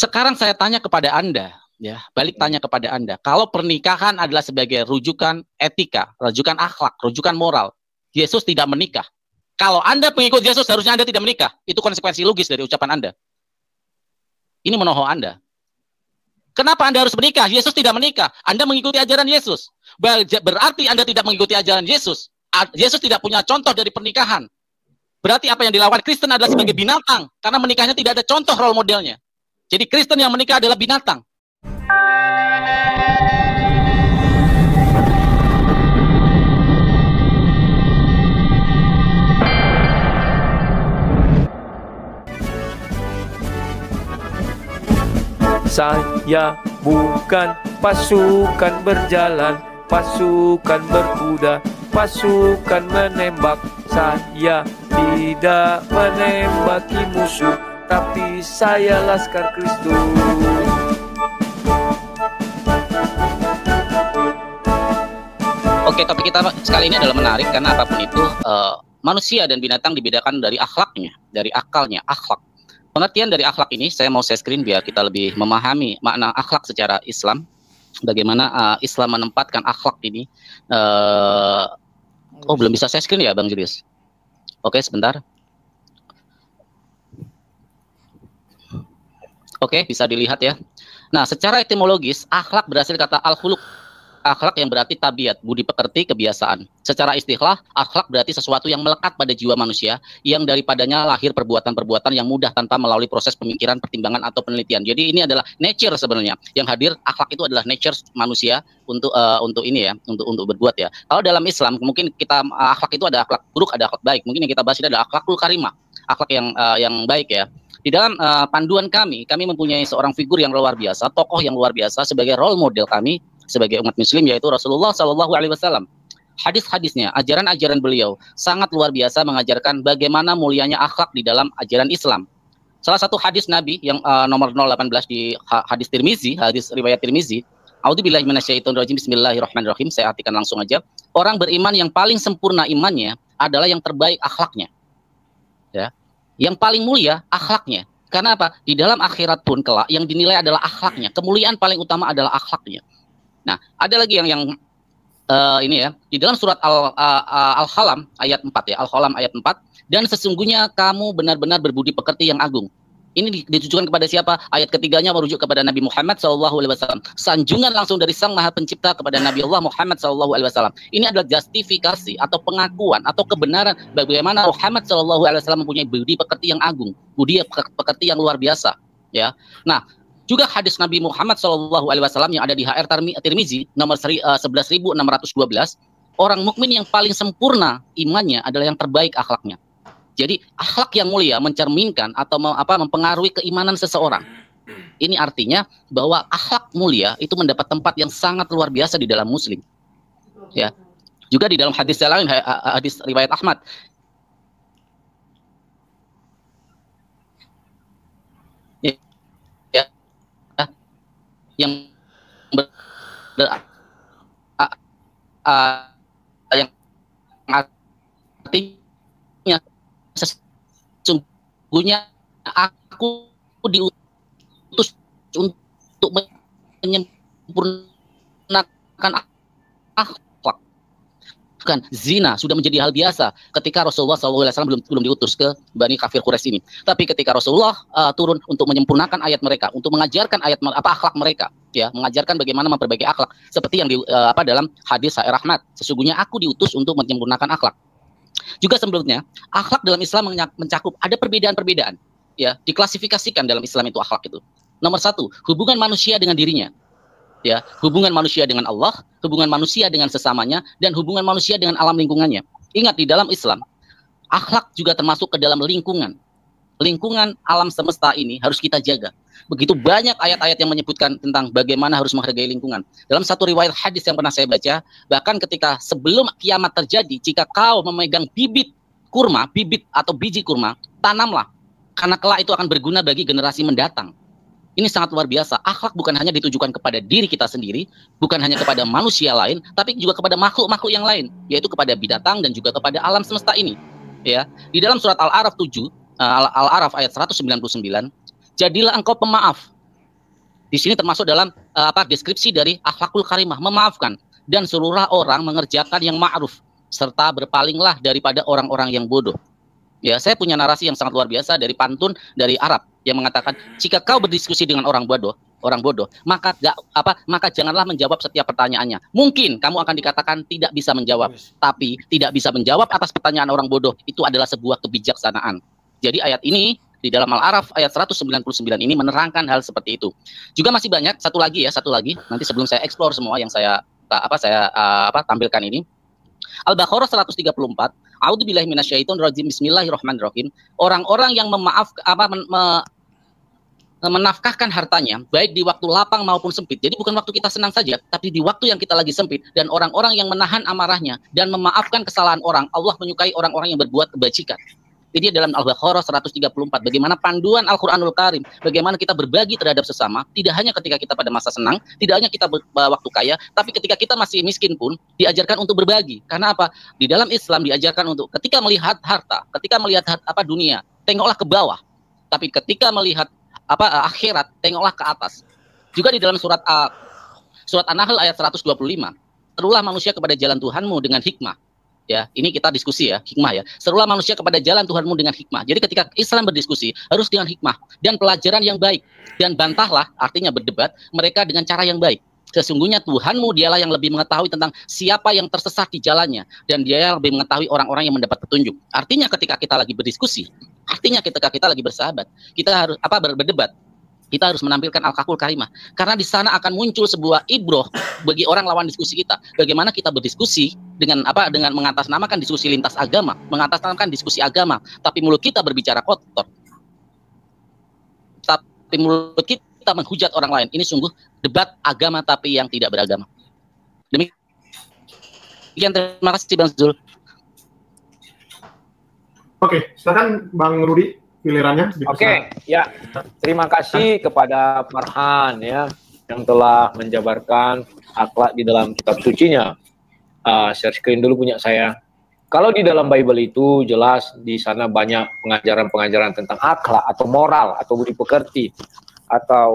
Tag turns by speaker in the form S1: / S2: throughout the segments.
S1: Sekarang saya tanya kepada Anda, ya, balik tanya kepada Anda. Kalau pernikahan adalah sebagai rujukan etika, rujukan akhlak, rujukan moral, Yesus tidak menikah. Kalau Anda pengikut Yesus harusnya Anda tidak menikah. Itu konsekuensi logis dari ucapan Anda. Ini menohok Anda. Kenapa Anda harus menikah? Yesus tidak menikah. Anda mengikuti ajaran Yesus. Berarti Anda tidak mengikuti ajaran Yesus. Yesus tidak punya contoh dari pernikahan. Berarti apa yang dilakukan Kristen adalah sebagai binatang. Karena menikahnya tidak ada contoh role modelnya. Jadi Kristen yang menikah adalah binatang.
S2: Saya bukan pasukan berjalan, pasukan berkuda, pasukan menembak. Saya tidak menembaki musuh tapi saya Laskar Kristus.
S1: Oke, topik kita sekali ini adalah menarik karena apapun itu uh, manusia dan binatang dibedakan dari akhlaknya, dari akalnya, akhlak. Pengertian dari akhlak ini saya mau saya screen biar kita lebih memahami makna akhlak secara Islam. Bagaimana uh, Islam menempatkan akhlak ini? Uh, oh, belum bisa saya screen ya, Bang Julius? Oke, sebentar. Oke, okay, bisa dilihat ya. Nah, secara etimologis, akhlak berasal dari kata al-khuluq. Akhlak yang berarti tabiat, budi pekerti, kebiasaan. Secara istilah, akhlak berarti sesuatu yang melekat pada jiwa manusia, yang daripadanya lahir perbuatan-perbuatan yang mudah tanpa melalui proses pemikiran, pertimbangan, atau penelitian. Jadi ini adalah nature sebenarnya. Yang hadir, akhlak itu adalah nature manusia untuk uh, untuk ini ya, untuk untuk berbuat ya. Kalau dalam Islam, mungkin kita eh, akhlak itu ada akhlak buruk, ada akhlak baik. Mungkin yang kita bahas ini adalah akhlakul karimah, akhlak yang uh, yang baik ya di dalam uh, panduan kami, kami mempunyai seorang figur yang luar biasa, tokoh yang luar biasa sebagai role model kami sebagai umat muslim yaitu Rasulullah Shallallahu alaihi wasallam. Hadis-hadisnya, ajaran-ajaran beliau sangat luar biasa mengajarkan bagaimana mulianya akhlak di dalam ajaran Islam. Salah satu hadis Nabi yang uh, nomor 018 di hadis Tirmizi, hadis riwayat Tirmizi, A'udzubillahi minasyaitonirrajim. Bismillahirrahmanirrahim. Saya artikan langsung aja. Orang beriman yang paling sempurna imannya adalah yang terbaik akhlaknya. Ya yang paling mulia akhlaknya. Karena apa? Di dalam akhirat pun kelak yang dinilai adalah akhlaknya. Kemuliaan paling utama adalah akhlaknya. Nah, ada lagi yang yang uh, ini ya. Di dalam surat Al uh, al halam ayat 4 ya, al halam ayat 4 dan sesungguhnya kamu benar-benar berbudi pekerti yang agung. Ini ditujukan kepada siapa? Ayat ketiganya merujuk kepada Nabi Muhammad SAW. Sanjungan langsung dari Sang Maha Pencipta kepada Nabi Allah Muhammad SAW. Ini adalah justifikasi atau pengakuan atau kebenaran bagaimana Muhammad SAW mempunyai budi pekerti yang agung, budi pekerti yang luar biasa. Ya, nah juga hadis Nabi Muhammad SAW yang ada di HR Tirmizi nomor 11612 eh, orang mukmin yang paling sempurna imannya adalah yang terbaik akhlaknya jadi akhlak yang mulia mencerminkan atau mem, apa mempengaruhi keimanan seseorang. Ini artinya bahwa akhlak mulia itu mendapat tempat yang sangat luar biasa di dalam muslim. Ya. Juga di dalam hadis yang lain hadis riwayat Ahmad
S3: ya. Ya. yang ber, ber,
S1: a, a, sesungguhnya aku diutus untuk menyempurnakan akhlak. Bukan zina sudah menjadi hal biasa ketika Rasulullah SAW belum belum diutus ke Bani Kafir Quraisy ini. Tapi ketika Rasulullah uh, turun untuk menyempurnakan ayat mereka, untuk mengajarkan ayat apa akhlak mereka, ya, mengajarkan bagaimana memperbaiki akhlak seperti yang di, uh, apa dalam hadis Sa'ir Rahmat. Sesungguhnya aku diutus untuk menyempurnakan akhlak. Juga sebelumnya, akhlak dalam Islam mencakup ada perbedaan-perbedaan, ya, diklasifikasikan dalam Islam itu akhlak itu. Nomor satu, hubungan manusia dengan dirinya, ya, hubungan manusia dengan Allah, hubungan manusia dengan sesamanya, dan hubungan manusia dengan alam lingkungannya. Ingat di dalam Islam, akhlak juga termasuk ke dalam lingkungan. Lingkungan alam semesta ini harus kita jaga begitu banyak ayat-ayat yang menyebutkan tentang bagaimana harus menghargai lingkungan. Dalam satu riwayat hadis yang pernah saya baca, bahkan ketika sebelum kiamat terjadi, jika kau memegang bibit kurma, bibit atau biji kurma, tanamlah karena kelak itu akan berguna bagi generasi mendatang. Ini sangat luar biasa. Akhlak bukan hanya ditujukan kepada diri kita sendiri, bukan hanya kepada manusia lain, tapi juga kepada makhluk-makhluk yang lain, yaitu kepada binatang dan juga kepada alam semesta ini. Ya, di dalam surat Al-Araf 7, eh, Al-Araf ayat 199, jadilah engkau pemaaf. Di sini termasuk dalam uh, apa deskripsi dari akhlakul karimah, memaafkan dan seluruh orang mengerjakan yang ma'ruf serta berpalinglah daripada orang-orang yang bodoh. Ya, saya punya narasi yang sangat luar biasa dari pantun dari Arab yang mengatakan jika kau berdiskusi dengan orang bodoh, orang bodoh, maka gak, apa maka janganlah menjawab setiap pertanyaannya. Mungkin kamu akan dikatakan tidak bisa menjawab, tapi tidak bisa menjawab atas pertanyaan orang bodoh itu adalah sebuah kebijaksanaan. Jadi ayat ini di dalam Al-Araf ayat 199 ini menerangkan hal seperti itu. Juga masih banyak satu lagi ya, satu lagi nanti sebelum saya explore semua yang saya apa saya eh, apa tampilkan ini. Al-Baqarah 134, A'udzubillahi minasyaitonirrajim. Bismillahirrahmanirrahim. Orang-orang yang memaaf apa men, me, menafkahkan hartanya baik di waktu lapang maupun sempit. Jadi bukan waktu kita senang saja, tapi di waktu yang kita lagi sempit dan orang-orang yang menahan amarahnya dan memaafkan kesalahan orang, Allah menyukai orang-orang yang berbuat kebajikan. Jadi dalam Al-Baqarah 134 bagaimana panduan Al-Qur'anul Karim, bagaimana kita berbagi terhadap sesama, tidak hanya ketika kita pada masa senang, tidak hanya kita waktu kaya, tapi ketika kita masih miskin pun diajarkan untuk berbagi. Karena apa? Di dalam Islam diajarkan untuk ketika melihat harta, ketika melihat apa dunia, tengoklah ke bawah. Tapi ketika melihat apa eh, akhirat, tengoklah ke atas. Juga di dalam surat uh, surat An-Nahl ayat 125, terulah manusia kepada jalan Tuhanmu dengan hikmah ya ini kita diskusi ya hikmah ya serulah manusia kepada jalan Tuhanmu dengan hikmah jadi ketika Islam berdiskusi harus dengan hikmah dan pelajaran yang baik dan bantahlah artinya berdebat mereka dengan cara yang baik sesungguhnya Tuhanmu dialah yang lebih mengetahui tentang siapa yang tersesat di jalannya dan dia yang lebih mengetahui orang-orang yang mendapat petunjuk artinya ketika kita lagi berdiskusi artinya ketika kita lagi bersahabat kita harus apa berdebat kita harus menampilkan al-kakul karimah karena di sana akan muncul sebuah ibroh bagi orang lawan diskusi kita. Bagaimana kita berdiskusi dengan apa dengan mengatasnamakan diskusi lintas agama, mengatasnamakan diskusi agama, tapi mulut kita berbicara kotor. Tapi mulut kita menghujat orang lain. Ini sungguh debat agama tapi yang tidak beragama. Demikian terima kasih Bang Zul. Oke, silakan Bang Rudi gilirannya. Oke, okay,
S2: ya. Terima kasih kepada Farhan ya yang telah menjabarkan akhlak di dalam kitab sucinya. Uh, share screen dulu punya saya. Kalau di dalam Bible itu jelas di sana banyak pengajaran-pengajaran tentang akhlak atau moral atau budi pekerti atau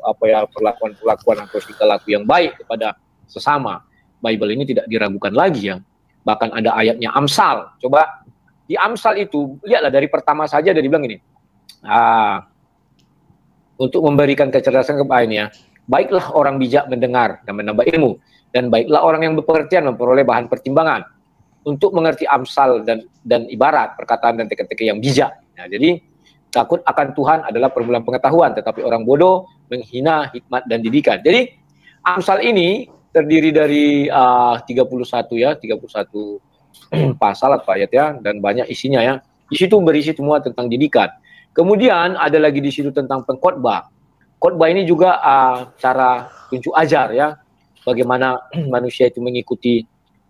S2: apa ya perlakuan-perlakuan atau sikap laku yang baik kepada sesama. Bible ini tidak diragukan lagi ya. Bahkan ada ayatnya Amsal. Coba di Amsal itu, lihatlah dari pertama saja dari bilang ini. Ah, untuk memberikan kecerdasan kepada ini ya. Baiklah orang bijak mendengar dan menambah ilmu. Dan baiklah orang yang berpengertian memperoleh bahan pertimbangan. Untuk mengerti Amsal dan dan ibarat, perkataan dan teka-teki yang bijak. Nah, jadi takut akan Tuhan adalah permulaan pengetahuan, tetapi orang bodoh menghina hikmat dan didikan. Jadi Amsal ini terdiri dari ah, uh, 31 ya, 31 pasal atau ayat ya dan banyak isinya ya. Di situ berisi semua tentang didikan. Kemudian ada lagi di situ tentang pengkhotbah. Khotbah ini juga uh, cara tunjuk ajar ya bagaimana manusia itu mengikuti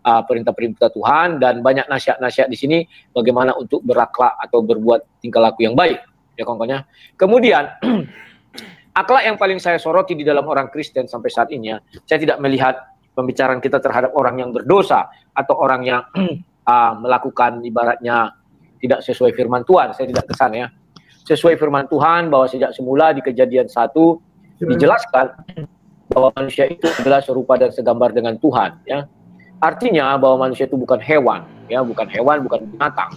S2: ah, perintah-perintah Tuhan dan banyak nasihat-nasihat di sini bagaimana untuk berakhlak atau berbuat tingkah laku yang baik ya kawan ya. Kemudian akhlak yang paling saya soroti di dalam orang Kristen sampai saat ini ya, saya tidak melihat pembicaraan kita terhadap orang yang berdosa atau orang yang uh, melakukan ibaratnya tidak sesuai firman Tuhan. Saya tidak kesan ya. Sesuai firman Tuhan bahwa sejak semula di kejadian satu
S3: hmm. dijelaskan
S2: bahwa manusia itu adalah serupa dan segambar dengan Tuhan ya. Artinya bahwa manusia itu bukan hewan ya, bukan hewan, bukan binatang.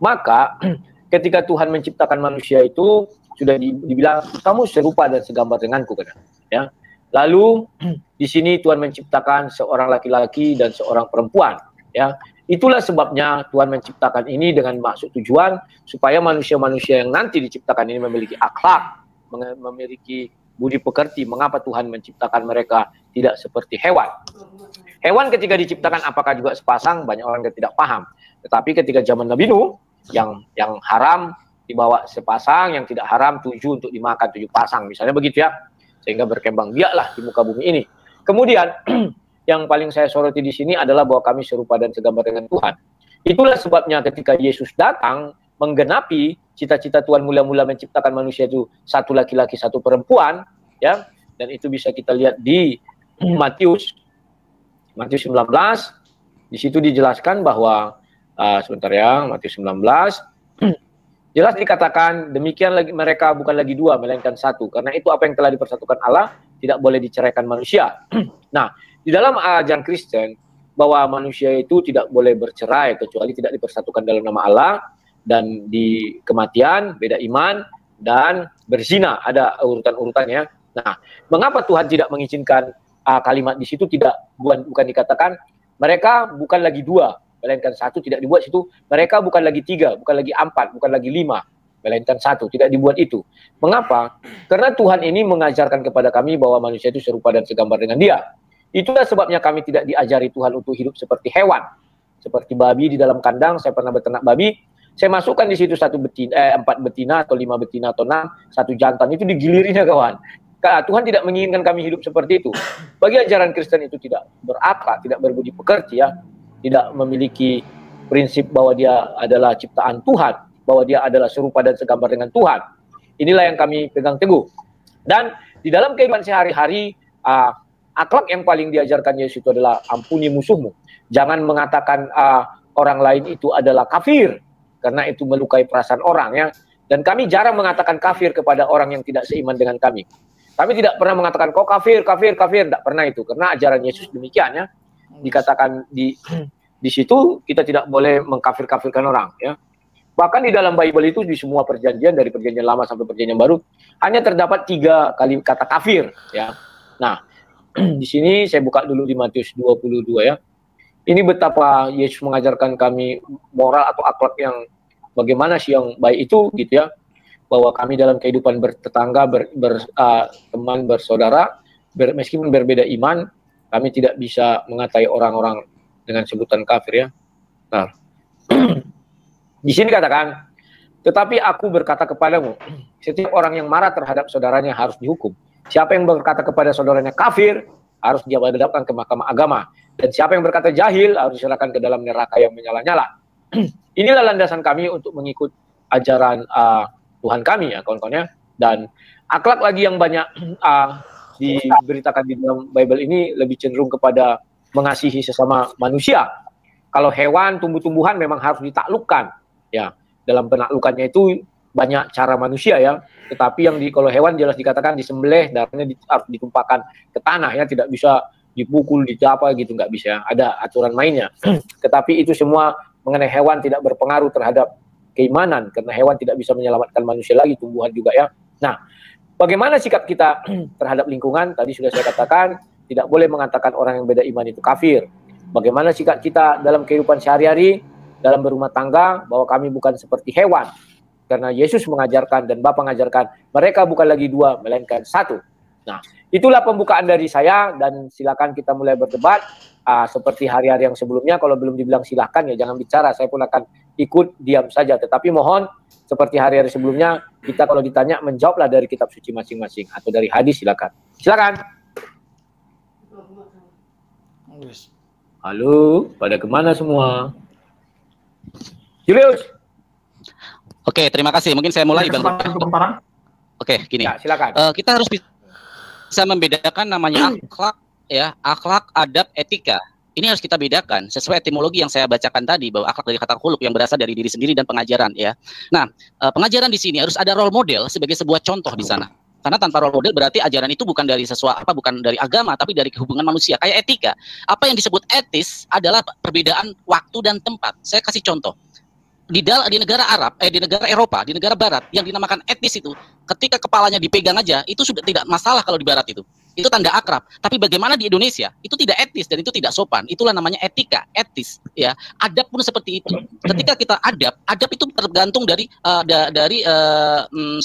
S2: Maka ketika Tuhan menciptakan manusia itu sudah dibilang kamu serupa dan segambar denganku kan ya lalu di sini Tuhan menciptakan seorang laki-laki dan seorang perempuan ya Itulah sebabnya Tuhan menciptakan ini dengan maksud tujuan supaya manusia-manusia yang nanti diciptakan ini memiliki akhlak, memiliki budi pekerti. Mengapa Tuhan menciptakan mereka tidak seperti hewan? Hewan ketika diciptakan apakah juga sepasang? Banyak orang yang tidak paham. Tetapi ketika zaman Nabi Nuh yang yang haram dibawa sepasang, yang tidak haram tujuh untuk dimakan tujuh pasang, misalnya begitu ya, sehingga berkembang biaklah di muka bumi ini. Kemudian yang paling saya soroti di sini adalah bahwa kami serupa dan segambar dengan Tuhan. Itulah sebabnya ketika Yesus datang menggenapi cita-cita Tuhan mula-mula menciptakan manusia itu satu laki-laki satu perempuan ya dan itu bisa kita lihat di Matius Matius 19 di situ dijelaskan bahwa uh, sebentar ya Matius 19 jelas dikatakan demikian lagi mereka bukan lagi dua melainkan satu karena itu apa yang telah dipersatukan Allah tidak boleh diceraikan manusia. nah, di dalam ah, ajaran Kristen bahwa manusia itu tidak boleh bercerai kecuali tidak dipersatukan dalam nama Allah dan di kematian beda iman dan berzina ada urutan-urutannya. Nah, mengapa Tuhan tidak mengizinkan uh, kalimat di situ tidak bukan bukan dikatakan mereka bukan lagi dua melainkan satu tidak dibuat situ mereka bukan lagi tiga bukan lagi empat bukan lagi lima melainkan satu tidak dibuat itu mengapa karena Tuhan ini mengajarkan kepada kami bahwa manusia itu serupa dan segambar dengan Dia Itulah sebabnya kami tidak diajari Tuhan untuk hidup seperti hewan, seperti babi di dalam kandang. Saya pernah beternak babi, saya masukkan di situ satu betina, eh, empat betina atau lima betina atau enam, satu jantan itu digilirinya kawan. Tuhan tidak menginginkan kami hidup seperti itu. Bagi ajaran Kristen itu tidak berakal, tidak berbudi pekerti ya, tidak memiliki prinsip bahwa dia adalah ciptaan Tuhan, bahwa dia adalah serupa dan segambar dengan Tuhan. Inilah yang kami pegang teguh. Dan di dalam kehidupan sehari-hari, uh, akhlak yang paling diajarkan Yesus itu adalah ampuni musuhmu. Jangan mengatakan uh, orang lain itu adalah kafir karena itu melukai perasaan orang ya. Dan kami jarang mengatakan kafir kepada orang yang tidak seiman dengan kami. Kami tidak pernah mengatakan kau kafir, kafir, kafir, tidak pernah itu karena ajaran Yesus demikian ya. Dikatakan di di situ kita tidak boleh mengkafir-kafirkan orang ya. Bahkan di dalam Bible itu di semua perjanjian dari perjanjian lama sampai perjanjian baru hanya terdapat tiga kali kata kafir ya. Nah, di sini saya buka dulu di Matius 22 ya. Ini betapa Yesus mengajarkan kami moral atau akhlak yang bagaimana sih yang baik itu gitu ya. Bahwa kami dalam kehidupan bertetangga, ber, ber, uh, teman, bersaudara, ber, meskipun berbeda iman, kami tidak bisa mengatai orang-orang dengan sebutan kafir ya. Nah, di sini katakan, tetapi aku berkata kepadamu, setiap orang yang marah terhadap saudaranya harus dihukum. Siapa yang berkata kepada saudaranya kafir harus dia dihadapkan ke mahkamah agama. Dan siapa yang berkata jahil harus diserahkan ke dalam neraka yang menyala-nyala. Inilah landasan kami untuk mengikut ajaran uh, Tuhan kami ya kawan-kawannya. Dan akhlak lagi yang banyak uh, diberitakan di dalam Bible ini lebih cenderung kepada mengasihi sesama manusia. Kalau hewan, tumbuh-tumbuhan memang harus ditaklukkan. Ya, dalam penaklukannya itu banyak cara manusia ya, tetapi yang di kalau hewan jelas dikatakan disembelih darahnya di, harus ditumpahkan ke tanah ya, tidak bisa dipukul, dicapa gitu nggak bisa. Ada aturan mainnya. tetapi itu semua mengenai hewan tidak berpengaruh terhadap keimanan karena hewan tidak bisa menyelamatkan manusia lagi, tumbuhan juga ya. Nah, bagaimana sikap kita terhadap lingkungan? Tadi sudah saya katakan, tidak boleh mengatakan orang yang beda iman itu kafir. Bagaimana sikap kita dalam kehidupan sehari-hari, dalam berumah tangga, bahwa kami bukan seperti hewan, karena Yesus mengajarkan dan Bapa mengajarkan, mereka bukan lagi dua, melainkan satu. Nah, itulah pembukaan dari saya dan silakan kita mulai berdebat uh, seperti hari-hari yang sebelumnya. Kalau belum dibilang silakan ya jangan bicara, saya pun akan ikut diam saja. Tetapi mohon seperti hari-hari sebelumnya kita kalau ditanya menjawablah dari kitab suci masing-masing atau dari hadis silakan. Silakan. Halo, pada kemana semua? Julius.
S1: Oke, terima kasih. Mungkin saya mulai, Bang. Oke, gini. Ya, silakan. Uh, kita harus bisa membedakan namanya hmm. akhlak ya, akhlak, adab, etika. Ini harus kita bedakan sesuai etimologi yang saya bacakan tadi bahwa akhlak dari kata khuluk yang berasal dari diri sendiri dan pengajaran ya. Nah, uh, pengajaran di sini harus ada role model sebagai sebuah contoh di sana karena tanpa role model berarti ajaran itu bukan dari sesuatu apa bukan dari agama tapi dari hubungan manusia kayak etika apa yang disebut etis adalah perbedaan waktu dan tempat saya kasih contoh di dalam di negara Arab eh di negara Eropa di negara Barat yang dinamakan etnis itu ketika kepalanya dipegang aja itu sudah tidak masalah kalau di Barat itu itu tanda akrab tapi bagaimana di Indonesia itu tidak etis dan itu tidak sopan itulah namanya etika etis ya adab pun seperti itu ketika kita adab adab itu tergantung dari uh, da, dari uh, um,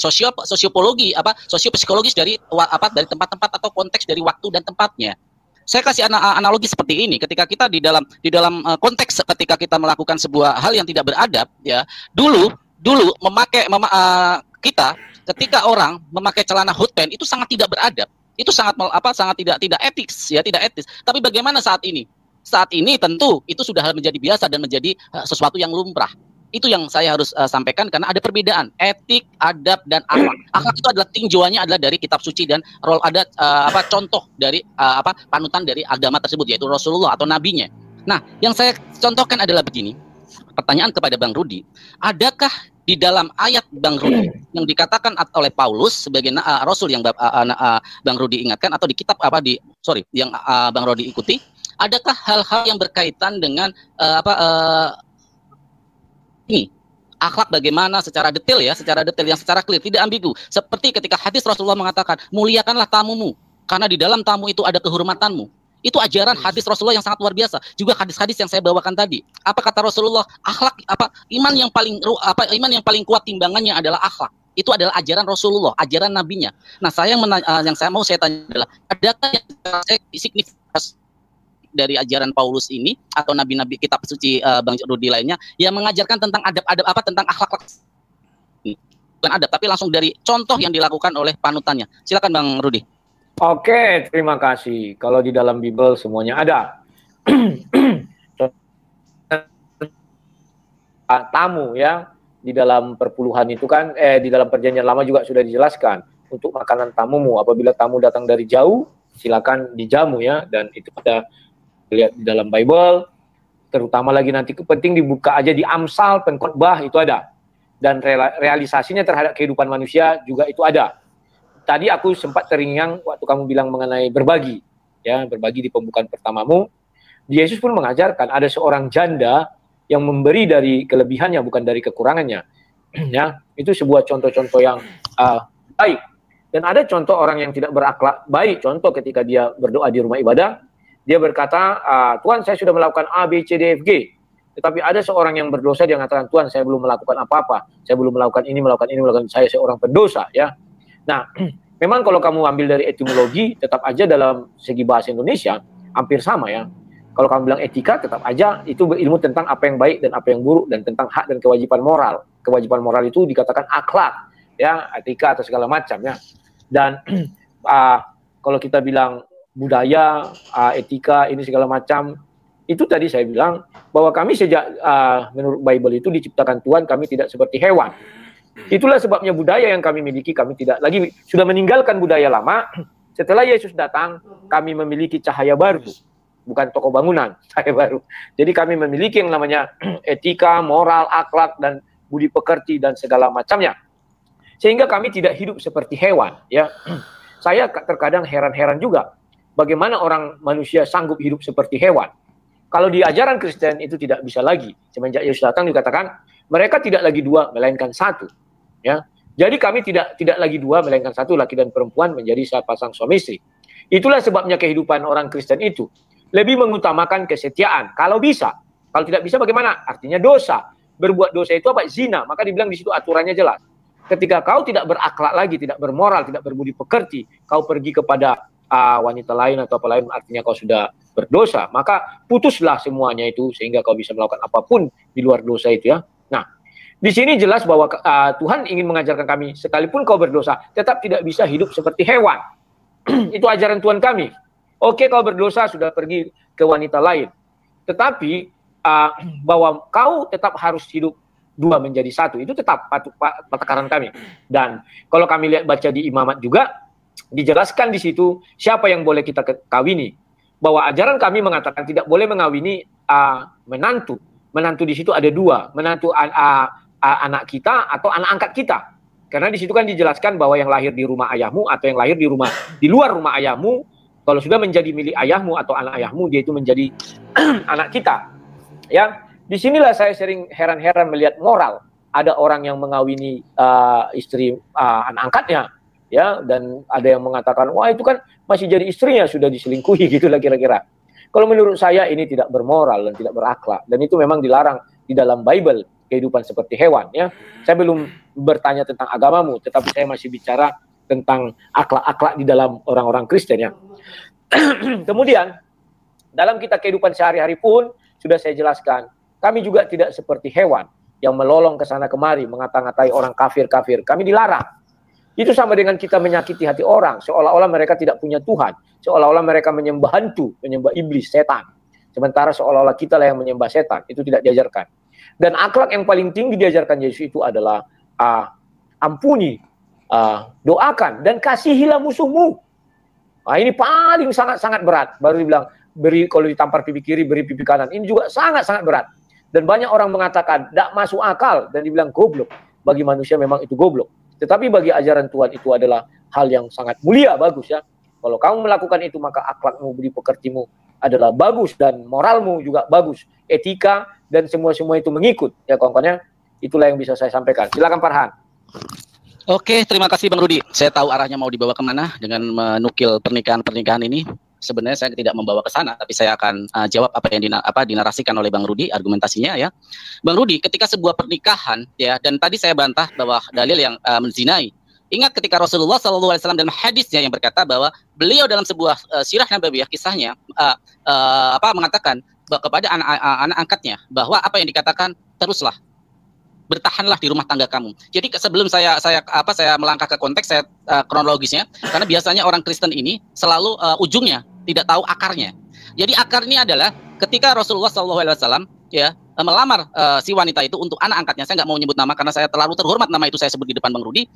S1: sosiopologi apa sosiopsikologis dari apa dari tempat-tempat atau konteks dari waktu dan tempatnya saya kasih analogi seperti ini ketika kita di dalam di dalam e, konteks ketika kita melakukan sebuah hal yang tidak beradab ya. Dulu dulu memakai mema, uh, kita ketika orang memakai celana hot pants itu sangat tidak beradab. Itu sangat apa sangat tidak tidak etis ya, tidak etis. Tapi bagaimana saat ini? Saat ini tentu itu sudah menjadi biasa dan menjadi e, sesuatu yang lumrah itu yang saya harus uh, sampaikan karena ada perbedaan etik, adab dan akhlak. Akhlak itu adalah tinjauannya adalah dari kitab suci dan role ada uh, apa contoh dari uh, apa panutan dari agama tersebut yaitu Rasulullah atau nabinya. Nah, yang saya contohkan adalah begini. Pertanyaan kepada Bang Rudi, adakah di dalam ayat Bang Rudi yang dikatakan oleh Paulus sebagai uh, rasul yang uh, uh, Bang Rudi ingatkan atau di kitab apa di sorry yang uh, Bang Rudi ikuti, adakah hal-hal yang berkaitan dengan uh, apa uh, ini akhlak bagaimana secara detail ya, secara detail yang secara clear, tidak ambigu. Seperti ketika hadis Rasulullah mengatakan, "Muliakanlah tamumu karena di dalam tamu itu ada kehormatanmu." Itu ajaran hadis Rasulullah yang sangat luar biasa. Juga hadis-hadis yang saya bawakan tadi. Apa kata Rasulullah? Akhlak apa iman yang paling apa iman yang paling kuat timbangannya adalah akhlak. Itu adalah ajaran Rasulullah, ajaran nabinya. Nah, saya yang, eh, yang saya mau saya tanya adalah adakah yang signifikan dari ajaran Paulus ini atau nabi-nabi kitab suci uh, Bang Rudi lainnya yang mengajarkan tentang adab-adab apa tentang akhlak bukan adab tapi langsung dari contoh yang dilakukan oleh panutannya. Silakan
S2: Bang Rudi. Oke, terima kasih. Kalau di dalam Bible semuanya ada. tamu ya di dalam perpuluhan itu kan eh di dalam perjanjian lama juga sudah dijelaskan untuk makanan tamumu apabila tamu datang dari jauh silakan dijamu ya dan itu pada lihat di dalam Bible, terutama lagi nanti penting dibuka aja di Amsal, pengkhotbah itu ada. Dan realisasinya terhadap kehidupan manusia juga itu ada. Tadi aku sempat teringat waktu kamu bilang mengenai berbagi, ya berbagi di pembukaan pertamamu. Yesus pun mengajarkan ada seorang janda yang memberi dari kelebihannya bukan dari kekurangannya. ya, itu sebuah contoh-contoh yang uh, baik. Dan ada contoh orang yang tidak berakhlak baik, contoh ketika dia berdoa di rumah ibadah, dia berkata, ah, Tuhan saya sudah melakukan A, B, C, D, F, G. Tetapi ada seorang yang berdosa dia mengatakan, Tuhan saya belum melakukan apa-apa. Saya belum melakukan ini, melakukan ini, melakukan saya seorang pendosa. ya. Nah, memang kalau kamu ambil dari etimologi, tetap aja dalam segi bahasa Indonesia, hampir sama ya. Kalau kamu bilang etika, tetap aja itu ilmu tentang apa yang baik dan apa yang buruk dan tentang hak dan kewajiban moral. Kewajiban moral itu dikatakan akhlak, ya, etika atau segala macam ya. Dan uh, kalau kita bilang budaya, uh, etika, ini segala macam. Itu tadi saya bilang bahwa kami sejak uh, menurut Bible itu diciptakan Tuhan, kami tidak seperti hewan. Itulah sebabnya budaya yang kami miliki, kami tidak lagi sudah meninggalkan budaya lama. Setelah Yesus datang, kami memiliki cahaya baru, bukan toko bangunan, cahaya baru. Jadi kami memiliki yang namanya etika, moral, akhlak dan budi pekerti dan segala macamnya. Sehingga kami tidak hidup seperti hewan, ya. Saya terkadang heran-heran juga bagaimana orang manusia sanggup hidup seperti hewan. Kalau di ajaran Kristen itu tidak bisa lagi. Semenjak Yesus datang dikatakan mereka tidak lagi dua melainkan satu. Ya. Jadi kami tidak tidak lagi dua melainkan satu laki dan perempuan menjadi pasang suami istri. Itulah sebabnya kehidupan orang Kristen itu lebih mengutamakan kesetiaan. Kalau bisa, kalau tidak bisa bagaimana? Artinya dosa. Berbuat dosa itu apa? Zina. Maka dibilang di situ aturannya jelas. Ketika kau tidak berakhlak lagi, tidak bermoral, tidak berbudi pekerti, kau pergi kepada A, wanita lain atau apa lain, artinya kau sudah berdosa, maka putuslah semuanya itu sehingga kau bisa melakukan apapun di luar dosa itu ya. Nah, di sini jelas bahwa uh, Tuhan ingin mengajarkan kami sekalipun kau berdosa, tetap tidak bisa hidup seperti hewan. itu ajaran Tuhan kami. Oke, kau berdosa sudah pergi ke wanita lain. Tetapi uh, bahwa kau tetap harus hidup dua menjadi satu itu tetap patuh patakaran kami. Dan kalau kami lihat baca di Imamat juga dijelaskan di situ siapa yang boleh kita kawini. Bahwa ajaran kami mengatakan tidak boleh mengawini uh, menantu. Menantu di situ ada dua, menantu uh, uh, anak kita atau anak angkat kita. Karena di situ kan dijelaskan bahwa yang lahir di rumah ayahmu atau yang lahir di rumah di luar rumah ayahmu, kalau sudah menjadi milik ayahmu atau anak ayahmu, dia itu menjadi anak kita. Ya, disinilah saya sering heran-heran melihat moral. Ada orang yang mengawini uh, istri uh, anak angkatnya, ya dan ada yang mengatakan wah itu kan masih jadi istrinya sudah diselingkuhi gitu lah kira-kira. Kalau menurut saya ini tidak bermoral dan tidak berakhlak dan itu memang dilarang di dalam Bible kehidupan seperti hewan ya. Saya belum bertanya tentang agamamu tetapi saya masih bicara tentang akhlak-akhlak di dalam orang-orang Kristen ya. Kemudian dalam kita kehidupan sehari-hari pun sudah saya jelaskan, kami juga tidak seperti hewan yang melolong ke sana kemari mengata-ngatai orang kafir-kafir. Kami dilarang. Itu sama dengan kita menyakiti hati orang, seolah-olah mereka tidak punya Tuhan, seolah-olah mereka menyembah hantu, menyembah iblis, setan. Sementara seolah-olah kita lah yang menyembah setan, itu tidak diajarkan. Dan akhlak yang paling tinggi diajarkan Yesus itu adalah uh, ampuni, uh, doakan, dan kasihilah musuhmu. Nah, ini paling sangat-sangat berat. Baru dibilang, beri kalau ditampar pipi kiri, beri pipi kanan. Ini juga sangat-sangat berat. Dan banyak orang mengatakan, tidak masuk akal. Dan dibilang goblok. Bagi manusia memang itu goblok. Tetapi bagi ajaran Tuhan itu adalah hal yang sangat mulia, bagus ya. Kalau kamu melakukan itu maka akhlakmu budi pekertimu adalah bagus dan moralmu juga bagus, etika dan semua-semua itu mengikut ya kawan-kawannya. Itulah yang bisa saya sampaikan. Silakan Farhan.
S1: Oke, terima kasih Bang Rudi. Saya tahu arahnya mau dibawa kemana dengan menukil pernikahan-pernikahan ini sebenarnya saya tidak membawa ke sana, tapi saya akan uh, jawab apa yang dina, apa, dinarasikan oleh Bang Rudi argumentasinya ya. Bang Rudi, ketika sebuah pernikahan ya, dan tadi saya bantah bahwa dalil yang uh, menzinai. Ingat ketika Rasulullah SAW dalam hadisnya yang berkata bahwa beliau dalam sebuah uh, sirah nabawiyah kisahnya uh, uh, apa mengatakan kepada anak, uh, anak angkatnya bahwa apa yang dikatakan teruslah bertahanlah di rumah tangga kamu. Jadi sebelum saya saya apa saya melangkah ke konteks saya uh, kronologisnya karena biasanya orang Kristen ini selalu uh, ujungnya tidak tahu akarnya. Jadi akarnya adalah ketika Rasulullah SAW ya eh, melamar uh, si wanita itu untuk anak angkatnya. Saya nggak mau nyebut nama karena saya terlalu terhormat nama itu saya sebut di depan Bang Rudi.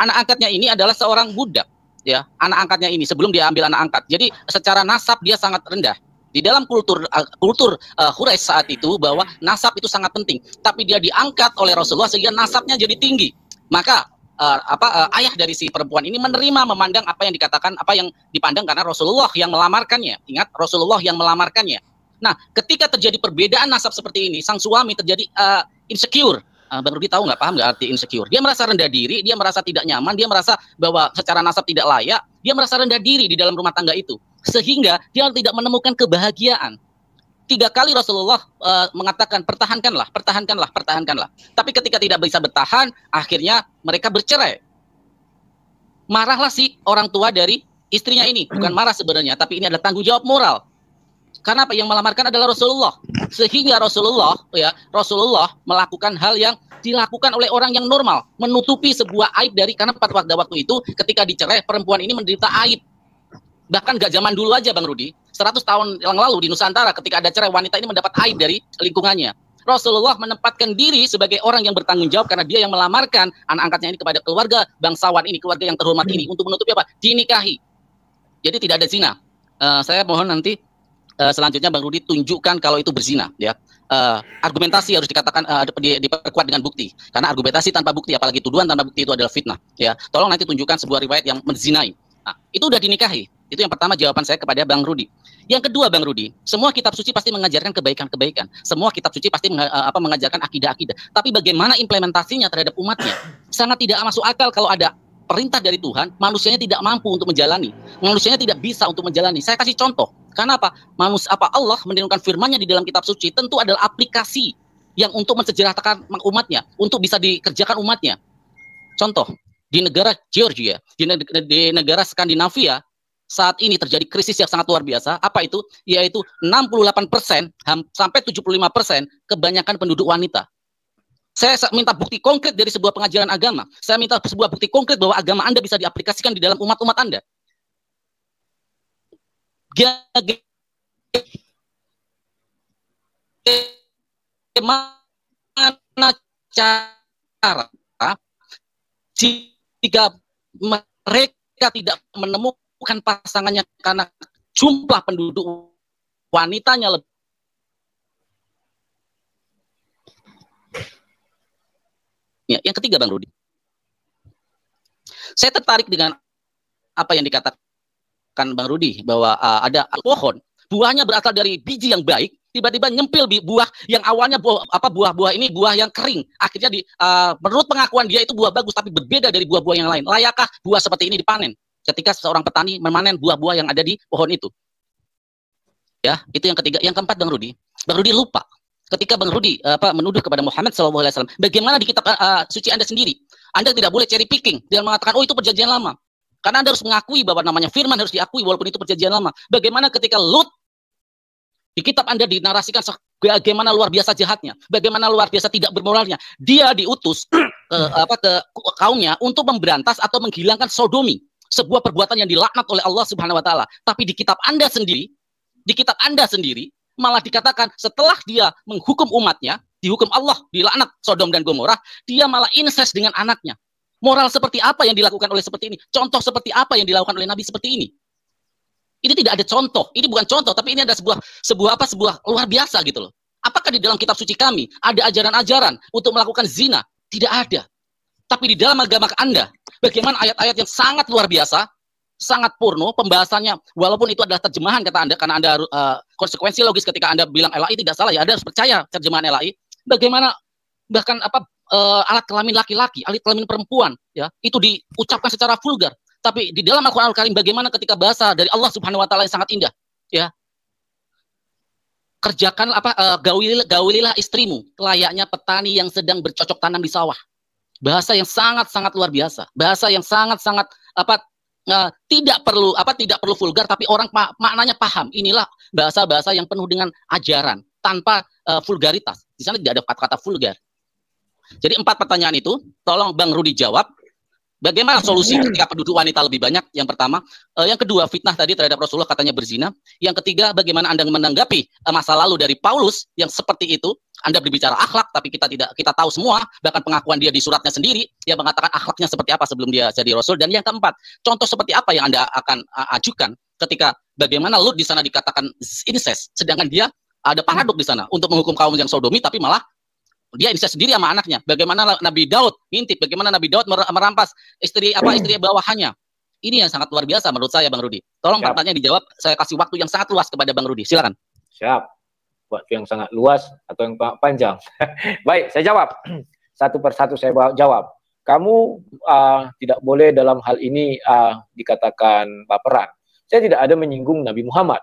S1: Anak angkatnya ini adalah seorang budak ya, anak angkatnya ini sebelum dia ambil anak angkat. Jadi secara nasab dia sangat rendah di dalam kultur uh, kultur uh, Quraisy saat itu bahwa nasab itu sangat penting tapi dia diangkat oleh Rasulullah sehingga nasabnya jadi tinggi maka uh, apa uh, ayah dari si perempuan ini menerima memandang apa yang dikatakan apa yang dipandang karena Rasulullah yang melamarkannya ingat Rasulullah yang melamarkannya nah ketika terjadi perbedaan nasab seperti ini sang suami terjadi uh, insecure Uh, Bang Rudi tahu nggak paham nggak arti insecure? Dia merasa rendah diri, dia merasa tidak nyaman, dia merasa bahwa secara nasab tidak layak, dia merasa rendah diri di dalam rumah tangga itu sehingga dia tidak menemukan kebahagiaan. Tiga kali Rasulullah uh, mengatakan pertahankanlah, pertahankanlah, pertahankanlah. Tapi ketika tidak bisa bertahan, akhirnya mereka bercerai. Marahlah si orang tua dari istrinya ini, bukan marah sebenarnya, tapi ini adalah tanggung jawab moral. Karena apa yang melamarkan adalah Rasulullah. Sehingga Rasulullah ya, Rasulullah melakukan hal yang dilakukan oleh orang yang normal, menutupi sebuah aib dari karena pada waktu itu ketika dicerai perempuan ini menderita aib bahkan gak zaman dulu aja Bang Rudi 100 tahun yang lalu di Nusantara ketika ada cerai wanita ini mendapat aib dari lingkungannya Rasulullah menempatkan diri sebagai orang yang bertanggung jawab karena dia yang melamarkan anak angkatnya ini kepada keluarga bangsawan ini keluarga yang terhormat ini untuk menutupi apa dinikahi jadi tidak ada zina uh, saya mohon nanti uh, selanjutnya Bang Rudi tunjukkan kalau itu berzina ya uh, argumentasi harus dikatakan uh, di, diperkuat dengan bukti karena argumentasi tanpa bukti apalagi tuduhan tanpa bukti itu adalah fitnah ya tolong nanti tunjukkan sebuah riwayat yang menzinai nah, itu udah dinikahi itu yang pertama jawaban saya kepada Bang Rudi. Yang kedua Bang Rudi, semua kitab suci pasti mengajarkan kebaikan-kebaikan. Semua kitab suci pasti meng, eh, apa, mengajarkan akidah-akidah. Tapi bagaimana implementasinya terhadap umatnya? Sangat tidak masuk akal kalau ada perintah dari Tuhan, manusianya tidak mampu untuk menjalani. Manusianya tidak bisa untuk menjalani. Saya kasih contoh. Karena apa? Manus apa Allah menurunkan firman-Nya di dalam kitab suci tentu adalah aplikasi yang untuk mensejahterakan umatnya, untuk bisa dikerjakan umatnya. Contoh, di negara Georgia, di, negara Skandinavia, saat ini terjadi krisis yang sangat luar biasa. Apa itu? Yaitu 68% sampai 75% kebanyakan penduduk wanita. Saya minta bukti konkret dari sebuah pengajaran agama. Saya minta sebuah bukti konkret bahwa agama Anda bisa diaplikasikan di dalam umat-umat Anda. Bagaimana cara jika mereka tidak menemukan bukan pasangannya karena jumlah penduduk wanitanya lebih ya, yang ketiga Bang Rudi. Saya tertarik dengan apa yang dikatakan Bang Rudi bahwa uh, ada pohon buahnya berasal dari biji yang baik tiba-tiba nyempil buah yang awalnya buah, apa buah-buah ini buah yang kering akhirnya di uh, menurut pengakuan dia itu buah bagus tapi berbeda dari buah-buah yang lain layakkah buah seperti ini dipanen ketika seorang petani memanen buah-buah yang ada di pohon itu. Ya, itu yang ketiga. Yang keempat Bang Rudi. Bang Rudi lupa ketika Bang Rudi eh, apa menuduh kepada Muhammad SAW, bagaimana di kitab uh, suci Anda sendiri? Anda tidak boleh cherry picking dengan mengatakan oh itu perjanjian lama. Karena Anda harus mengakui bahwa namanya firman harus diakui walaupun itu perjanjian lama. Bagaimana ketika Lut di kitab Anda dinarasikan bagaimana luar biasa jahatnya, bagaimana luar biasa tidak bermoralnya. Dia diutus ke apa ke kaumnya untuk memberantas atau menghilangkan sodomi sebuah perbuatan yang dilaknat oleh Allah Subhanahu wa taala. Tapi di kitab Anda sendiri, di kitab Anda sendiri malah dikatakan setelah dia menghukum umatnya, dihukum Allah, dilaknat Sodom dan Gomorrah, dia malah incest dengan anaknya. Moral seperti apa yang dilakukan oleh seperti ini? Contoh seperti apa yang dilakukan oleh Nabi seperti ini? Ini tidak ada contoh. Ini bukan contoh, tapi ini ada sebuah sebuah apa? Sebuah luar biasa gitu loh. Apakah di dalam kitab suci kami ada ajaran-ajaran untuk melakukan zina? Tidak ada. Tapi di dalam agama Anda, bagaimana ayat-ayat yang sangat luar biasa, sangat porno pembahasannya, walaupun itu adalah terjemahan kata Anda karena Anda uh, konsekuensi logis ketika Anda bilang LAI tidak salah ya, Anda harus percaya terjemahan LAI. Bagaimana bahkan apa uh, alat kelamin laki-laki, alat kelamin perempuan, ya itu diucapkan secara vulgar. Tapi di dalam Al-Quran Al-Karim bagaimana ketika bahasa dari Allah Subhanahu Wa Taala yang sangat indah, ya kerjakan apa uh, gawililah, gaulilah istrimu layaknya petani yang sedang bercocok tanam di sawah bahasa yang sangat-sangat luar biasa, bahasa yang sangat-sangat apa uh, tidak perlu apa tidak perlu vulgar tapi orang pa maknanya paham. Inilah bahasa-bahasa yang penuh dengan ajaran tanpa uh, vulgaritas. Di sana tidak ada kata-kata vulgar. Jadi empat pertanyaan itu tolong Bang Rudi jawab. Bagaimana solusi ketika penduduk wanita lebih banyak? Yang pertama, uh, yang kedua fitnah tadi terhadap Rasulullah katanya berzina. Yang ketiga, bagaimana Anda menanggapi uh, masa lalu dari Paulus yang seperti itu? Anda berbicara akhlak tapi kita tidak kita tahu semua bahkan pengakuan dia di suratnya sendiri dia mengatakan akhlaknya seperti apa sebelum dia jadi rasul dan yang keempat contoh seperti apa yang Anda akan ajukan ketika bagaimana Lut di sana dikatakan incest sedangkan dia ada paradok di sana untuk menghukum kaum yang sodomi tapi malah dia bisa sendiri sama anaknya. Bagaimana Nabi Daud ngintip, bagaimana Nabi Daud merampas istri apa istri bawahannya. Ini yang sangat luar biasa menurut saya Bang Rudi. Tolong pertanyaan dijawab. Saya kasih waktu yang sangat luas kepada Bang Rudi. Silakan. Siap
S2: waktu yang sangat luas atau yang panjang. Baik, saya jawab. Satu persatu saya jawab. Kamu uh, tidak boleh dalam hal ini uh, dikatakan baperan. Saya tidak ada menyinggung Nabi Muhammad.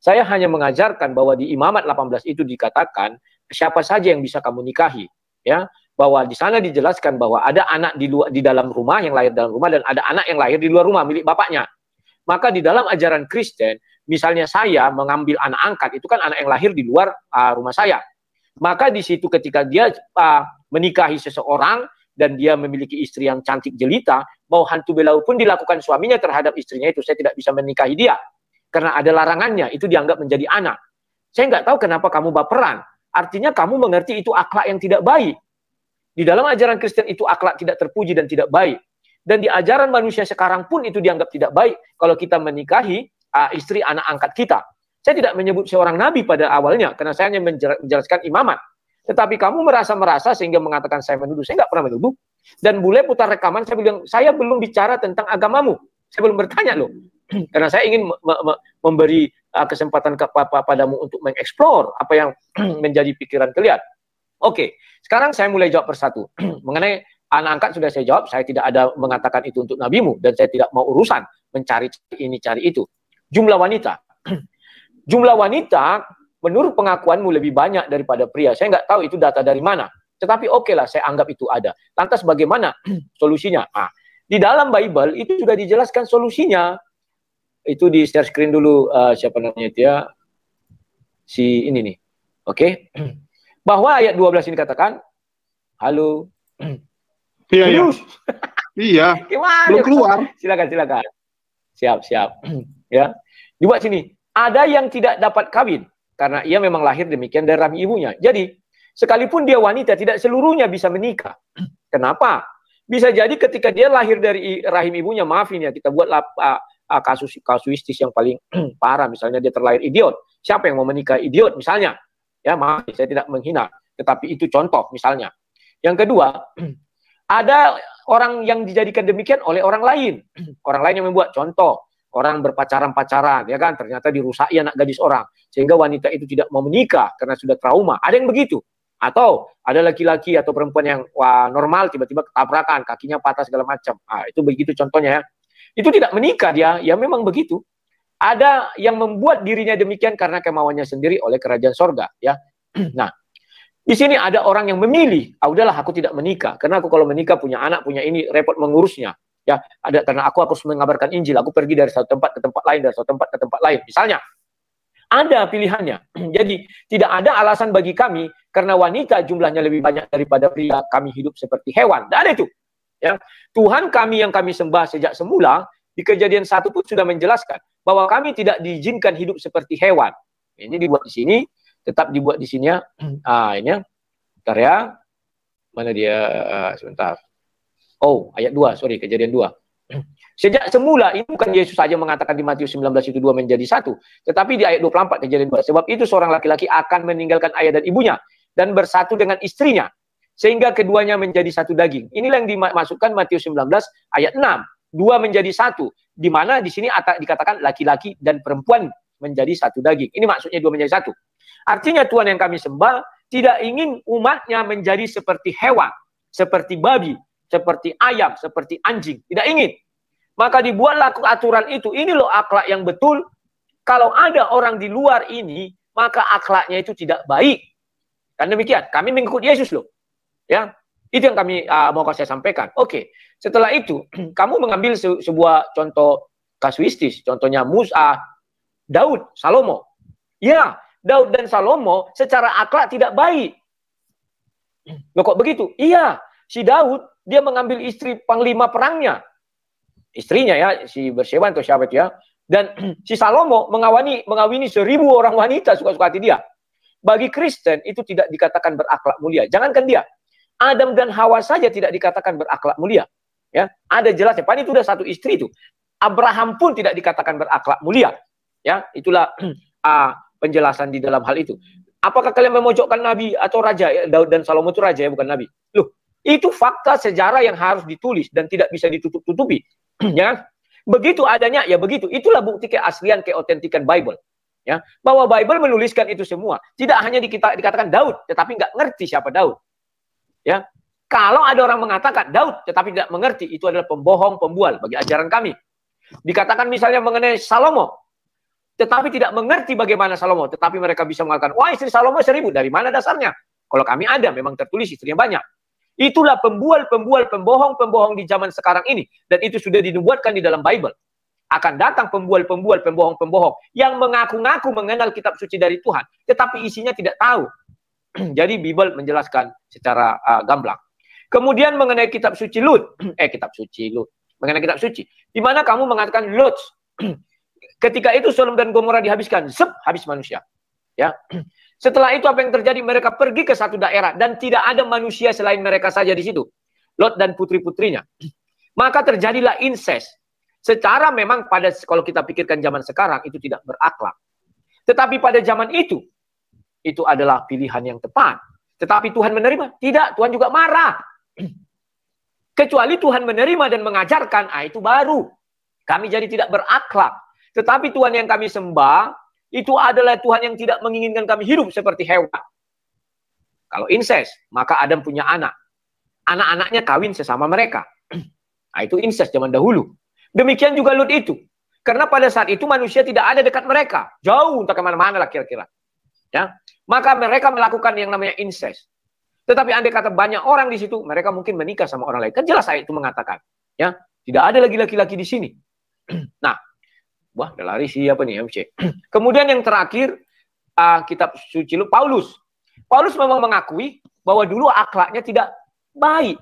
S2: Saya hanya mengajarkan bahwa di imamat 18 itu dikatakan siapa saja yang bisa kamu nikahi, ya. Bahwa di sana dijelaskan bahwa ada anak di luar di dalam rumah yang lahir dalam rumah dan ada anak yang lahir di luar rumah milik bapaknya. Maka di dalam ajaran Kristen misalnya saya mengambil anak angkat, itu kan anak yang lahir di luar uh, rumah saya. Maka di situ ketika dia uh, menikahi seseorang dan dia memiliki istri yang cantik jelita, mau hantu belau pun dilakukan suaminya terhadap istrinya itu, saya tidak bisa menikahi dia. Karena ada larangannya, itu dianggap menjadi anak. Saya nggak tahu kenapa kamu baperan. Artinya kamu mengerti itu akhlak yang tidak baik. Di dalam ajaran Kristen itu akhlak tidak terpuji dan tidak baik. Dan di ajaran manusia sekarang pun itu dianggap tidak baik. Kalau kita menikahi uh, istri anak angkat kita. Saya tidak menyebut seorang nabi pada awalnya karena saya hanya menjelaskan imamat. Tetapi kamu merasa-merasa sehingga mengatakan saya menuduh. Saya nggak pernah menuduh. Dan boleh putar rekaman saya bilang saya belum bicara tentang agamamu. Saya belum bertanya loh.
S3: karena saya
S2: ingin me me memberi uh, kesempatan ke padamu untuk mengeksplor apa yang menjadi pikiran kalian. Oke, sekarang saya mulai jawab persatu. Mengenai anak angkat sudah saya jawab, saya tidak ada mengatakan itu untuk nabimu dan saya tidak mau urusan mencari ini cari itu jumlah wanita. jumlah wanita menurut pengakuanmu lebih banyak daripada pria. Saya nggak tahu itu data dari mana. Tetapi oke okay lah, saya anggap itu ada. Lantas bagaimana solusinya? Nah, di dalam Bible itu sudah dijelaskan solusinya. Itu di share screen dulu uh, siapa namanya dia ya? si ini nih. Oke. Okay? Bahwa ayat 12 ini katakan halo. Iya, iya. iya. Gimana? Belum keluar. Silakan, silakan. Siap, siap ya. Dibuat sini, ada yang tidak dapat kawin karena ia memang lahir demikian dari rahim ibunya. Jadi, sekalipun dia wanita tidak seluruhnya bisa menikah. Kenapa? Bisa jadi ketika dia lahir dari rahim ibunya, maafin ya, kita buat kasus kasuistis yang paling parah misalnya dia terlahir idiot. Siapa yang mau menikah idiot misalnya? Ya, maaf saya tidak menghina, tetapi itu contoh misalnya. Yang kedua, ada orang yang dijadikan demikian oleh orang lain. Orang lain yang membuat contoh orang berpacaran-pacaran, ya kan? Ternyata dirusak anak gadis orang, sehingga wanita itu tidak mau menikah karena sudah trauma. Ada yang begitu. Atau ada laki-laki atau perempuan yang wah, normal tiba-tiba ketabrakan, kakinya patah segala macam. Nah, itu begitu contohnya ya. Itu tidak menikah dia, ya memang begitu. Ada yang membuat dirinya demikian karena kemauannya sendiri oleh kerajaan sorga, ya. nah, di sini ada orang yang memilih, ah udahlah aku tidak menikah, karena aku kalau menikah punya anak, punya ini, repot mengurusnya ya ada karena aku harus mengabarkan Injil aku pergi dari satu tempat ke tempat lain dari satu tempat ke tempat lain misalnya ada pilihannya jadi tidak ada alasan bagi kami karena wanita jumlahnya lebih banyak daripada pria kami hidup seperti hewan tidak ada itu ya Tuhan kami yang kami sembah sejak semula di kejadian satu pun sudah menjelaskan bahwa kami tidak diizinkan hidup seperti hewan ini dibuat di sini tetap dibuat di sini ya ah ini ya. ya. Mana dia? Uh, sebentar. Oh, ayat 2, sorry, kejadian 2. Sejak semula ini bukan Yesus saja mengatakan di Matius 19 itu dua menjadi satu, tetapi di ayat 24 kejadian 2. Sebab itu seorang laki-laki akan meninggalkan ayah dan ibunya dan bersatu dengan istrinya sehingga keduanya menjadi satu daging. Inilah yang dimasukkan Matius 19 ayat 6. Dua menjadi satu, di mana di sini dikatakan laki-laki dan perempuan menjadi satu daging. Ini maksudnya dua menjadi satu. Artinya Tuhan yang kami sembah tidak ingin umatnya menjadi seperti hewan, seperti babi seperti ayam, seperti anjing. Tidak ingin. Maka dibuatlah aturan itu. Ini loh akhlak yang betul. Kalau ada orang di luar ini, maka akhlaknya itu tidak baik. Karena demikian, kami mengikuti Yesus loh. Ya, itu yang kami uh, mau saya sampaikan. Oke, setelah itu kamu mengambil se sebuah contoh kasuistis, contohnya Musa, Daud, Salomo. Ya, Daud dan Salomo secara akhlak tidak baik. Loh kok begitu? Iya, si Daud dia mengambil istri panglima perangnya. Istrinya ya, si Berseba atau siapa itu ya. Dan si Salomo mengawani mengawini seribu orang wanita suka-suka hati dia. Bagi Kristen itu tidak dikatakan berakhlak mulia. Jangankan dia. Adam dan Hawa saja tidak dikatakan berakhlak mulia. Ya, ada jelasnya. Padahal itu sudah satu istri itu. Abraham pun tidak dikatakan berakhlak mulia. Ya, itulah uh, penjelasan di dalam hal itu. Apakah kalian memojokkan nabi atau raja? Ya, Daud dan Salomo itu raja ya, bukan nabi. Loh, itu fakta sejarah yang harus ditulis dan tidak bisa ditutup-tutupi. ya. Kan? Begitu adanya, ya begitu. Itulah bukti keaslian, keautentikan Bible. Ya, bahwa Bible menuliskan itu semua. Tidak hanya dikita, dikatakan Daud, tetapi nggak ngerti siapa Daud. Ya, kalau ada orang mengatakan Daud tetapi tidak mengerti, itu adalah pembohong, pembual bagi ajaran kami. Dikatakan misalnya mengenai Salomo, tetapi tidak mengerti bagaimana Salomo, tetapi mereka bisa mengatakan, wah istri Salomo seribu, dari mana dasarnya? Kalau kami ada, memang tertulis istrinya banyak. Itulah pembual-pembual, pembohong-pembohong di zaman sekarang ini. Dan itu sudah dinubuatkan di dalam Bible. Akan datang pembual-pembual, pembohong-pembohong yang mengaku-ngaku mengenal kitab suci dari Tuhan. Tetapi isinya tidak tahu. Jadi Bible menjelaskan secara uh, gamblang. Kemudian mengenai kitab suci Lut, eh kitab suci Lut, mengenai kitab suci, di mana kamu mengatakan Lut, ketika itu Sodom dan Gomora dihabiskan, sep habis manusia. Ya. Setelah itu apa yang terjadi? Mereka pergi ke satu daerah dan tidak ada manusia selain mereka saja di situ. Lot dan putri-putrinya. Maka terjadilah incest. Secara memang pada kalau kita pikirkan zaman sekarang itu tidak berakhlak. Tetapi pada zaman itu itu adalah pilihan yang tepat. Tetapi Tuhan menerima? Tidak, Tuhan juga marah. Kecuali Tuhan menerima dan mengajarkan, ah itu baru. Kami jadi tidak berakhlak. Tetapi Tuhan yang kami sembah itu adalah Tuhan yang tidak menginginkan kami hidup seperti hewan. Kalau incest, maka Adam punya anak. Anak-anaknya kawin sesama mereka. Nah, itu incest zaman dahulu. Demikian juga Lut itu. Karena pada saat itu manusia tidak ada dekat mereka. Jauh entah kemana-mana lah kira-kira. Ya. Maka mereka melakukan yang namanya incest. Tetapi andai kata banyak orang di situ, mereka mungkin menikah sama orang lain. Kan jelas saya itu mengatakan. ya Tidak ada lagi laki-laki di sini. nah, Wah, udah lari siapa nih MC? Kemudian yang terakhir uh, kitab suci lu Paulus. Paulus memang mengakui bahwa dulu akhlaknya tidak baik.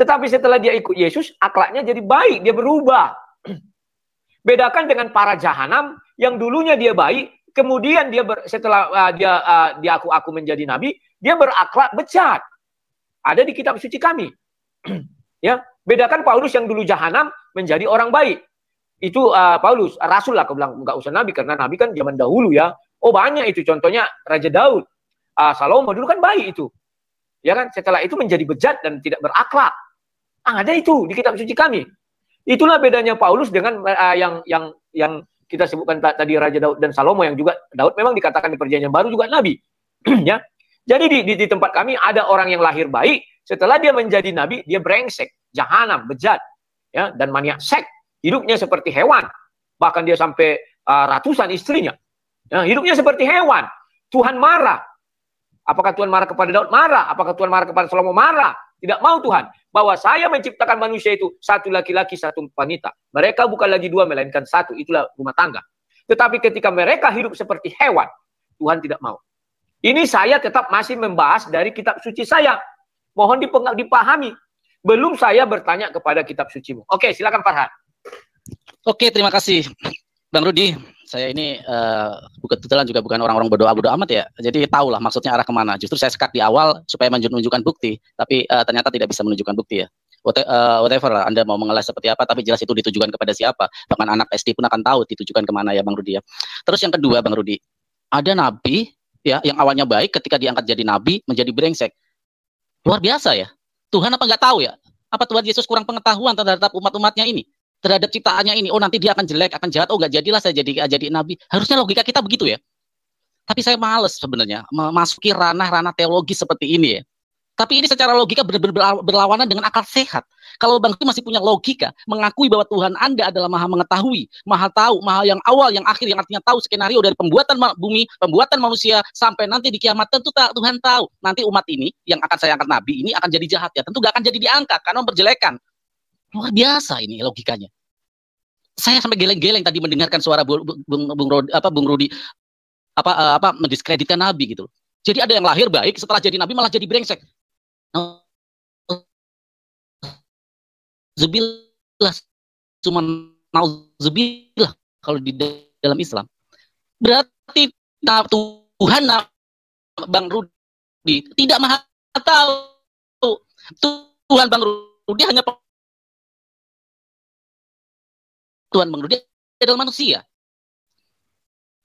S2: Tetapi setelah dia ikut Yesus, akhlaknya jadi baik, dia berubah. Bedakan dengan para jahanam yang dulunya dia baik, kemudian dia ber, setelah uh, dia uh, ah, diaku aku menjadi nabi, dia berakhlak becat. Ada di kitab suci kami. ya, bedakan Paulus yang dulu jahanam menjadi orang baik itu uh, Paulus Rasul lah aku bilang nggak usah Nabi karena Nabi kan zaman dahulu ya oh banyak itu contohnya Raja Daud uh, Salomo dulu kan baik itu ya kan setelah itu menjadi bejat dan tidak berakhlak ah, ada itu di kitab suci kami itulah bedanya Paulus dengan uh, yang yang yang kita sebutkan tadi Raja Daud dan Salomo yang juga Daud memang dikatakan di perjanjian baru juga Nabi ya jadi di, di, di tempat kami ada orang yang lahir baik setelah dia menjadi Nabi dia brengsek jahanam bejat ya dan maniak seks hidupnya seperti hewan. Bahkan dia sampai uh, ratusan istrinya. Nah, hidupnya seperti hewan. Tuhan marah. Apakah Tuhan marah kepada Daud? Marah. Apakah Tuhan marah kepada Salomo? Marah. Tidak mau Tuhan. Bahwa saya menciptakan manusia itu satu laki-laki, satu wanita. Mereka bukan lagi dua, melainkan satu. Itulah rumah tangga. Tetapi ketika mereka hidup seperti hewan, Tuhan tidak mau. Ini saya tetap masih membahas dari kitab suci saya. Mohon dipahami. Belum saya bertanya kepada kitab sucimu. Oke, silakan Farhan.
S1: Oke, terima kasih Bang Rudi. Saya ini uh, bukan tutelan juga bukan orang-orang berdoa berdoa amat ya. Jadi lah maksudnya arah kemana. Justru saya sekat di awal supaya menunjukkan bukti, tapi uh, ternyata tidak bisa menunjukkan bukti ya. What, eh, whatever lah, Anda mau mengelas seperti apa, tapi jelas itu ditujukan kepada siapa. Bahkan anak SD pun akan tahu ditujukan kemana ya Bang Rudi ya. Terus yang kedua Bang Rudi, ada nabi ya yang awalnya baik ketika diangkat jadi nabi menjadi brengsek. Luar biasa ya. Tuhan apa nggak tahu ya? Apa Tuhan Yesus kurang pengetahuan terhadap umat-umatnya ini? terhadap ciptaannya ini. Oh nanti dia akan jelek, akan jahat. Oh enggak jadilah saya jadi jadi nabi. Harusnya logika kita begitu ya. Tapi saya males sebenarnya memasuki ranah-ranah teologi seperti ini ya. Tapi ini secara logika benar-benar berlawanan dengan akal sehat. Kalau Bang Tuh masih punya logika, mengakui bahwa Tuhan Anda adalah maha mengetahui, maha tahu, maha yang awal, yang akhir, yang artinya tahu skenario dari pembuatan bumi, pembuatan manusia, sampai nanti di kiamat, tentu Tuhan tahu. Nanti umat ini, yang akan saya angkat Nabi, ini akan jadi jahat ya. Tentu gak akan jadi diangkat, karena memperjelekan. Luar biasa ini logikanya. Saya sampai geleng-geleng tadi mendengarkan suara Bung Bung, Bung Rudi apa Bung Rudi apa eh, apa mendiskreditkan Nabi gitu.
S3: Jadi ada yang lahir baik, setelah jadi Nabi malah jadi brengsek. Zubillah cuma nauzubillah
S1: kalau di dalam Islam. Berarti nah, Tuhan nah,
S3: Bang Rudi tidak maha tahu. Tuhan Bang Rudi hanya Tuhan menurut dia adalah manusia.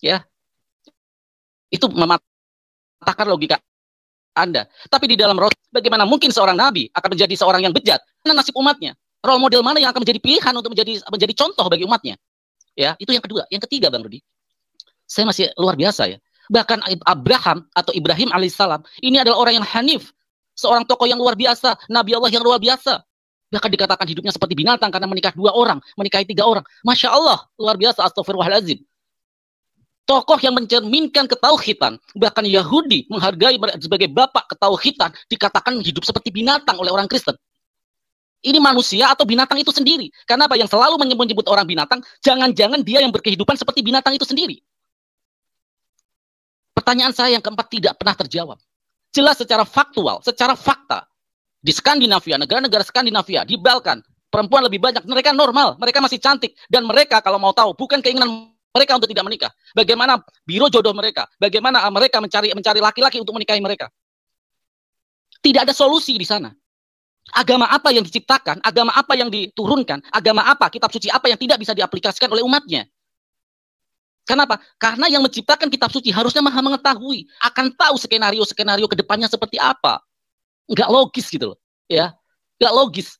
S3: Ya. Itu mematahkan
S1: logika Anda. Tapi di dalam roh, bagaimana mungkin seorang nabi akan menjadi seorang yang bejat? Karena nasib umatnya. Role model mana yang akan menjadi pilihan untuk menjadi menjadi contoh bagi umatnya? Ya, itu yang kedua. Yang ketiga, Bang Rudi. Saya masih luar biasa ya. Bahkan Abraham atau Ibrahim alaihissalam ini adalah orang yang hanif, seorang tokoh yang luar biasa, nabi Allah yang luar biasa bahkan dikatakan hidupnya seperti binatang karena menikah dua orang, menikahi tiga orang. Masya Allah, luar biasa, astagfirullahaladzim. Tokoh yang mencerminkan ketauhitan bahkan Yahudi menghargai sebagai bapak ketauhitan dikatakan hidup seperti binatang oleh orang Kristen. Ini manusia atau binatang itu sendiri. Karena apa yang selalu menyebut nyebut orang binatang, jangan-jangan dia yang berkehidupan seperti binatang itu sendiri. Pertanyaan saya yang keempat tidak pernah terjawab. Jelas secara faktual, secara fakta, di Skandinavia, negara-negara Skandinavia, di Balkan, perempuan lebih banyak. Mereka normal, mereka masih cantik. Dan mereka kalau mau tahu, bukan keinginan mereka untuk tidak menikah. Bagaimana biro jodoh mereka, bagaimana eh, mereka mencari mencari laki-laki untuk menikahi mereka. Tidak ada solusi di sana. Agama apa yang diciptakan, agama apa yang diturunkan, agama apa, kitab suci apa yang tidak bisa diaplikasikan oleh umatnya. Kenapa? Karena yang menciptakan kitab suci harusnya maha mengetahui, akan tahu skenario-skenario kedepannya seperti apa nggak logis gitu loh ya nggak logis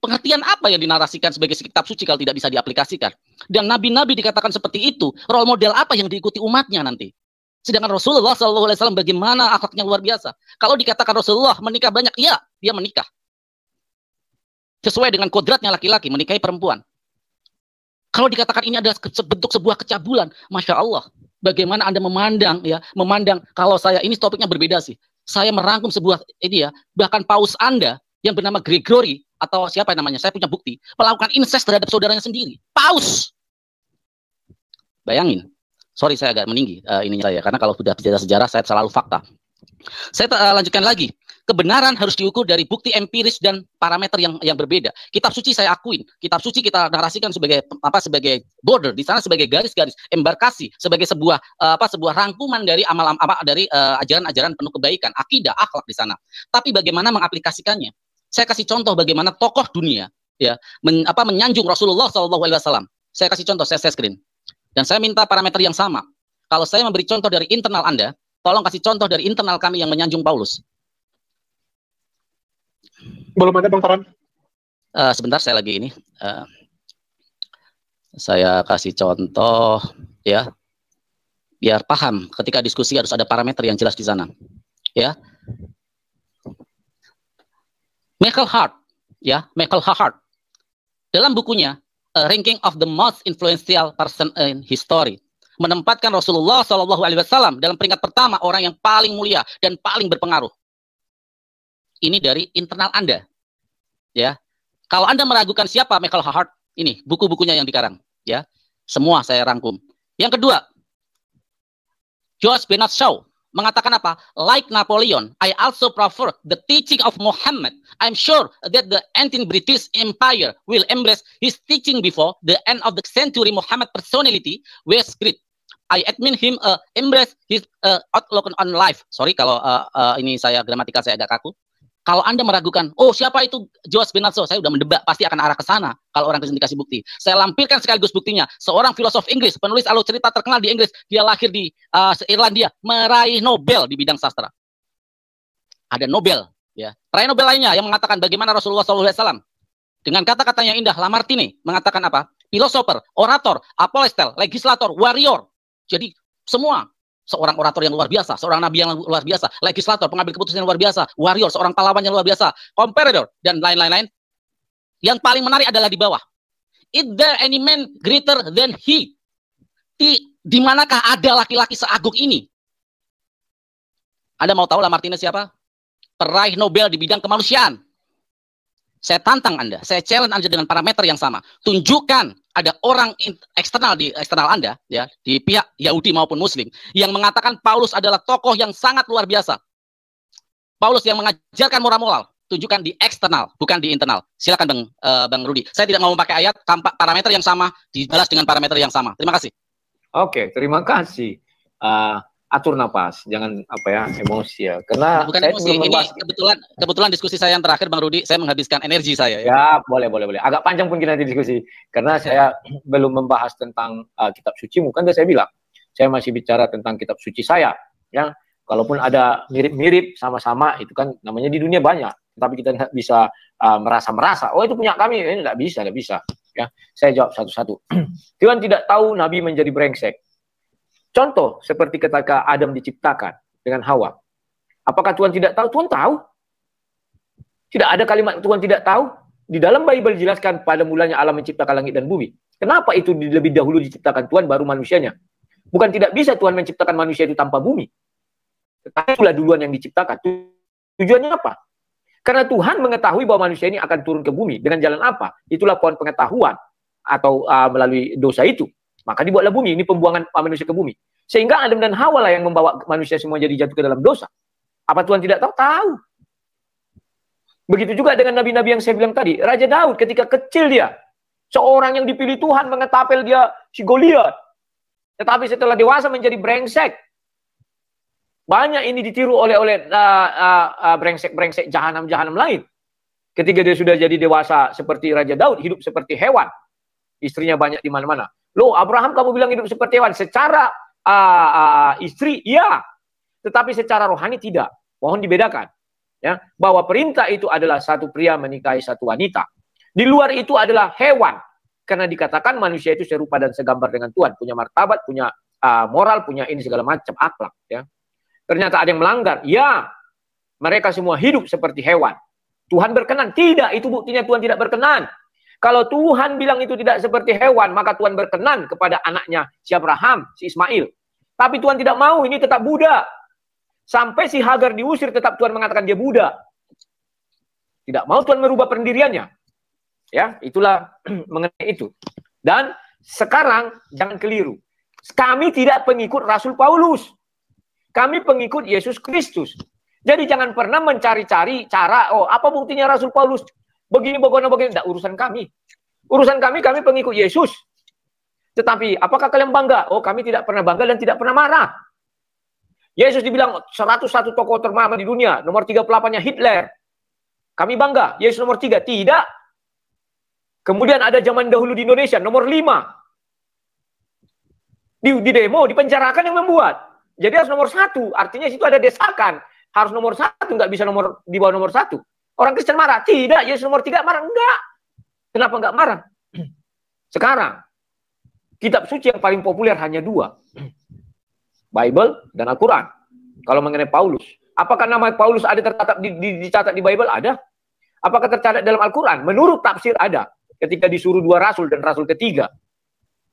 S1: pengertian apa yang dinarasikan sebagai kitab suci kalau tidak bisa diaplikasikan dan nabi-nabi dikatakan seperti itu role model apa yang diikuti umatnya nanti sedangkan Rasulullah Shallallahu Alaihi bagaimana akhlaknya luar biasa kalau dikatakan Rasulullah menikah banyak iya dia menikah sesuai dengan kodratnya laki-laki menikahi perempuan kalau dikatakan ini adalah bentuk sebuah kecabulan masya Allah bagaimana anda memandang ya memandang kalau saya ini topiknya berbeda sih saya merangkum sebuah ini ya, bahkan paus Anda yang bernama Gregory atau siapa namanya, saya punya bukti, melakukan incest terhadap saudaranya sendiri. Paus. Bayangin. Sorry saya agak meninggi uh, ininya saya karena kalau sudah bicara sejarah saya selalu fakta. Saya uh, lanjutkan lagi. Kebenaran harus diukur dari bukti empiris dan parameter yang yang berbeda. Kitab suci saya akuin, kitab suci kita narasikan sebagai apa sebagai border di sana sebagai garis-garis embarkasi sebagai sebuah uh, apa sebuah rangkuman dari amal apa dari eh, ajaran-ajaran uh, penuh kebaikan, akidah, akhlak di sana. Tapi bagaimana mengaplikasikannya? Saya kasih contoh bagaimana tokoh dunia ya men, apa menyanjung Rasulullah Shallallahu Alaihi Wasallam. Saya kasih contoh, saya, saya screen dan saya minta parameter yang sama. Kalau saya memberi contoh dari internal Anda, Tolong kasih contoh dari internal kami yang menyanjung Paulus. Belum ada Bang Farhan. Uh, sebentar saya lagi ini. Uh, saya kasih contoh ya. Biar paham ketika diskusi harus ada parameter yang jelas di sana. Ya. Michael Hart ya, Michael Hart dalam bukunya A Ranking of the Most Influential Person in History menempatkan Rasulullah Shallallahu Alaihi Wasallam dalam peringkat pertama orang yang paling mulia dan paling berpengaruh. Ini dari internal Anda, ya. Kalau Anda meragukan siapa Michael Hart, ini buku-bukunya yang dikarang, ya. Semua saya rangkum. Yang kedua, George Bernard Shaw mengatakan apa? Like Napoleon, I also prefer the teaching of Muhammad. I'm sure that the ancient british empire will embrace his teaching before the end of the century. Muhammad personality was great. I admin him uh, embrace his uh, outlook on life. Sorry kalau uh, uh, ini saya gramatikal saya agak kaku. Kalau Anda meragukan, oh siapa itu Joas bin Nassau? Saya sudah mendebak, pasti akan arah ke sana kalau orang Kristen dikasih bukti. Saya lampirkan sekaligus buktinya. Seorang filosof Inggris, penulis alur cerita terkenal di Inggris, dia lahir di uh, Irlandia, meraih Nobel di bidang sastra. Ada Nobel, ya. Peraih Nobel lainnya yang mengatakan bagaimana Rasulullah SAW dengan kata-katanya indah, Lamartine mengatakan apa? Filosofer, orator, apolestel, legislator, warrior, jadi semua seorang orator yang luar biasa, seorang nabi yang luar biasa, legislator, pengambil keputusan yang luar biasa, warrior, seorang pahlawan yang luar biasa, comparator, dan lain-lain-lain. Yang paling menarik adalah di bawah. Is there any man greater than he? Di, di manakah ada laki-laki seagung ini? Anda mau tahu lah Martinez siapa? Peraih Nobel di bidang kemanusiaan. Saya tantang Anda, saya challenge Anda dengan parameter yang sama. Tunjukkan ada orang eksternal di eksternal Anda ya, di pihak Yahudi maupun Muslim yang mengatakan Paulus adalah tokoh yang sangat luar biasa. Paulus yang mengajarkan moral-moral, tunjukkan di eksternal, bukan di internal. Silakan Bang uh, Bang Rudi. Saya tidak mau pakai ayat, tampak parameter yang sama dibalas dengan parameter yang sama. Terima kasih. Oke, terima kasih. Uh, atur nafas, jangan apa ya
S2: emosi ya. Karena bukan saya emosi, ini
S1: kebetulan
S2: kebetulan diskusi saya yang terakhir Bang Rudi, saya menghabiskan energi saya. Ya, ya boleh boleh boleh. Agak panjang pun kita nanti diskusi karena saya belum membahas tentang uh, kitab suci. Mungkin saya bilang, saya masih bicara tentang kitab suci saya. Ya, kalaupun ada mirip-mirip sama-sama itu kan namanya di dunia banyak. Tapi kita nggak bisa uh, eh, merasa merasa. Oh itu punya kami, ini eh, nggak bisa nggak bisa. Ya, saya jawab satu-satu. Tuhan tidak tahu Nabi menjadi brengsek Contoh seperti ketika Adam diciptakan dengan Hawa. Apakah Tuhan tidak tahu? Tuhan tahu. Tidak ada kalimat Tuhan tidak tahu. Di dalam Bible dijelaskan pada mulanya Allah menciptakan langit dan bumi. Kenapa itu lebih dahulu diciptakan Tuhan baru manusianya? Bukan tidak bisa Tuhan menciptakan manusia itu tanpa bumi. Tetapi itulah duluan yang diciptakan. Tujuannya apa? Karena Tuhan mengetahui bahwa manusia ini akan turun ke bumi dengan jalan apa? Itulah pohon pengetahuan atau uh, melalui dosa itu. Maka dibuatlah bumi. Ini pembuangan manusia ke bumi. Sehingga Adam dan Hawa lah yang membawa manusia semua jadi jatuh ke dalam dosa. Apa Tuhan tidak tahu? Tahu. Begitu juga dengan nabi-nabi yang saya bilang tadi. Raja Daud ketika kecil dia. Seorang yang dipilih Tuhan mengetapel dia si Goliat. Tetapi setelah dewasa menjadi brengsek. Banyak ini ditiru oleh oleh brengsek-brengsek uh, uh, uh, jahanam-jahanam lain. Ketika dia sudah jadi dewasa seperti Raja Daud, hidup seperti hewan. Istrinya banyak di mana-mana. Loh, Abraham kamu bilang hidup seperti hewan. Secara uh, uh, istri, iya. Tetapi secara rohani tidak. Mohon dibedakan. ya Bahwa perintah itu adalah satu pria menikahi satu wanita. Di luar itu adalah hewan. Karena dikatakan manusia itu serupa dan segambar dengan Tuhan. Punya martabat, punya uh, moral, punya ini segala macam. Akhlak. ya Ternyata ada yang melanggar. Ya, mereka semua hidup seperti hewan. Tuhan berkenan. Tidak, itu buktinya Tuhan tidak berkenan. Kalau Tuhan bilang itu tidak seperti hewan, maka Tuhan berkenan kepada anaknya, si Abraham, si Ismail. Tapi Tuhan tidak mau, ini tetap Buddha. Sampai si Hagar diusir, tetap Tuhan mengatakan dia Buddha. Tidak mau Tuhan merubah pendiriannya. Ya, itulah mengenai itu. Dan sekarang jangan keliru. Kami tidak pengikut Rasul Paulus. Kami pengikut Yesus Kristus. Jadi jangan pernah mencari-cari cara, oh apa buktinya Rasul Paulus? begini bagaimana begini tidak urusan kami. Urusan kami kami pengikut Yesus. Tetapi apakah kalian bangga? Oh, kami tidak pernah bangga dan tidak pernah marah. Yesus dibilang 101 tokoh termahal di dunia, nomor 38-nya Hitler. Kami bangga, Yesus nomor 3. Tidak. Kemudian ada zaman dahulu di Indonesia, nomor 5. Di, di demo, dipenjarakan yang membuat. Jadi harus nomor satu. Artinya situ ada desakan. Harus nomor satu, nggak bisa nomor di bawah nomor satu. Orang Kristen marah? Tidak. Yesus nomor tiga marah? Enggak. Kenapa enggak marah? Sekarang, kitab suci yang paling populer hanya dua. Bible dan Al-Quran. Kalau mengenai Paulus. Apakah nama Paulus ada tercatat di, di, dicatat di Bible? Ada. Apakah tercatat dalam Al-Quran? Menurut tafsir ada. Ketika disuruh dua rasul dan rasul ketiga.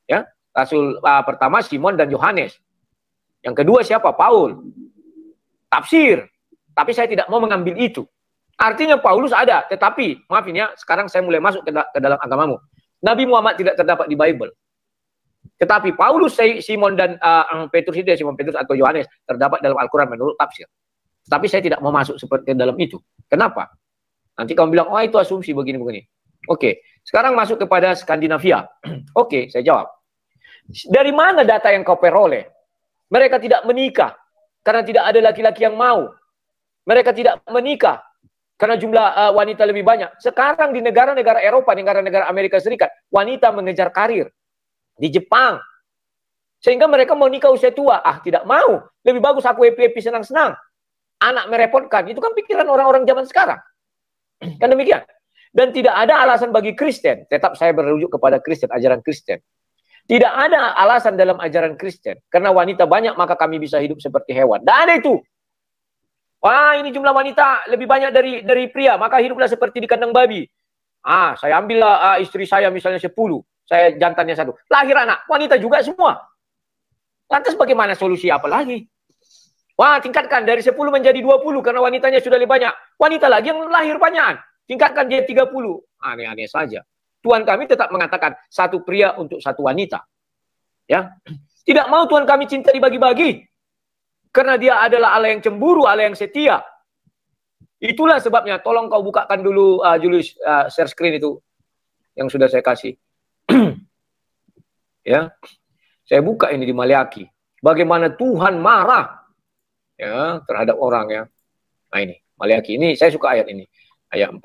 S2: Ya, Rasul uh, pertama Simon dan Yohanes. Yang kedua siapa? Paul. Tafsir. Tapi saya tidak mau mengambil itu. Artinya Paulus ada, tetapi maafin ya, sekarang saya mulai masuk ke, da ke dalam agamamu. Nabi Muhammad tidak terdapat di Bible. Tetapi Paulus, Simon dan uh, Petrus itu ya Simon Petrus atau Yohanes terdapat dalam Al-Qur'an menurut tafsir. Tapi saya tidak mau masuk seperti dalam itu. Kenapa? Nanti kamu bilang, "Oh, itu asumsi begini-begini." Oke, sekarang masuk kepada Skandinavia. Oke, saya jawab. Dari mana data yang kau peroleh? Mereka tidak menikah karena tidak ada laki-laki yang mau. Mereka tidak menikah karena jumlah uh, wanita lebih banyak. Sekarang di negara-negara Eropa, negara-negara Amerika Serikat, wanita mengejar karir. Di Jepang. Sehingga mereka mau nikah usia tua. Ah, tidak mau. Lebih bagus aku happy-happy senang-senang. Anak merepotkan. Itu kan pikiran orang-orang zaman sekarang. kan demikian. Dan tidak ada alasan bagi Kristen. Tetap saya berujuk kepada Kristen, ajaran Kristen. Tidak ada alasan dalam ajaran Kristen. Karena wanita banyak maka kami bisa hidup seperti hewan. Tidak ada itu. Wah, ini jumlah wanita lebih banyak dari dari pria, maka hiduplah seperti di kandang babi. Ah, saya ambil ah, ah istri saya misalnya 10, saya jantannya satu. Lahir anak, wanita juga semua. Lantas bagaimana solusi apa lagi? Wah, tingkatkan dari 10 menjadi 20 karena wanitanya sudah lebih banyak. Wanita lagi yang lahir banyak. Tingkatkan jadi 30. Aneh-aneh saja. Tuhan kami tetap mengatakan satu pria untuk satu wanita. Ya. Tidak mau Tuhan kami cinta dibagi-bagi. Karena dia adalah Allah yang cemburu, Allah yang setia. Itulah sebabnya. Tolong kau bukakan dulu uh, Julius uh, share screen itu yang sudah saya kasih. ya. Saya buka ini di Maliaki. Bagaimana Tuhan marah ya terhadap orang ya. Nah ini Maliaki ini saya suka ayat ini. Ayat 14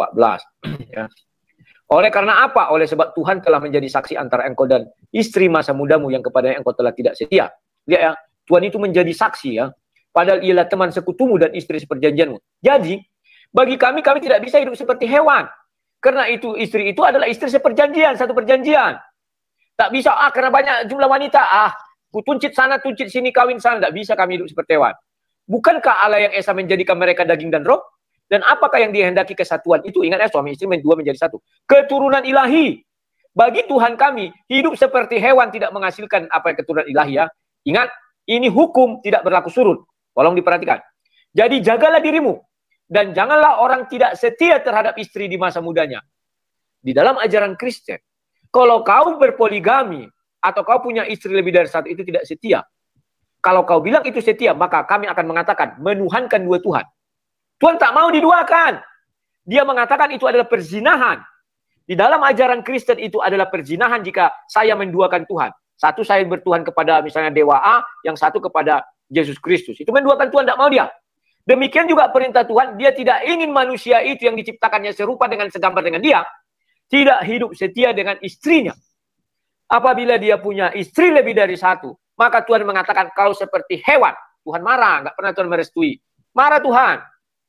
S2: ya. Oleh karena apa? Oleh sebab Tuhan telah menjadi saksi antara engkau dan istri masa mudamu yang kepada engkau telah tidak setia. Lihat ya, Tuhan itu menjadi saksi ya. Padahal ialah teman sekutumu dan istri seperjanjianmu. Jadi, bagi kami, kami tidak bisa hidup seperti hewan. Karena itu istri itu adalah istri seperjanjian, satu perjanjian. Tak bisa, ah karena banyak jumlah wanita, ah kutuncit sana, tuncit sini, kawin sana. Tak bisa kami hidup seperti hewan. Bukankah Allah yang Esa menjadikan mereka daging dan roh? Dan apakah yang dihendaki kesatuan itu? Ingat ya, suami istri dua menjadi satu. Keturunan ilahi. Bagi Tuhan kami, hidup seperti hewan tidak menghasilkan apa yang keturunan ilahi ya. Ingat, ini hukum tidak berlaku surut. Tolong diperhatikan. Jadi jagalah dirimu dan janganlah orang tidak setia terhadap istri di masa mudanya. Di dalam ajaran Kristen, kalau kau berpoligami atau kau punya istri lebih dari satu itu tidak setia. Kalau kau bilang itu setia, maka kami akan mengatakan menuhankan dua Tuhan. Tuhan tak mau diduakan. Dia mengatakan itu adalah perzinahan. Di dalam ajaran Kristen itu adalah perzinahan jika saya menduakan Tuhan. Satu saya bertuhan kepada misalnya Dewa A, yang satu kepada Yesus Kristus. Itu menduakan Tuhan tidak mau dia. Demikian juga perintah Tuhan, dia tidak ingin manusia itu yang diciptakannya serupa dengan segambar dengan dia, tidak hidup setia dengan istrinya. Apabila dia punya istri lebih dari satu, maka Tuhan mengatakan kau seperti hewan. Tuhan marah, nggak pernah Tuhan merestui. Marah Tuhan.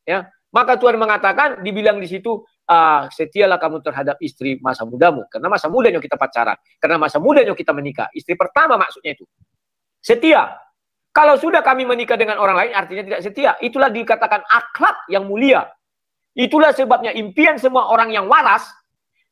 S2: Ya, maka Tuhan mengatakan, dibilang di situ, Ah, setialah kamu terhadap istri masa mudamu. Karena masa muda yang kita pacaran. Karena masa muda yang kita menikah. Istri pertama maksudnya itu. Setia. Kalau sudah kami menikah dengan orang lain, artinya tidak setia. Itulah dikatakan akhlak yang mulia. Itulah sebabnya impian semua orang yang waras,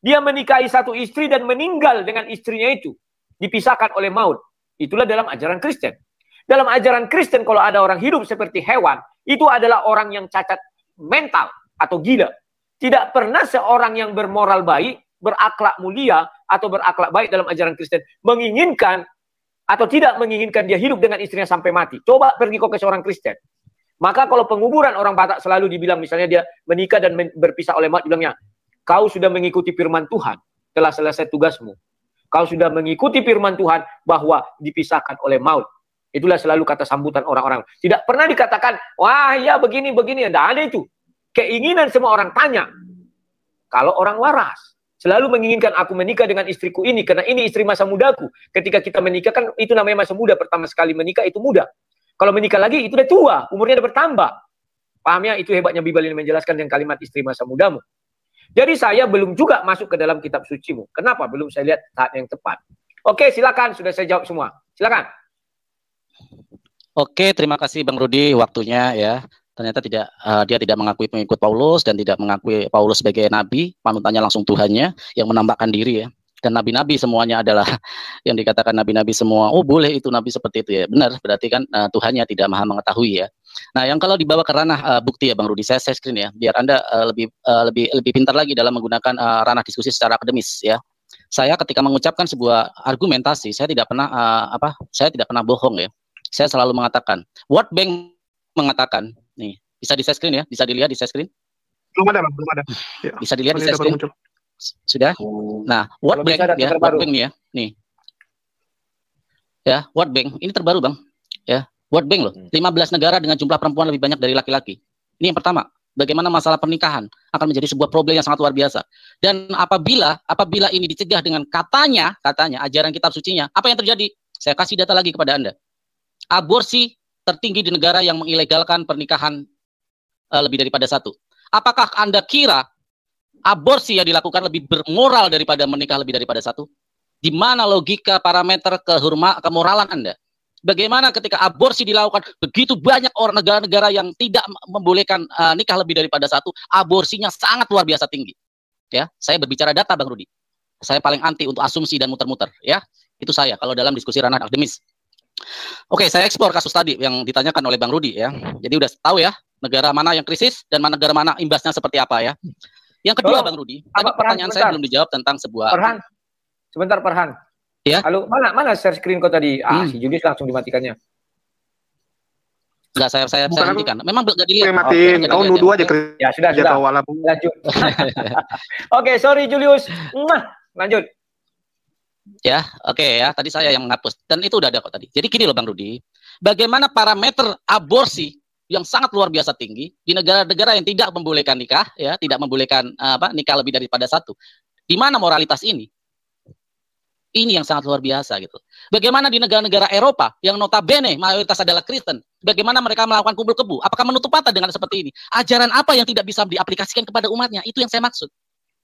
S2: dia menikahi satu istri dan meninggal dengan istrinya itu. Dipisahkan oleh maut. Itulah dalam ajaran Kristen. Dalam ajaran Kristen, kalau ada orang hidup seperti hewan, itu adalah orang yang cacat mental atau gila. Tidak pernah seorang yang bermoral baik, berakhlak mulia, atau berakhlak baik dalam ajaran Kristen menginginkan atau tidak menginginkan dia hidup dengan istrinya sampai mati. Coba pergi kok ke seorang Kristen. Maka kalau penguburan orang Batak selalu dibilang misalnya dia menikah dan berpisah oleh maut bilangnya, kau sudah mengikuti firman Tuhan, telah selesai tugasmu. Kau sudah mengikuti firman Tuhan bahwa dipisahkan oleh maut. Itulah selalu kata sambutan orang-orang. Tidak pernah dikatakan, wah ya begini, begini. Tidak ada itu. Keinginan semua orang tanya. Kalau orang waras, selalu menginginkan aku menikah dengan istriku ini karena ini istri masa mudaku. Ketika kita menikah kan itu namanya masa muda. Pertama sekali menikah itu muda. Kalau menikah lagi itu udah tua, umurnya udah bertambah. Paham ya? Itu hebatnya Bibel ini menjelaskan dengan kalimat istri masa mudamu. Jadi saya belum juga masuk ke dalam kitab suci mu. Kenapa? Belum saya lihat saat yang tepat. Oke, silakan. Sudah saya jawab semua. Silakan.
S1: Oke, terima kasih Bang Rudi waktunya ya ternyata tidak uh, dia tidak mengakui pengikut Paulus dan tidak mengakui Paulus sebagai nabi, panutannya langsung Tuhannya yang menampakkan diri ya. Dan nabi-nabi semuanya adalah yang dikatakan nabi-nabi semua. Oh, boleh itu nabi seperti itu ya. Benar, berarti kan uh, Tuhannya tidak Maha mengetahui ya. Nah, yang kalau dibawa ke ranah uh, bukti ya Bang Rudi, saya saya screen ya, biar Anda uh, lebih uh, lebih lebih pintar lagi dalam menggunakan uh, ranah diskusi secara akademis ya. Saya ketika mengucapkan sebuah argumentasi, saya tidak pernah uh, apa? Saya tidak pernah bohong ya. Saya selalu mengatakan, what Bank mengatakan Nih, bisa di share screen ya? Bisa dilihat di share screen? Belum ada, Belum ada. Ya. Bisa dilihat Kali di share screen? Muncul. Sudah? Oh. Nah, word bank ya, word bank ya. Nih. Ya, word bank. Ini terbaru, Bang. Ya, word bank loh. 15 hmm. negara dengan jumlah perempuan lebih banyak dari laki-laki. Ini yang pertama. Bagaimana masalah pernikahan akan menjadi sebuah problem yang sangat luar biasa. Dan apabila apabila ini dicegah dengan katanya, katanya ajaran kitab sucinya, apa yang terjadi? Saya kasih data lagi kepada Anda. Aborsi tertinggi di negara yang mengilegalkan pernikahan uh, lebih daripada satu. Apakah Anda kira aborsi yang dilakukan lebih bermoral daripada menikah lebih daripada satu? Di mana logika parameter kehorma kemoralan Anda? Bagaimana ketika aborsi dilakukan begitu banyak orang negara-negara yang tidak membolehkan uh, nikah lebih daripada satu, aborsinya sangat luar biasa tinggi. Ya, saya berbicara data Bang Rudi. Saya paling anti untuk asumsi dan muter-muter, ya. Itu saya kalau dalam diskusi ranah akademis. Oke, saya ekspor kasus tadi yang ditanyakan oleh Bang Rudi ya. Jadi udah tahu ya negara mana yang krisis dan mana negara mana imbasnya seperti apa ya. Yang kedua Bang Rudi, tadi apa, pertanyaan perhan, saya belum dijawab tentang sebuah Perhan. Sebentar Perhan. Ya. Halo, mana mana share screen kok tadi? Ah, hmm. si Judis langsung dimatikannya. Enggak, saya saya, saya hentikan. Memang enggak dilihat. matiin. Oh, nuduh aja. Ya, ya sudah, sudah.
S2: Lanjut. Oke,
S1: okay, sorry Julius. Nah, lanjut. Ya, oke okay ya. Tadi saya yang menghapus dan itu udah ada kok tadi. Jadi gini loh Bang Rudi, bagaimana parameter aborsi yang sangat luar biasa tinggi di negara-negara yang tidak membolehkan nikah ya, tidak membolehkan eh, apa nikah lebih daripada satu. Di mana moralitas ini? Ini yang sangat luar biasa gitu. Bagaimana di negara-negara Eropa yang notabene mayoritas adalah Kristen, bagaimana mereka melakukan kumpul kebu? Apakah menutup mata dengan seperti ini? Ajaran apa yang tidak bisa diaplikasikan kepada umatnya? Itu yang saya maksud.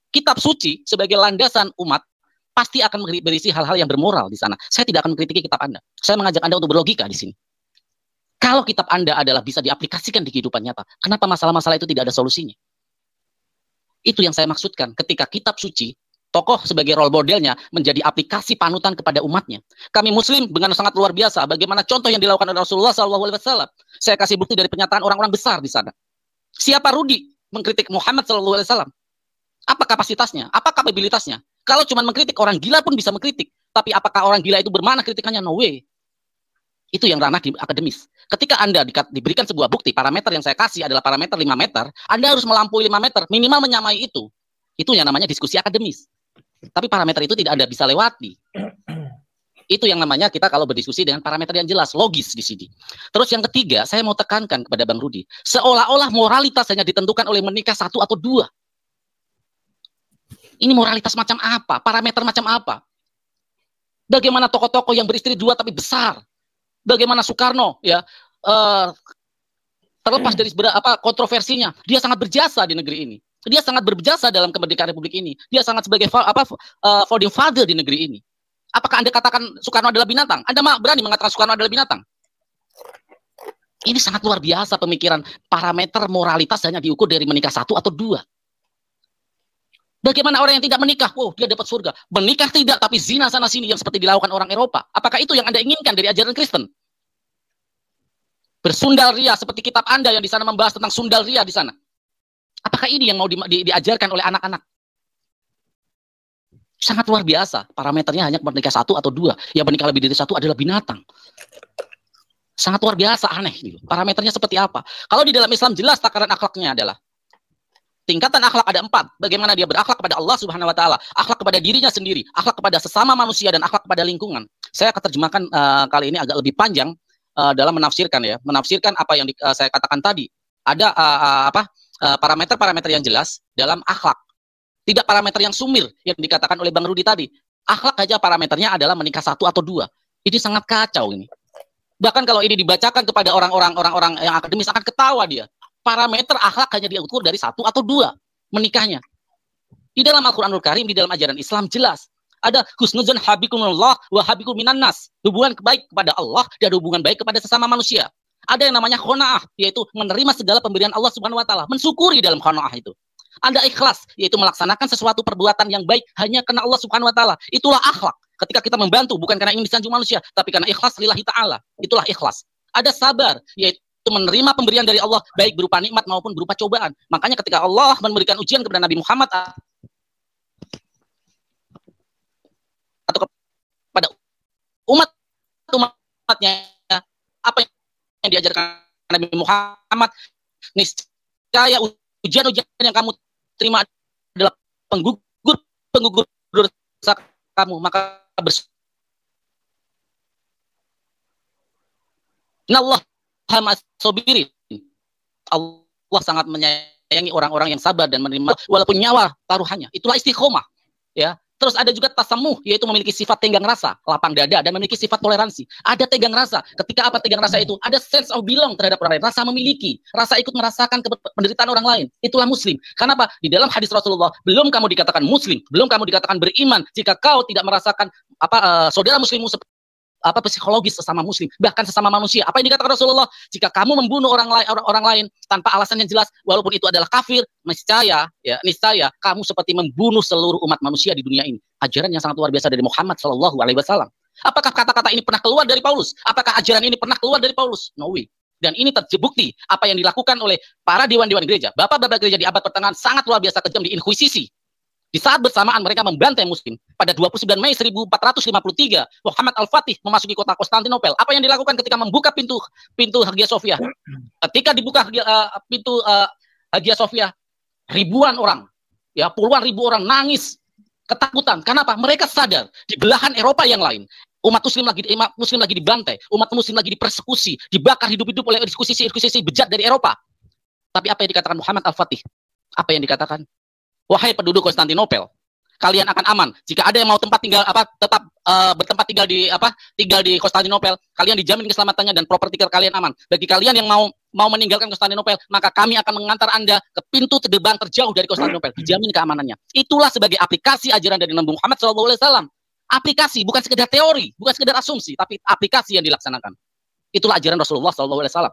S1: Kitab suci sebagai landasan umat pasti akan berisi hal-hal yang bermoral di sana. Saya tidak akan mengkritiki kitab Anda. Saya mengajak Anda untuk berlogika di sini. Kalau kitab Anda adalah bisa diaplikasikan di kehidupan nyata, kenapa masalah-masalah itu tidak ada solusinya? Itu yang saya maksudkan ketika kitab suci tokoh sebagai role modelnya menjadi aplikasi panutan kepada umatnya. Kami muslim dengan sangat luar biasa bagaimana contoh yang dilakukan oleh Rasulullah SAW. Saya kasih bukti dari pernyataan orang-orang besar di sana. Siapa Rudi mengkritik Muhammad SAW? Apa kapasitasnya? Apa kapabilitasnya? Kalau cuma mengkritik orang gila pun bisa mengkritik, tapi apakah orang gila itu bermana kritikannya? No way. Itu yang ranah di akademis. Ketika Anda di, diberikan sebuah bukti, parameter yang saya kasih adalah parameter 5 meter, Anda harus melampaui 5 meter, minimal menyamai itu. Itu yang namanya diskusi akademis. Tapi parameter itu tidak Anda bisa lewati. Itu yang namanya kita kalau berdiskusi dengan parameter yang jelas, logis di sini. Terus yang ketiga, saya mau tekankan kepada Bang Rudi, seolah-olah moralitas hanya ditentukan oleh menikah satu atau dua. Ini moralitas macam apa? Parameter macam apa? Bagaimana tokoh-tokoh yang beristri dua tapi besar? Bagaimana Soekarno ya uh, terlepas dari apa kontroversinya, dia sangat berjasa di negeri ini. Dia sangat berjasa dalam kemerdekaan Republik ini. Dia sangat sebagai apa uh, founding father di negeri ini. Apakah Anda katakan Soekarno adalah binatang? Anda berani mengatakan Soekarno adalah binatang? Ini sangat luar biasa pemikiran parameter moralitas hanya diukur dari menikah satu atau dua. Bagaimana orang yang tidak menikah? Wow, dia dapat surga. Menikah tidak, tapi zina sana sini yang seperti dilakukan orang Eropa. Apakah itu yang Anda inginkan dari ajaran Kristen? Bersundal ria seperti kitab Anda yang di sana membahas tentang sundal ria di sana. Apakah ini yang mau di, di, diajarkan oleh anak-anak? Sangat luar biasa. Parameternya hanya menikah satu atau dua. Yang menikah lebih dari satu adalah binatang. Sangat luar biasa, aneh. Parameternya seperti apa? Kalau di dalam Islam jelas takaran akhlaknya adalah Tingkatan akhlak ada empat. Bagaimana dia berakhlak kepada Allah Subhanahu Wa Taala, akhlak kepada dirinya sendiri, akhlak kepada sesama manusia dan akhlak kepada lingkungan. Saya akan terjemahkan uh, kali ini agak lebih panjang uh, dalam menafsirkan ya, menafsirkan apa yang di, uh, saya katakan tadi. Ada uh, uh, apa parameter-parameter uh, yang jelas dalam akhlak. Tidak parameter yang sumir yang dikatakan oleh Bang Rudi tadi. Akhlak aja parameternya adalah menikah satu atau dua. Ini sangat kacau ini. Bahkan kalau ini dibacakan kepada orang-orang orang-orang yang akademis akan ketawa dia parameter akhlak hanya diukur dari satu atau dua menikahnya. Di dalam Al-Quranul Karim, di dalam ajaran Islam jelas. Ada khusnuzun habikunullah wa minan minannas. Hubungan baik kepada Allah dan hubungan baik kepada sesama manusia. Ada yang namanya khona'ah, yaitu menerima segala pemberian Allah subhanahu wa ta'ala. Mensyukuri dalam khona'ah itu. Ada ikhlas, yaitu melaksanakan sesuatu perbuatan yang baik hanya karena Allah subhanahu wa ta'ala. Itulah akhlak. Ketika kita membantu, bukan karena ingin disanjung manusia, tapi karena ikhlas lillahi ta'ala. Itulah ikhlas. Ada sabar, yaitu menerima pemberian dari Allah baik berupa nikmat maupun berupa cobaan. Makanya ketika Allah memberikan ujian kepada Nabi Muhammad atau kepada umat umatnya apa yang diajarkan Nabi Muhammad niscaya ujian-ujian yang kamu terima adalah penggugur penggugur dosa kamu maka bersyukur Allah hamas sobirin. Allah sangat menyayangi orang-orang yang sabar dan menerima walaupun nyawa taruhannya. Itulah istiqomah. Ya. Terus ada juga tasamuh, yaitu memiliki sifat tenggang rasa, lapang dada, dan memiliki sifat toleransi. Ada tegang rasa. Ketika apa tegang rasa itu? Ada sense of belong terhadap orang lain. Rasa memiliki. Rasa ikut merasakan penderitaan orang lain. Itulah muslim. Kenapa? Di dalam hadis Rasulullah, belum kamu dikatakan muslim, belum kamu dikatakan beriman, jika kau tidak merasakan apa uh, saudara muslimmu seperti? apa psikologis sesama muslim bahkan sesama manusia apa yang dikatakan Rasulullah jika kamu membunuh orang lain orang, orang lain tanpa alasan yang jelas walaupun itu adalah kafir niscaya ya niscaya kamu seperti membunuh seluruh umat manusia di dunia ini ajaran yang sangat luar biasa dari Muhammad Shallallahu Alaihi Wasallam apakah kata-kata ini pernah keluar dari Paulus apakah ajaran ini pernah keluar dari Paulus no way dan ini terbukti apa yang dilakukan oleh para dewan-dewan gereja bapak-bapak gereja di abad pertengahan sangat luar biasa kejam di inkuisisi di saat bersamaan mereka membantai muslim. Pada 29 Mei 1453, Muhammad Al-Fatih memasuki kota Konstantinopel. Apa yang dilakukan ketika membuka pintu pintu Hagia Sophia? Ketika dibuka uh, pintu uh, Hagia Sophia, ribuan orang, ya puluhan ribu orang nangis ketakutan. Kenapa? Mereka sadar di belahan Eropa yang lain, umat muslim lagi umat muslim lagi dibantai, umat muslim lagi dipersekusi, dibakar hidup-hidup oleh diskusi-diskusi bejat dari Eropa. Tapi apa yang dikatakan Muhammad Al-Fatih? Apa yang dikatakan wahai penduduk Konstantinopel, kalian akan aman. Jika ada yang mau tempat tinggal apa tetap uh, bertempat tinggal di apa tinggal di Konstantinopel, kalian dijamin keselamatannya dan properti kalian aman. Bagi kalian yang mau mau meninggalkan Konstantinopel, maka kami akan mengantar Anda ke pintu terdebang terjauh dari Konstantinopel, dijamin keamanannya. Itulah sebagai aplikasi ajaran dari Nabi Muhammad SAW. Aplikasi bukan sekedar teori, bukan sekedar asumsi, tapi aplikasi yang dilaksanakan. Itulah ajaran Rasulullah SAW.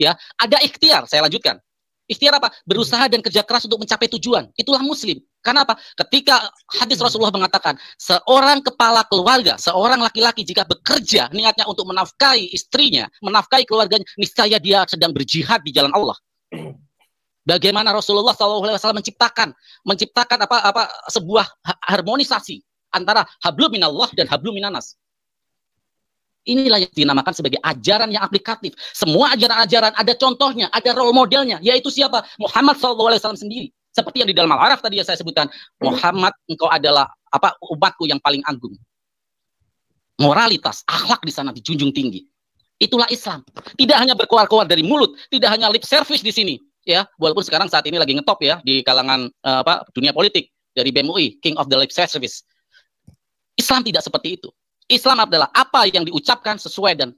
S1: Ya, ada ikhtiar. Saya lanjutkan. Ikhtiar apa? Hmm. Berusaha dan kerja keras untuk mencapai tujuan. Itulah muslim. Karena apa? Ketika hadis hmm. Rasulullah mengatakan, seorang kepala keluarga, seorang laki-laki jika bekerja niatnya untuk menafkahi istrinya, menafkahi keluarganya, niscaya dia sedang berjihad di jalan Allah. Hmm. Bagaimana Rasulullah SAW menciptakan menciptakan apa apa sebuah harmonisasi antara hablum minallah dan hablum minanas. Inilah yang dinamakan sebagai ajaran yang aplikatif. Semua ajaran-ajaran ada contohnya, ada role modelnya, yaitu siapa? Muhammad SAW sendiri. Seperti yang di dalam Al-Araf tadi yang saya sebutkan, Muhammad engkau adalah apa umatku yang paling agung. Moralitas, akhlak di sana dijunjung tinggi. Itulah Islam. Tidak hanya berkeluar-keluar dari mulut, tidak hanya lip service di sini, ya. Walaupun sekarang saat ini lagi ngetop ya di kalangan eh, apa dunia politik dari BMUI, King of the Lip Service. Islam tidak seperti itu. Islam adalah apa yang diucapkan sesuai dan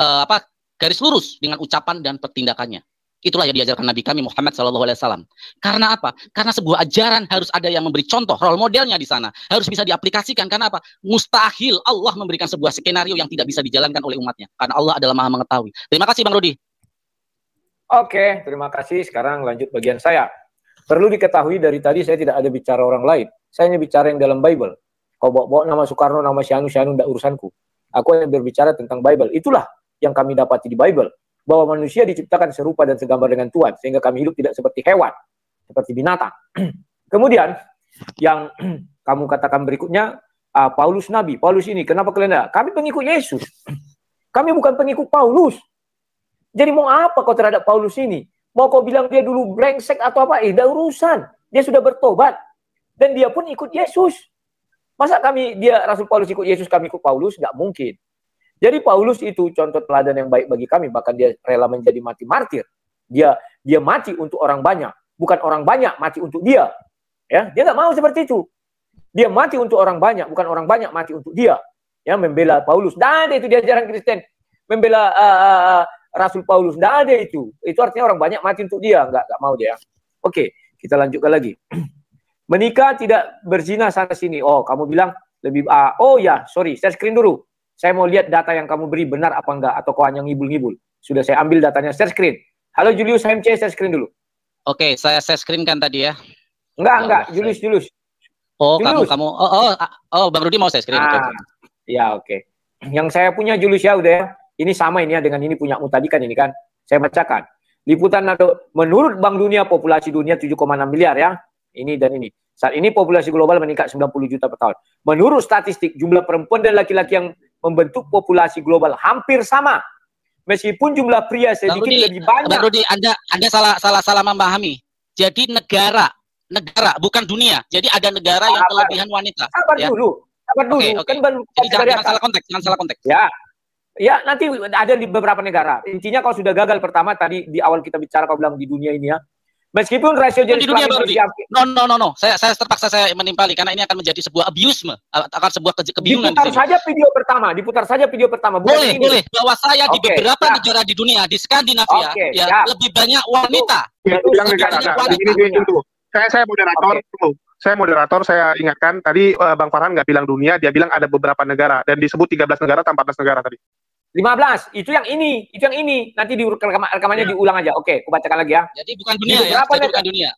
S1: uh, apa garis lurus dengan ucapan dan pertindakannya. Itulah yang diajarkan Nabi kami Muhammad Shallallahu Alaihi Wasallam. Karena apa? Karena sebuah ajaran harus ada yang memberi contoh, role modelnya di sana harus bisa diaplikasikan. Karena apa? Mustahil Allah memberikan sebuah skenario yang tidak bisa dijalankan oleh umatnya. Karena Allah adalah Maha Mengetahui. Terima kasih Bang Rudi.
S2: Oke, terima kasih. Sekarang lanjut bagian saya. Perlu diketahui dari tadi saya tidak ada bicara orang lain. Saya hanya bicara yang dalam Bible. Kau bawa-bawa nama Soekarno, nama Sianu, Sianu tidak urusanku. Aku yang berbicara tentang Bible. Itulah yang kami dapati di Bible. Bahwa manusia diciptakan serupa dan segambar dengan Tuhan. Sehingga kami hidup tidak seperti hewan. Seperti binatang. Kemudian, yang kamu katakan berikutnya, uh, Paulus Nabi. Paulus ini, kenapa kalian tidak? Kami pengikut Yesus. Kami bukan pengikut Paulus. Jadi mau apa kau terhadap Paulus ini? Mau kau bilang dia dulu brengsek atau apa? Eh, urusan. Dia sudah bertobat. Dan dia pun ikut Yesus. Masa kami dia Rasul Paulus ikut Yesus, kami ikut Paulus? Nggak mungkin. Jadi Paulus itu contoh teladan yang baik bagi kami, bahkan dia rela menjadi mati martir. Dia dia mati untuk orang banyak, bukan orang banyak mati untuk dia. Ya, dia nggak mau seperti itu. Dia mati untuk orang banyak, bukan orang banyak mati untuk dia. Ya, membela Paulus. ada itu dia jarang Kristen membela uh, uh, Rasul Paulus. Tidak ada itu. Itu artinya orang banyak mati untuk dia. Nggak, nggak mau dia. Oke, kita lanjutkan lagi. Menikah tidak berzina sana sini. Oh, kamu bilang lebih uh, oh ya, sorry, saya screen dulu. Saya mau lihat data yang kamu beri benar apa enggak atau kau hanya ngibul-ngibul. Sudah saya ambil datanya, saya screen. Halo Julius HMC,
S1: saya screen dulu. Oke, saya share screen kan tadi ya. Enggak, oh, enggak, Julius, saya... Julius. Oh, Julius. kamu kamu oh oh ah,
S3: oh Bang Rudi mau saya screen. Ah, okay.
S1: Ya, oke. Okay. Yang saya
S2: punya Julius ya udah ya. Ini sama ini ya dengan ini punya tadi kan ini kan. Saya bacakan. Liputan menurut Bank Dunia populasi dunia 7,6 miliar ya ini dan ini. Saat ini populasi global meningkat 90 juta per tahun. Menurut statistik, jumlah perempuan dan laki-laki yang membentuk populasi global hampir sama. Meskipun jumlah pria sedikit Rudy, lebih banyak. Bang
S1: Rudy, Anda Anda salah salah salah memahami. Jadi negara, negara bukan dunia. Jadi ada negara yang kelebihan wanita. Sabar ya. dulu. Sabar dulu. Okay, okay. Kan baru Jadi jangan, jangan salah konteks, jangan salah konteks. Ya.
S2: Ya, nanti ada di beberapa negara. Intinya kalau sudah gagal pertama tadi di awal kita bicara kalau bilang di dunia ini ya, Meskipun rasio jenis dunia baru
S1: No, no, no, no. Saya, saya terpaksa saya menimpali karena ini akan menjadi sebuah abuse, akan sebuah ke kebingungan. Diputar di saja
S2: video pertama, diputar saja video pertama. Bukan boleh, ini. boleh. Bahwa saya okay, di beberapa
S1: ya. negara di dunia, di Skandinavia, okay, ya, ya. lebih
S2: banyak
S3: wanita. itu ya, yang negara. Ini, ini, itu. Saya, saya moderator.
S2: Okay. Saya moderator, saya ingatkan tadi uh, Bang Farhan nggak bilang dunia, dia bilang ada beberapa negara dan disebut 13 negara tanpa 14 negara tadi. 15. Itu yang ini, itu yang ini. Nanti di rekaman, rekamannya ya. diulang aja. Oke, aku bacakan lagi ya.
S3: Jadi bukan dunia ya, bukan dunia.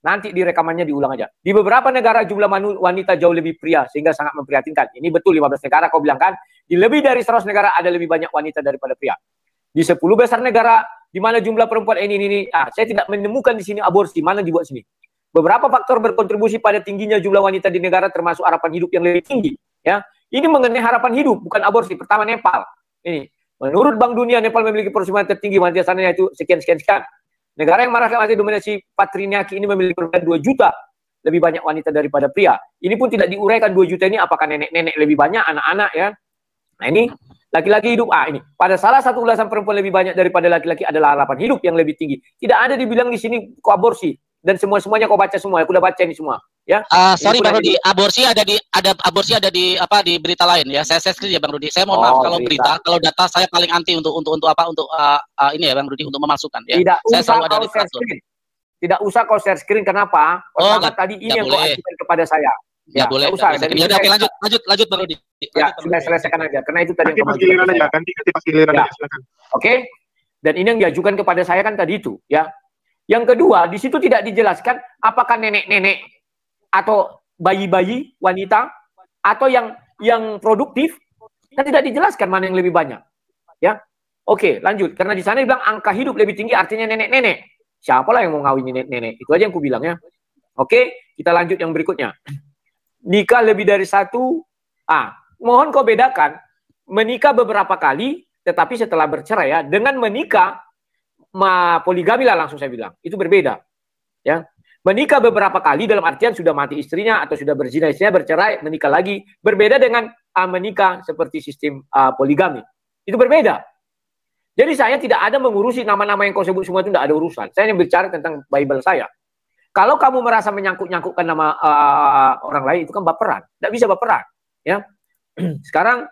S2: Nanti di rekamannya diulang aja. Di beberapa negara jumlah wanita jauh lebih pria sehingga sangat memprihatinkan. Ini betul 15 negara kau bilang kan? Di lebih dari 100 negara ada lebih banyak wanita daripada pria. Di 10 besar negara di mana jumlah perempuan eh, ini ini, ini ah, saya tidak menemukan di sini aborsi mana dibuat sini. Beberapa faktor berkontribusi pada tingginya jumlah wanita di negara termasuk harapan hidup yang lebih tinggi, ya. Ini mengenai harapan hidup bukan aborsi. Pertama Nepal, ini menurut Bank Dunia Nepal memiliki pertumbuhan tertinggi mati asalnya yaitu sekian sekian sekian. Negara yang marah mati dominasi patriarki ini memiliki perempuan 2 juta lebih banyak wanita daripada pria. Ini pun tidak diuraikan 2 juta ini apakah nenek-nenek lebih banyak, anak-anak ya. Kan? Nah ini laki-laki hidup ah ini. Pada salah satu ulasan perempuan lebih banyak daripada laki-laki adalah harapan hidup yang lebih tinggi. Tidak ada dibilang di sini aborsi dan semua semuanya kau baca semua. Aku udah baca ini semua.
S1: Ya. Uh,
S3: sorry
S2: Bang Rudi,
S1: aborsi ada di ada aborsi ada di apa di berita lain ya. Saya saya screen ya Bang Rudi. Saya mohon oh, maaf kalau berita. berita, kalau data saya paling anti untuk untuk untuk apa untuk uh, uh, ini ya Bang Rudi untuk memasukkan ya. Tidak saya usah ada kau share screen. Tidak usah kau share screen kenapa? Oh, Karena tadi ini yang boleh. kau ajukan kepada saya.
S2: Ya, ya boleh. Usah. Ya, oke lanjut lanjut lanjut Bang Rudi. Ya, sudah selesaikan aja. Karena itu tadi nanti yang pas
S3: ya. Oke.
S2: Okay? Dan ini yang diajukan kepada saya kan tadi itu, ya. Yang kedua, di situ tidak dijelaskan apakah nenek-nenek atau bayi-bayi wanita atau yang yang produktif kan tidak dijelaskan mana yang lebih banyak. Ya. Oke, lanjut. Karena di sana bilang angka hidup lebih tinggi artinya nenek-nenek. Siapalah yang mau ngawin nenek-nenek? Itu aja yang ku bilang ya. Oke, kita lanjut yang berikutnya. Nikah lebih dari satu, ah, mohon kau bedakan menikah beberapa kali tetapi setelah bercerai ya dengan menikah ma poligami lah langsung saya bilang. Itu berbeda. Ya. Menikah beberapa kali dalam artian sudah mati istrinya atau sudah berzina istrinya bercerai menikah lagi berbeda dengan uh, menikah seperti sistem uh, poligami. Itu berbeda. Jadi saya tidak ada mengurusi nama-nama yang kau sebut semua itu tidak ada urusan. Saya hanya bicara tentang Bible saya. Kalau kamu merasa menyangkut-nyangkutkan nama uh, orang lain itu kan baperan. Tidak bisa baperan, ya. Sekarang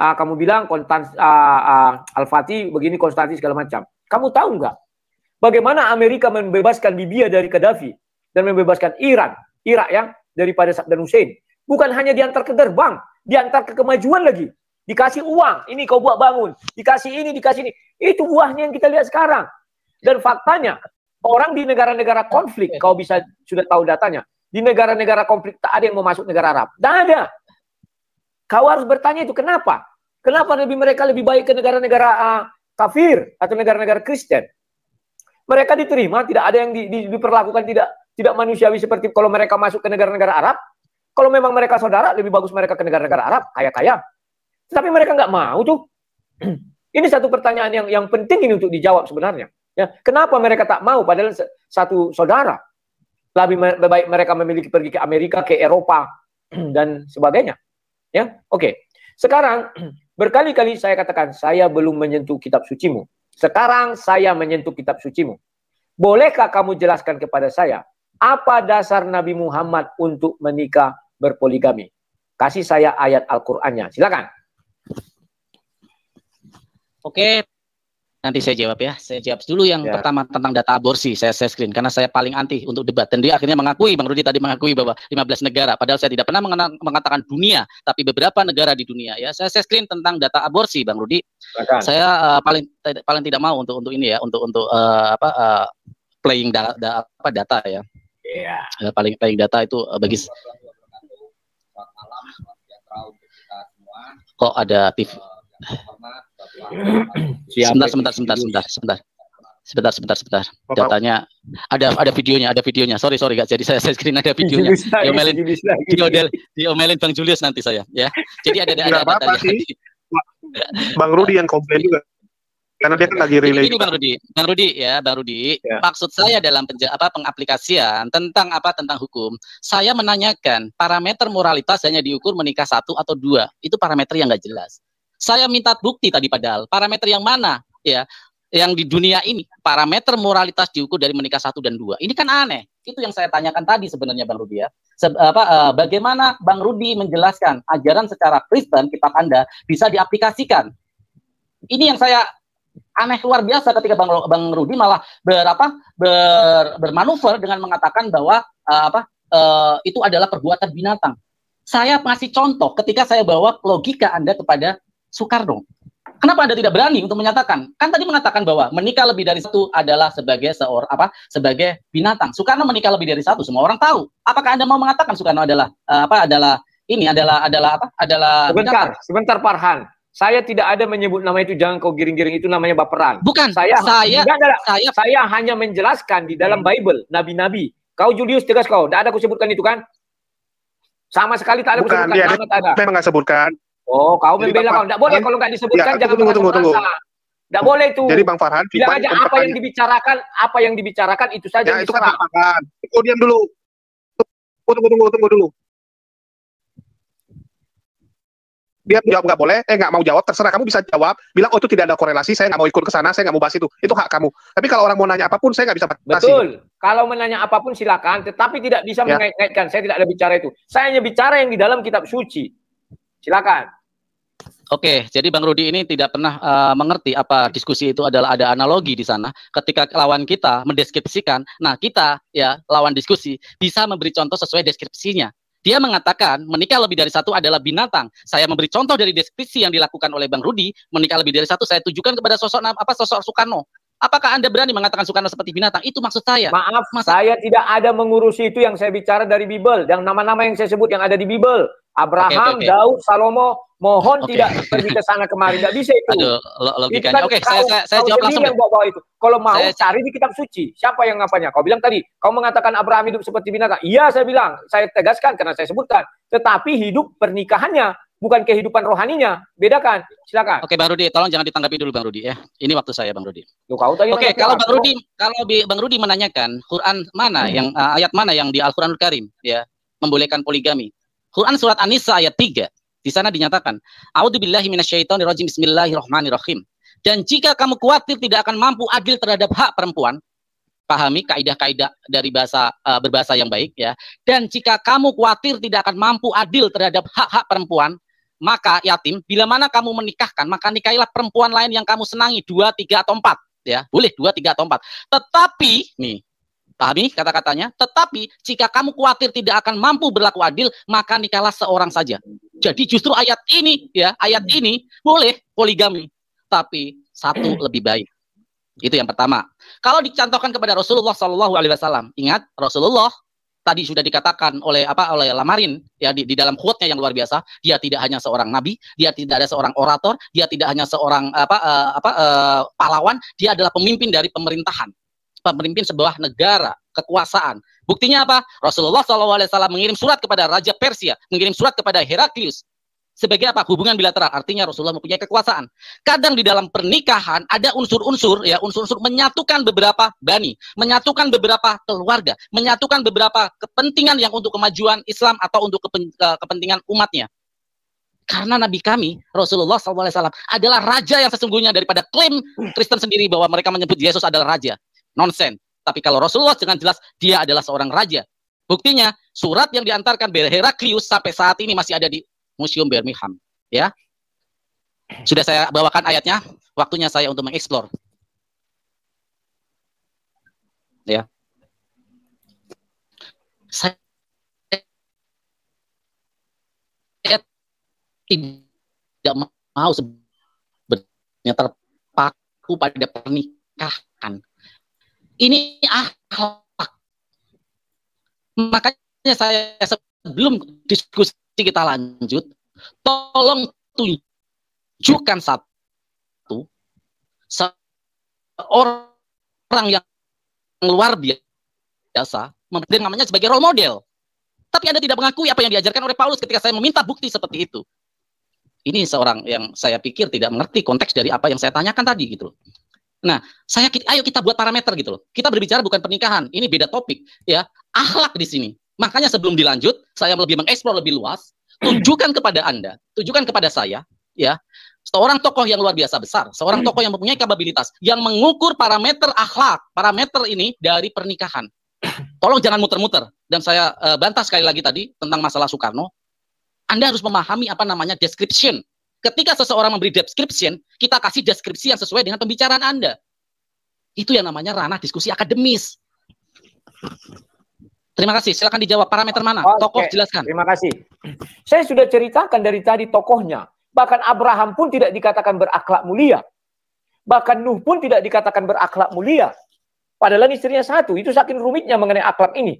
S2: uh, kamu bilang kontan uh, uh, Al-Fatih begini konstanti segala macam. Kamu tahu nggak? Bagaimana Amerika membebaskan Libya dari Gaddafi dan membebaskan Iran, Irak yang daripada Saddam Hussein. Bukan hanya diantar ke gerbang, diantar ke kemajuan lagi. Dikasih uang, ini kau buat bangun, dikasih ini, dikasih ini. Itu buahnya yang kita lihat sekarang. Dan faktanya, orang di negara-negara konflik, kau bisa sudah tahu datanya, di negara-negara konflik tak ada yang mau masuk negara Arab. Tak ada. Kau harus bertanya itu kenapa? Kenapa lebih mereka lebih baik ke negara-negara uh, kafir atau negara-negara Kristen. Mereka diterima, tidak ada yang di, di, diperlakukan tidak tidak manusiawi seperti kalau mereka masuk ke negara-negara Arab. Kalau memang mereka saudara, lebih bagus mereka ke negara-negara Arab, kaya-kaya. Tetapi mereka nggak mau tuh. ini satu pertanyaan yang yang penting ini untuk dijawab sebenarnya. Ya, kenapa mereka tak mau padahal satu saudara? Lebih baik mereka memiliki pergi ke Amerika, ke Eropa dan sebagainya. Ya, oke. Okay. Sekarang Berkali-kali saya katakan, saya belum menyentuh kitab sucimu. Sekarang saya menyentuh kitab sucimu. Bolehkah kamu jelaskan kepada saya, apa dasar Nabi Muhammad untuk menikah berpoligami? Kasih saya ayat Al-Qur'annya. Silakan.
S1: Oke, Nanti saya jawab ya. Saya jawab dulu yang ya. pertama tentang data aborsi. Saya saya screen karena saya paling anti untuk debat dan dia akhirnya mengakui Bang Rudi tadi mengakui bahwa 15 negara padahal saya tidak pernah mengatakan dunia tapi beberapa negara di dunia ya. Saya saya screen tentang data aborsi Bang Rudi. Saya uh, paling paling tidak mau untuk untuk ini ya untuk untuk uh, apa uh, playing da, da, apa data ya. Yeah. Iya. Uh, paling playing data itu uh, bagi Kok ada TV?
S3: Sebentar, sebentar, sebentar,
S1: sebentar, sebentar. Sebentar, sebentar, sebentar. Datanya ada ada videonya, ada videonya. Sorry, sorry, gak jadi saya, saya screen ada videonya. Diomelin, diomelin, diomelin Bang Julius nanti saya, ya. Jadi ada ada ada, -apa
S3: Bang Rudi yang komplain juga. Karena dia kan lagi relay. Ini Bang
S1: Rudi, Bang Rudi ya, Bang Rudi. Ya. Maksud saya dalam penja apa pengaplikasian tentang apa tentang hukum, saya menanyakan parameter moralitas hanya diukur menikah satu atau dua. Itu parameter yang nggak jelas saya minta bukti tadi padahal parameter yang mana ya yang di dunia ini parameter moralitas diukur dari menikah satu dan dua. Ini kan aneh. Itu yang saya tanyakan tadi sebenarnya Bang Rudi ya. Se apa, uh, bagaimana Bang Rudi menjelaskan ajaran secara Kristen kitab Anda bisa diaplikasikan? Ini yang saya aneh luar biasa ketika Bang Bang Rudi malah berapa ber, bermanuver dengan mengatakan bahwa uh, apa uh, itu adalah perbuatan binatang. Saya ngasih contoh ketika saya bawa logika Anda kepada Soekarno. Kenapa Anda tidak berani untuk menyatakan? Kan tadi mengatakan bahwa menikah lebih dari satu adalah sebagai seorang apa? Sebagai binatang. Soekarno menikah lebih dari satu, semua orang tahu. Apakah Anda mau mengatakan Soekarno adalah eh, apa? Adalah ini adalah adalah apa? Adalah Sebentar, binatang. sebentar Parhan. Saya tidak ada
S2: menyebut nama itu, jangan kau giring-giring itu namanya baperan. Bukan. Saya saya ada. saya, saya hanya menjelaskan di dalam Bible nabi-nabi. Kau Julius tegas kau, tidak ada aku sebutkan itu kan? Sama sekali tak ada bukan, aku sebutkan dia, ada. Memang nggak sebutkan. Oh, kau membela kau. Tidak boleh kalau nggak ya, disebutkan ya, jangan tunggu, tunggu, tunggu. Tidak boleh itu. Jadi Bang Farhan, bilang aja apa yang dibicarakan, apa yang
S3: dibicarakan itu saja. Ya, itu kan Bang Farhan. Tunggu diam dulu. Tunggu, tunggu, tunggu, tunggu dulu. Dia jawab nggak boleh, eh nggak mau jawab, terserah kamu bisa
S2: jawab. Bilang oh itu tidak ada korelasi, saya nggak mau ikut ke sana, saya nggak mau bahas itu. Itu hak kamu. Tapi kalau orang mau nanya apapun, saya nggak bisa batasi. Betul. Kalau menanya apapun silakan, tetapi tidak bisa ya. mengait-ngaitkan. Saya tidak ada bicara itu. Saya hanya bicara yang di dalam kitab suci. Silakan.
S1: Oke, jadi Bang Rudi ini tidak pernah uh, mengerti apa diskusi itu adalah ada analogi di sana. Ketika lawan kita mendeskripsikan, nah kita ya lawan diskusi bisa memberi contoh sesuai deskripsinya. Dia mengatakan menikah lebih dari satu adalah binatang. Saya memberi contoh dari deskripsi yang dilakukan oleh Bang Rudi, menikah lebih dari satu saya tujukan kepada sosok apa sosok Soekarno. Apakah Anda berani mengatakan Soekarno seperti binatang? Itu maksud saya. Maaf, Mas, saya tidak ada mengurusi itu yang saya bicara dari Bible, yang nama-nama yang saya sebut
S2: yang ada di Bible. Abraham, okay, okay, okay. Daud, Salomo, Mohon okay. tidak pergi ke sana kemari, nggak bisa itu. Aduh, logikanya. Oke, saya, saya, saya jawab langsung. Yang bawa -bawa itu. Kalau mau saya... cari di kitab suci, siapa yang ngapanya? Kau bilang tadi, kau mengatakan Abraham hidup seperti binatang. Iya, saya bilang, saya tegaskan karena saya sebutkan. Tetapi hidup pernikahannya bukan kehidupan rohaninya. Bedakan. Silakan. Oke, okay, Bang
S1: Rudi, tolong jangan ditanggapi dulu Bang Rudi ya. Ini waktu saya Bang Rudi. Oke, kalau Bang Rudi kalau Bang Rudi menanyakan Quran mana hmm. yang uh, ayat mana yang di Al-Qur'anul Karim ya membolehkan poligami. Quran surat An-Nisa ayat 3 di sana dinyatakan, "A'udzubillahi minasyaitonirrajim. Bismillahirrahmanirrahim." Dan jika kamu khawatir tidak akan mampu adil terhadap hak perempuan, pahami kaidah-kaidah dari bahasa uh, berbahasa yang baik ya. Dan jika kamu khawatir tidak akan mampu adil terhadap hak-hak perempuan, maka yatim bila mana kamu menikahkan, maka nikahilah perempuan lain yang kamu senangi dua, tiga atau empat ya. Boleh dua, tiga atau empat. Tetapi nih Pahami kata-katanya? Tetapi jika kamu khawatir tidak akan mampu berlaku adil, maka nikahlah seorang saja. Jadi justru ayat ini ya, ayat hmm. ini boleh poligami, tapi satu hmm. lebih baik. Itu yang pertama. Kalau dicontohkan kepada Rasulullah Shallallahu Alaihi Wasallam, ingat Rasulullah tadi sudah dikatakan oleh apa oleh Lamarin ya di, di dalam quote yang luar biasa dia tidak hanya seorang nabi dia tidak ada seorang orator dia tidak hanya seorang apa uh, apa uh, pahlawan dia adalah pemimpin dari pemerintahan pemimpin sebuah negara kekuasaan Buktinya apa? Rasulullah SAW mengirim surat kepada Raja Persia, mengirim surat kepada Heraklius. Sebagai apa? Hubungan bilateral. Artinya Rasulullah mempunyai kekuasaan. Kadang di dalam pernikahan ada unsur-unsur, ya unsur-unsur menyatukan beberapa bani, menyatukan beberapa keluarga, menyatukan beberapa kepentingan yang untuk kemajuan Islam atau untuk eh, kepentingan umatnya karena Nabi kami Rasulullah SAW adalah raja yang sesungguhnya daripada klaim Kristen sendiri bahwa mereka menyebut Yesus adalah raja. Nonsense. Tapi kalau Rasulullah dengan jelas dia adalah seorang raja. Buktinya surat yang diantarkan Heraklius sampai saat ini masih ada di Museum Birmingham. Ya, sudah saya bawakan ayatnya. Waktunya saya untuk mengeksplor. Ya. Saya tidak mau sebenarnya terpaku pada pernikahan ini akhlak. Makanya saya sebelum diskusi kita lanjut, tolong tunjukkan satu orang yang luar biasa memberi namanya sebagai role model. Tapi Anda tidak mengakui apa yang diajarkan oleh Paulus ketika saya meminta bukti seperti itu. Ini seorang yang saya pikir tidak mengerti konteks dari apa yang saya tanyakan tadi gitu Nah, saya ayo kita buat parameter gitu loh. Kita berbicara bukan pernikahan, ini beda topik ya. Akhlak di sini. Makanya sebelum dilanjut, saya lebih mengeksplor lebih luas, tunjukkan kepada Anda, tunjukkan kepada saya ya, seorang tokoh yang luar biasa besar, seorang tokoh yang mempunyai kapabilitas yang mengukur parameter akhlak, parameter ini dari pernikahan. Tolong jangan muter-muter. Dan saya uh, bantah sekali lagi tadi tentang masalah Soekarno. Anda harus memahami apa namanya description Ketika seseorang memberi description, kita kasih deskripsi yang sesuai dengan pembicaraan Anda. Itu yang namanya ranah diskusi akademis. Terima kasih. Silakan dijawab parameter mana? Oh, tokoh okay. jelaskan. Terima kasih.
S2: Saya sudah ceritakan dari tadi tokohnya. Bahkan Abraham pun tidak dikatakan berakhlak mulia. Bahkan Nuh pun tidak dikatakan berakhlak mulia. Padahal istrinya satu. Itu saking rumitnya mengenai akhlak ini.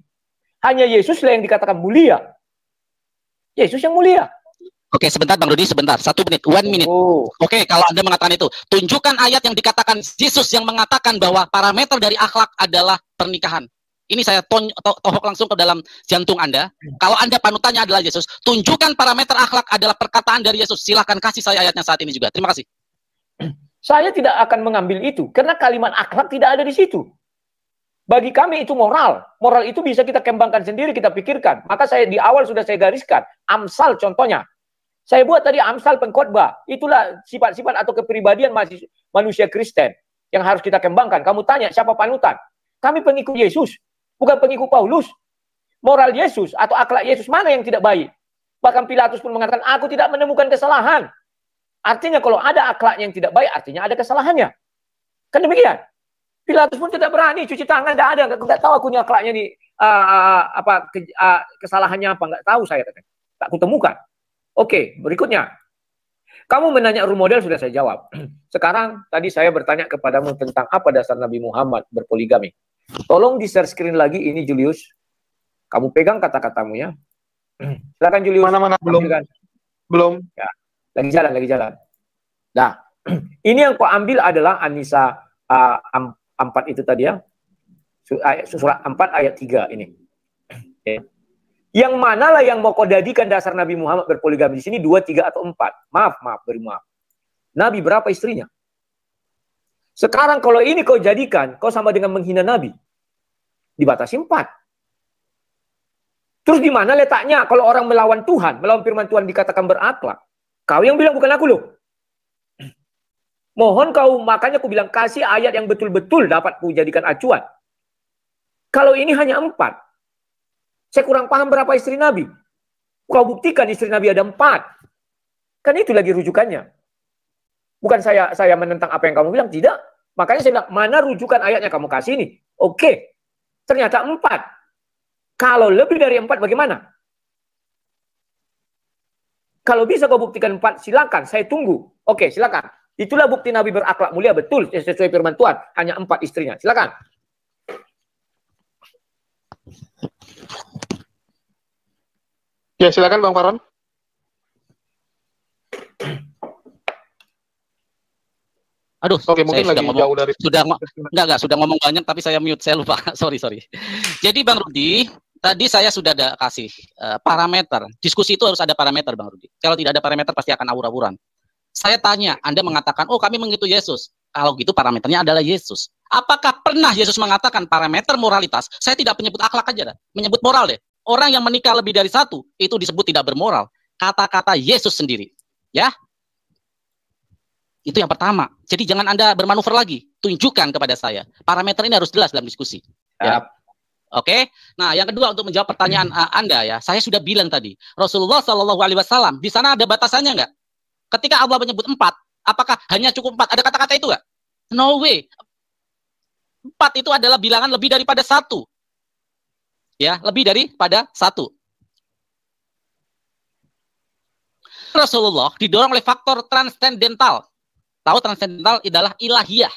S2: Hanya Yesuslah yang dikatakan mulia.
S1: Yesus yang mulia. Oke, sebentar Bang Rudi, sebentar. Satu menit, one minute. Oh. Oke, kalau Anda mengatakan itu, tunjukkan ayat yang dikatakan Yesus yang mengatakan bahwa parameter dari akhlak adalah pernikahan. Ini saya to tohok langsung ke dalam jantung Anda. Kalau Anda panutannya adalah Yesus, tunjukkan parameter akhlak adalah perkataan dari Yesus. Silahkan kasih saya ayatnya saat ini juga. Terima kasih.
S2: Saya tidak akan mengambil itu, karena kalimat akhlak tidak ada di situ. Bagi kami itu moral. Moral itu bisa kita kembangkan sendiri, kita pikirkan. Maka saya di awal sudah saya gariskan. Amsal contohnya, saya buat tadi Amsal pengkhotbah. Itulah sifat-sifat atau kepribadian manusia Kristen yang harus kita kembangkan. Kamu tanya siapa panutan? Kami pengikut Yesus, bukan pengikut Paulus. Moral Yesus atau akhlak Yesus mana yang tidak baik? Bahkan Pilatus pun mengatakan, aku tidak menemukan kesalahan. Artinya kalau ada akhlak yang tidak baik, artinya ada kesalahannya. Kan demikian. Pilatus pun tidak berani cuci tangan, tidak ada, tidak tahu aku akhlaknya di uh, ah, ah, ah, apa ke, uh, kesalahannya apa, nggak tahu saya Tak kutemukan. Oke, berikutnya. Kamu menanya role model sudah saya jawab. Sekarang tadi saya bertanya kepadamu tentang apa dasar Nabi Muhammad berpoligami. Tolong di share screen lagi ini Julius. Kamu pegang kata-katamu ya. Silakan Julius. Mana-mana belum. Belum. Ya. Lagi jalan, lagi jalan. Nah, ini yang kau ambil adalah Anisa uh, 4 itu tadi ya. Surat 4 ayat 3 ini. Okay. Ya. Yang manalah yang mau kau jadikan dasar Nabi Muhammad berpoligami di sini dua, tiga atau empat? Maaf, maaf, beri maaf. Nabi berapa istrinya? Sekarang kalau ini kau jadikan, kau sama dengan menghina Nabi. Dibatasi empat. Terus di mana letaknya kalau orang melawan Tuhan, melawan firman Tuhan dikatakan berakhlak? Kau yang bilang bukan aku loh. Mohon kau makanya aku bilang kasih ayat yang betul-betul dapat kujadikan jadikan acuan. Kalau ini hanya empat, saya kurang paham berapa istri Nabi. Kau buktikan istri Nabi ada empat. Kan itu lagi rujukannya. Bukan saya saya menentang apa yang kamu bilang, tidak. Makanya saya bilang, mana rujukan ayatnya kamu kasih ini? Oke, ternyata empat. Kalau lebih dari empat bagaimana? Kalau bisa kau buktikan empat, silakan. Saya tunggu. Oke, silakan. Itulah bukti Nabi berakhlak mulia betul sesuai firman Tuhan. Hanya empat istrinya. Silakan.
S3: Ya
S1: silakan Bang Farhan. Aduh,
S3: Oke, mungkin sudah lagi ngomong, jauh dari
S1: sudah enggak enggak sudah ngomong banyak tapi saya mute saya lupa. sorry, sorry. Jadi Bang Rudi, tadi saya sudah ada kasih uh, parameter. Diskusi itu harus ada parameter Bang Rudi. Kalau tidak ada parameter pasti akan awur-awuran. Saya tanya, Anda mengatakan, "Oh, kami mengikuti Yesus." Kalau gitu parameternya adalah Yesus. Apakah pernah Yesus mengatakan parameter moralitas? Saya tidak menyebut akhlak aja, dah. menyebut moral deh orang yang menikah lebih dari satu itu disebut tidak bermoral. Kata-kata Yesus sendiri. Ya. Itu yang pertama. Jadi jangan Anda bermanuver lagi. Tunjukkan kepada saya. Parameter ini harus jelas dalam diskusi. Ya. Oke. Okay? Nah, yang kedua untuk menjawab pertanyaan hmm. Anda ya. Saya sudah bilang tadi, Rasulullah Shallallahu alaihi wasallam di sana ada batasannya enggak? Ketika Allah menyebut empat, apakah hanya cukup empat? Ada kata-kata itu enggak? No way. Empat itu adalah bilangan lebih daripada satu ya lebih dari pada satu. Rasulullah didorong oleh faktor transcendental. Tahu transcendental adalah ilahiyah.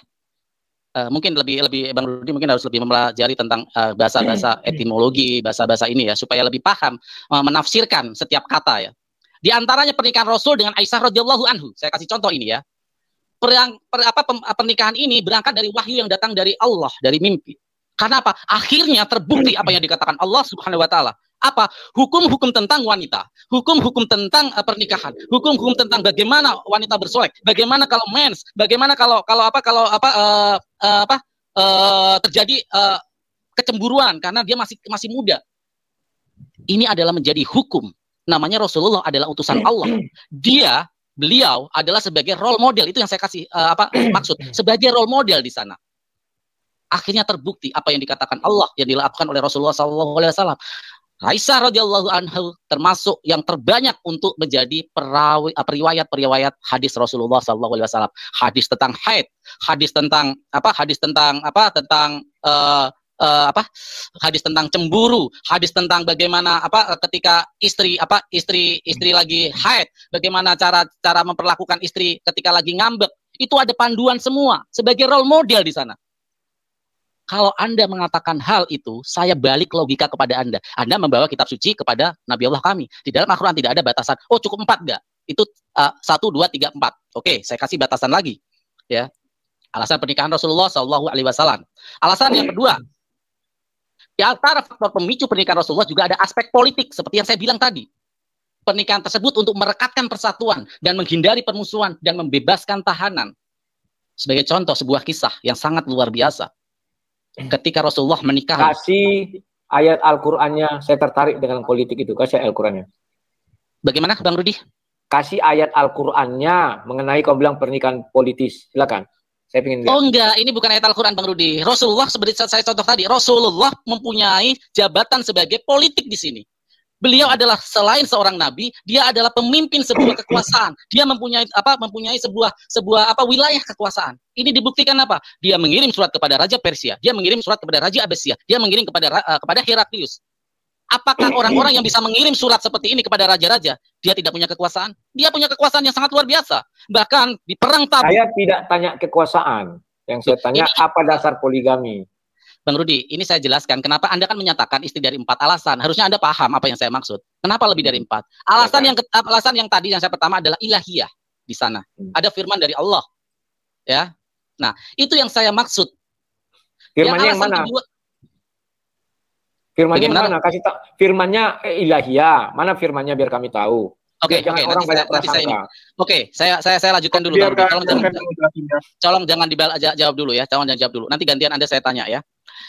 S1: Uh, mungkin lebih lebih Bang Rudi mungkin harus lebih mempelajari tentang eh, bahasa-bahasa etimologi, bahasa-bahasa ini ya supaya lebih paham uh, menafsirkan setiap kata ya. Di antaranya pernikahan Rasul dengan Aisyah radhiyallahu anhu. Saya kasih contoh ini ya. Perang, per, apa, pernikahan ini berangkat dari wahyu yang datang dari Allah, dari mimpi. Karena apa? Akhirnya terbukti apa yang dikatakan Allah Subhanahu wa taala. Apa? Hukum-hukum tentang wanita, hukum-hukum tentang uh, pernikahan, hukum-hukum tentang bagaimana wanita bersolek, bagaimana kalau mens, bagaimana kalau kalau apa kalau apa uh, uh, apa uh, terjadi uh, kecemburuan karena dia masih masih muda. Ini adalah menjadi hukum. Namanya Rasulullah adalah utusan Allah. Dia beliau adalah sebagai role model itu yang saya kasih uh, apa maksud sebagai role model di sana akhirnya terbukti apa yang dikatakan Allah yang dilakukan oleh Rasulullah SAW. Aisyah radhiyallahu anhu termasuk yang terbanyak untuk menjadi perawi, periwayat-periwayat hadis Rasulullah sallallahu alaihi wasallam. Hadis tentang haid, hadis tentang apa? Hadis tentang apa? Tentang uh, uh, apa? Hadis tentang cemburu, hadis tentang bagaimana apa ketika istri apa istri istri lagi haid, bagaimana cara cara memperlakukan istri ketika lagi ngambek. Itu ada panduan semua sebagai role model di sana. Kalau Anda mengatakan hal itu, saya balik logika kepada Anda. Anda membawa kitab suci kepada Nabi Allah kami. Di dalam Al-Quran tidak ada batasan, oh cukup empat enggak? Itu uh, satu, dua, tiga, empat. Oke, saya kasih batasan lagi. ya Alasan pernikahan Rasulullah saw. Alasan yang kedua, di antara faktor pemicu pernikahan Rasulullah juga ada aspek politik seperti yang saya bilang tadi pernikahan tersebut untuk merekatkan persatuan dan menghindari permusuhan dan membebaskan tahanan. Sebagai contoh sebuah kisah yang sangat luar biasa ketika Rasulullah menikah.
S2: Kasih ayat Al-Qur'annya, saya tertarik dengan politik itu. Kasih Al-Qur'annya. Bagaimana Bang Rudi? Kasih ayat Al-Qur'annya mengenai kau bilang pernikahan politis. Silakan. Saya ingin lihat. Oh
S1: enggak, ini bukan ayat Al-Qur'an Bang Rudi. Rasulullah seperti saya contoh tadi, Rasulullah mempunyai jabatan sebagai politik di sini. Beliau adalah selain seorang nabi, dia adalah pemimpin sebuah kekuasaan. Dia mempunyai apa? Mempunyai sebuah sebuah apa wilayah kekuasaan. Ini dibuktikan apa? Dia mengirim surat kepada raja Persia, dia mengirim surat kepada raja Abesia. dia mengirim kepada uh, kepada Heraklius. Apakah orang-orang yang bisa mengirim surat seperti ini kepada raja-raja, dia tidak punya kekuasaan? Dia punya kekuasaan yang sangat luar biasa. Bahkan di perang Tabuk. Saya tidak tanya kekuasaan. Yang saya tanya ini, apa dasar poligami? Bang Rudi, ini saya jelaskan kenapa Anda kan menyatakan istri dari empat alasan. Harusnya Anda paham apa yang saya maksud. Kenapa lebih dari empat? Alasan yang eh, alasan yang tadi yang saya pertama adalah ilahiyah di sana. Hmm. Ada firman dari Allah. Ya. Nah, itu yang saya maksud. Ya, firman yang, yang mana? Kedua,
S2: firmannya Bagaimana? mana? Kasih tak firmannya eh, ilahiyah. Mana firmannya biar kami tahu. Oke, okay, ya, okay, orang banyak saya, saya Oke,
S1: okay, saya saya saya lanjutkan dulu. Kalau ya. tolong, jangan, jangan, jangan dibal jawab dulu ya, tolong jangan jawab dulu. Nanti gantian Anda saya tanya ya.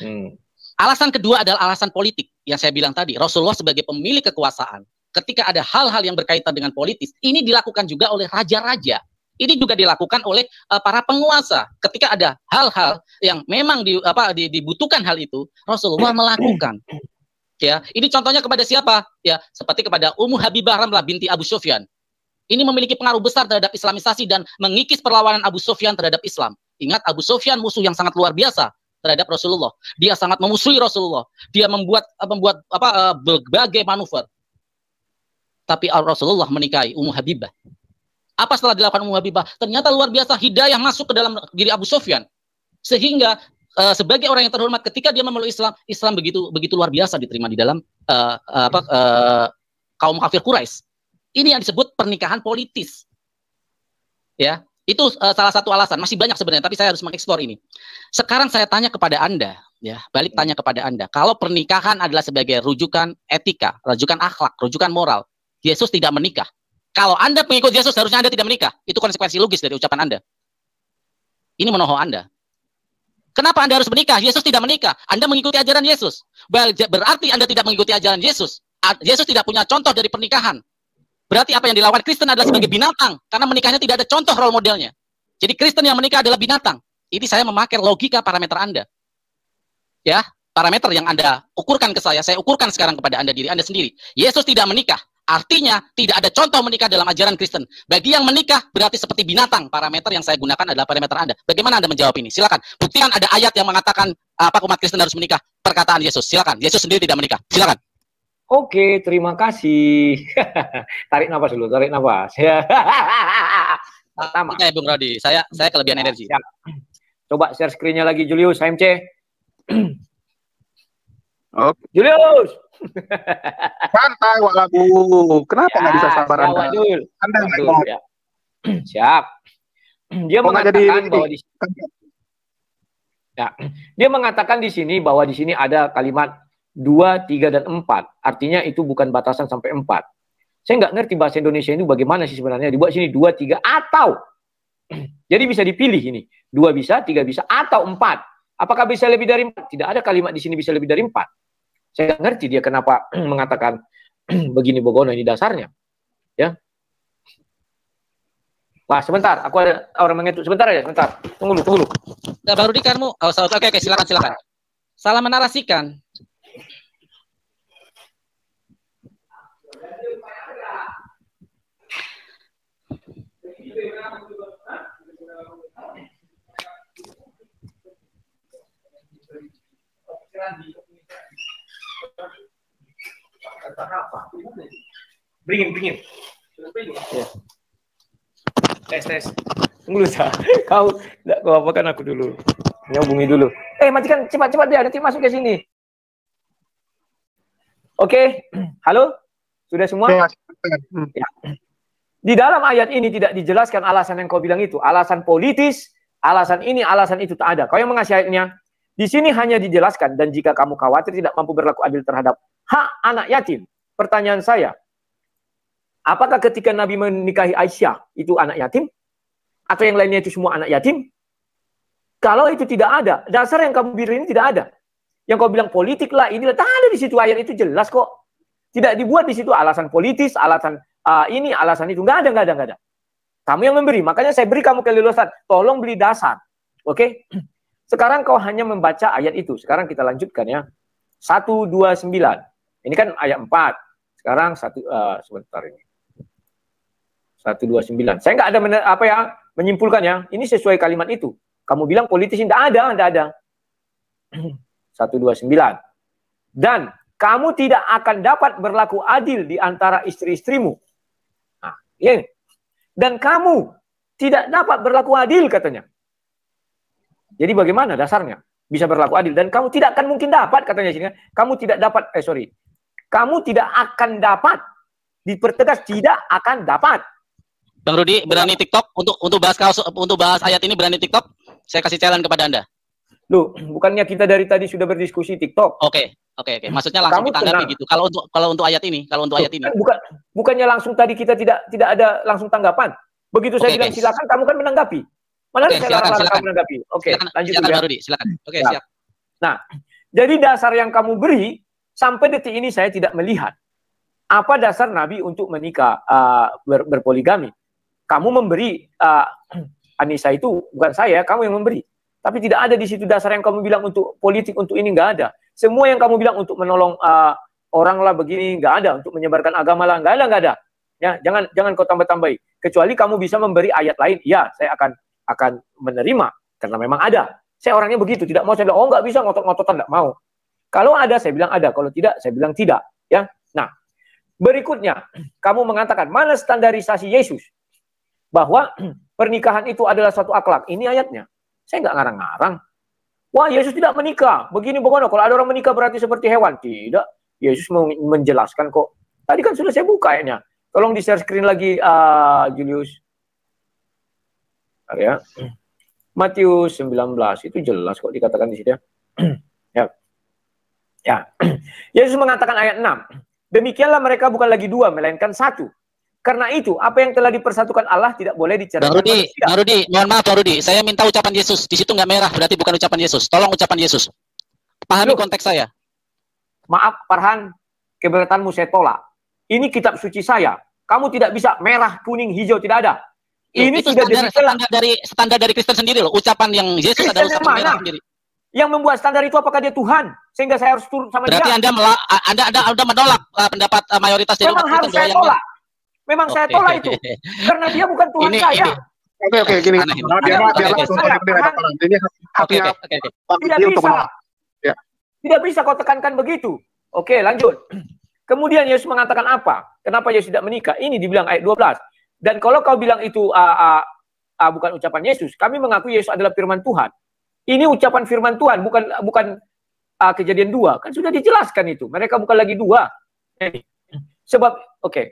S1: Hmm. Alasan kedua adalah alasan politik yang saya bilang tadi. Rasulullah sebagai pemilik kekuasaan, ketika ada hal-hal yang berkaitan dengan politis, ini dilakukan juga oleh raja-raja. Ini juga dilakukan oleh uh, para penguasa. Ketika ada hal-hal yang memang di, apa, di, dibutuhkan hal itu, Rasulullah melakukan. Ya, ini contohnya kepada siapa? Ya, seperti kepada Ummu Habibah Ramlah binti Abu Sufyan. Ini memiliki pengaruh besar terhadap Islamisasi dan mengikis perlawanan Abu Sufyan terhadap Islam. Ingat Abu Sufyan musuh yang sangat luar biasa terhadap Rasulullah. Dia sangat memusuhi Rasulullah. Dia membuat eh, membuat apa eh, berbagai manuver. Tapi Rasulullah menikahi Ummu Habibah. Apa setelah dilakukan Ummu Habibah? Ternyata luar biasa hidayah masuk ke dalam diri Abu Sufyan. Sehingga uh, sebagai orang yang terhormat ketika dia memeluk Islam, Islam begitu begitu luar biasa diterima di dalam uh, apa uh, kaum kafir Quraisy. Ini yang disebut pernikahan politis. Ya, itu uh, salah satu alasan. Masih banyak sebenarnya, tapi saya harus mengeksplor ini. Sekarang saya tanya kepada Anda, ya, balik tanya kepada Anda. Kalau pernikahan adalah sebagai rujukan etika, rujukan akhlak, rujukan moral, Yesus tidak menikah. Kalau Anda pengikut Yesus, seharusnya Anda tidak menikah. Itu konsekuensi logis dari ucapan Anda. Ini menohok Anda. Kenapa Anda harus menikah? Yesus tidak menikah. Anda mengikuti ajaran Yesus. Berarti Anda tidak mengikuti ajaran Yesus. Yesus tidak punya contoh dari pernikahan. Berarti apa yang dilawan Kristen adalah sebagai binatang karena menikahnya tidak ada contoh role modelnya. Jadi Kristen yang menikah adalah binatang. Ini saya memakai logika parameter Anda. Ya, parameter yang Anda ukurkan ke saya, saya ukurkan sekarang kepada Anda diri Anda sendiri. Yesus tidak menikah, artinya tidak ada contoh menikah dalam ajaran Kristen. Bagi yang menikah berarti seperti binatang. Parameter yang saya gunakan adalah parameter Anda. Bagaimana Anda menjawab ini? Silakan. Buktikan ada ayat yang mengatakan apa umat Kristen harus menikah. Perkataan Yesus. Silakan. Yesus sendiri tidak menikah. Silakan.
S2: Oke, terima kasih. tarik nafas dulu, tarik nafas. Pertama. Saya Bung Rodi, saya saya kelebihan energi. Siap. Coba share screen-nya lagi Julius HMC.
S3: Oke. Julius. Santai walau
S2: Kenapa nggak ya, bisa sabar Anda? Anda Betul, ya. Siap. Dia Kok mengatakan jadi... bahwa di Ya. Dia mengatakan di sini bahwa di sini ada kalimat 2, 3, dan 4. Artinya itu bukan batasan sampai 4. Saya nggak ngerti bahasa Indonesia ini bagaimana sih sebenarnya. Dibuat sini 2, 3, atau. Jadi bisa dipilih ini. 2 bisa, 3 bisa, atau 4. Apakah bisa lebih dari 4? Tidak ada kalimat di sini bisa lebih dari 4. Saya nggak ngerti dia kenapa mengatakan begini Bogono ini dasarnya.
S1: Ya. Wah, sebentar, aku ada orang mengetuk. Sebentar aja, sebentar. Tunggu dulu, tunggu dulu. Nah, baru dikarmu. Oh, oke, okay, oke, okay, silakan, silakan. Salah menarasikan
S3: bring
S2: it. Yeah. Tes, tes. Tunggu dulu, Kau tidak kau kan aku dulu. Nyambungi dulu. Eh, matikan cepat-cepat dia nanti masuk ke sini. Oke, okay. halo? Sudah semua? ya. Di dalam ayat ini tidak dijelaskan alasan yang kau bilang itu. Alasan politis, alasan ini, alasan itu tak ada. Kau yang mengasih ayatnya. Di sini hanya dijelaskan dan jika kamu khawatir tidak mampu berlaku adil terhadap hak anak yatim. Pertanyaan saya, apakah ketika Nabi menikahi Aisyah itu anak yatim? Atau yang lainnya itu semua anak yatim? Kalau itu tidak ada, dasar yang kamu bilang ini tidak ada. Yang kau bilang politik lah, inilah, tak ada di situ ayat itu jelas kok. Tidak dibuat di situ alasan politis, alasan uh, ini alasan itu. Nggak ada, nggak ada, nggak ada. Kamu yang memberi, makanya saya beri kamu keleluasan. Tolong beli dasar. Oke? Okay? Sekarang kau hanya membaca ayat itu. Sekarang kita lanjutkan ya. Satu dua sembilan. Ini kan ayat empat. Sekarang satu uh, sebentar ini. Satu dua sembilan. Saya nggak ada apa ya menyimpulkan ya. Ini sesuai kalimat itu. Kamu bilang politisi tidak ada, tidak ada. Satu dua sembilan. Dan kamu tidak akan dapat berlaku adil di antara istri-istrimu Ya. Dan kamu tidak dapat berlaku adil katanya. Jadi bagaimana dasarnya bisa berlaku adil dan kamu tidak akan mungkin dapat katanya sini. Kamu tidak dapat eh sorry. Kamu tidak akan dapat dipertegas tidak akan dapat. Bang Rudi berani TikTok untuk untuk bahas kaos untuk bahas ayat
S1: ini berani TikTok? Saya kasih challenge kepada Anda. Loh, bukannya kita dari tadi sudah berdiskusi TikTok? Oke, okay, oke, okay, oke. Okay. Maksudnya langsung Kamu ditanggapi tenang. gitu. Kalau untuk kalau untuk ayat ini, kalau untuk Loh, ayat ini. Kan bukan bukannya
S2: langsung tadi kita tidak tidak ada langsung tanggapan. Begitu saya bilang okay. silakan, kamu kan menanggapi. Mana okay, saya silakan, silakan. kamu menanggapi? Oke, okay, lanjut silakan, ya. Rudi, silakan. Oke, okay, nah. siap. Nah, jadi dasar yang kamu beri sampai detik ini saya tidak melihat apa dasar Nabi untuk menikah uh, ber berpoligami. Kamu memberi uh, Anissa itu bukan saya, kamu yang memberi tapi tidak ada di situ dasar yang kamu bilang untuk politik untuk ini nggak ada. Semua yang kamu bilang untuk menolong uh, orang lah begini nggak ada, untuk menyebarkan agama lah nggak ada nggak ada. Ya jangan jangan kau tambah tambahi. Kecuali kamu bisa memberi ayat lain, ya saya akan akan menerima karena memang ada. Saya orangnya begitu, tidak mau saya bilang oh nggak bisa ngotot-ngototan nggak mau. Kalau ada saya bilang ada, kalau tidak saya bilang tidak. Ya, nah berikutnya kamu mengatakan mana standarisasi Yesus bahwa pernikahan itu adalah satu akhlak. Ini ayatnya. Saya nggak ngarang-ngarang. Wah, Yesus tidak menikah. Begini begono. Kalau ada orang menikah berarti seperti hewan. Tidak. Yesus menjelaskan kok. Tadi kan sudah saya buka ya. Tolong di share screen lagi, uh, Julius. Ya. Matius 19 itu jelas kok dikatakan di sini ya. ya. ya. Ya. Yesus mengatakan ayat 6. Demikianlah mereka bukan lagi dua melainkan satu. Karena itu, apa yang telah dipersatukan Allah tidak boleh diceraikan. Rudi, manusia.
S3: mohon maaf Rudi,
S1: saya minta ucapan Yesus. Di situ nggak merah, berarti bukan ucapan Yesus. Tolong ucapan Yesus. Pahami Loh, konteks saya.
S2: Maaf, Farhan, keberatanmu saya tolak. Ini kitab suci saya. Kamu tidak bisa merah, kuning, hijau, tidak ada. Loh, ini itu sudah standar, standar
S1: dari standar dari Kristen sendiri loh. Ucapan yang Yesus Kristen adalah ucapan yang sendiri. Yang
S2: membuat standar itu apakah dia Tuhan? Sehingga saya harus turun sama Berarti dia. Berarti Anda, anda, anda, anda menolak uh, pendapat uh, mayoritas dari Memang harus saya tolak.
S3: Memang okay. saya tolak itu karena dia bukan Tuhan ini, saya.
S2: Oke Oke oke gini. dia
S3: dia langsung ini haknya ya, tidak bisa. Ya. Tidak bisa
S2: kau tekankan begitu. Oke, lanjut. Kemudian Yesus mengatakan apa? Kenapa Yesus tidak menikah? Ini dibilang ayat 12. Dan kalau kau bilang itu uh, uh, uh, bukan ucapan Yesus, kami mengaku Yesus adalah firman Tuhan. Ini ucapan firman Tuhan, bukan bukan uh, kejadian dua. Kan sudah dijelaskan itu. Mereka bukan lagi dua. Eh, sebab oke. Okay.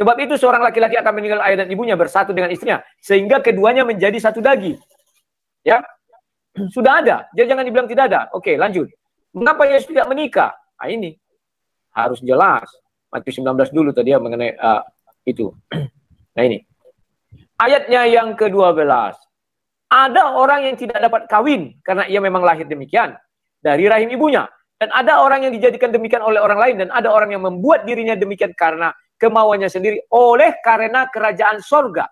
S2: Sebab itu seorang laki-laki akan meninggal ayah dan ibunya bersatu dengan istrinya. Sehingga keduanya menjadi satu daging. Ya, sudah ada. Jadi jangan dibilang tidak ada. Oke, lanjut. Mengapa Yesus tidak menikah? Nah, ini harus jelas. Matius 19 dulu tadi ya mengenai uh, itu. nah ini. Ayatnya yang ke-12. Ada orang yang tidak dapat kawin karena ia memang lahir demikian dari rahim ibunya. Dan ada orang yang dijadikan demikian oleh orang lain dan ada orang yang membuat dirinya demikian karena kemauannya sendiri oleh karena kerajaan sorga.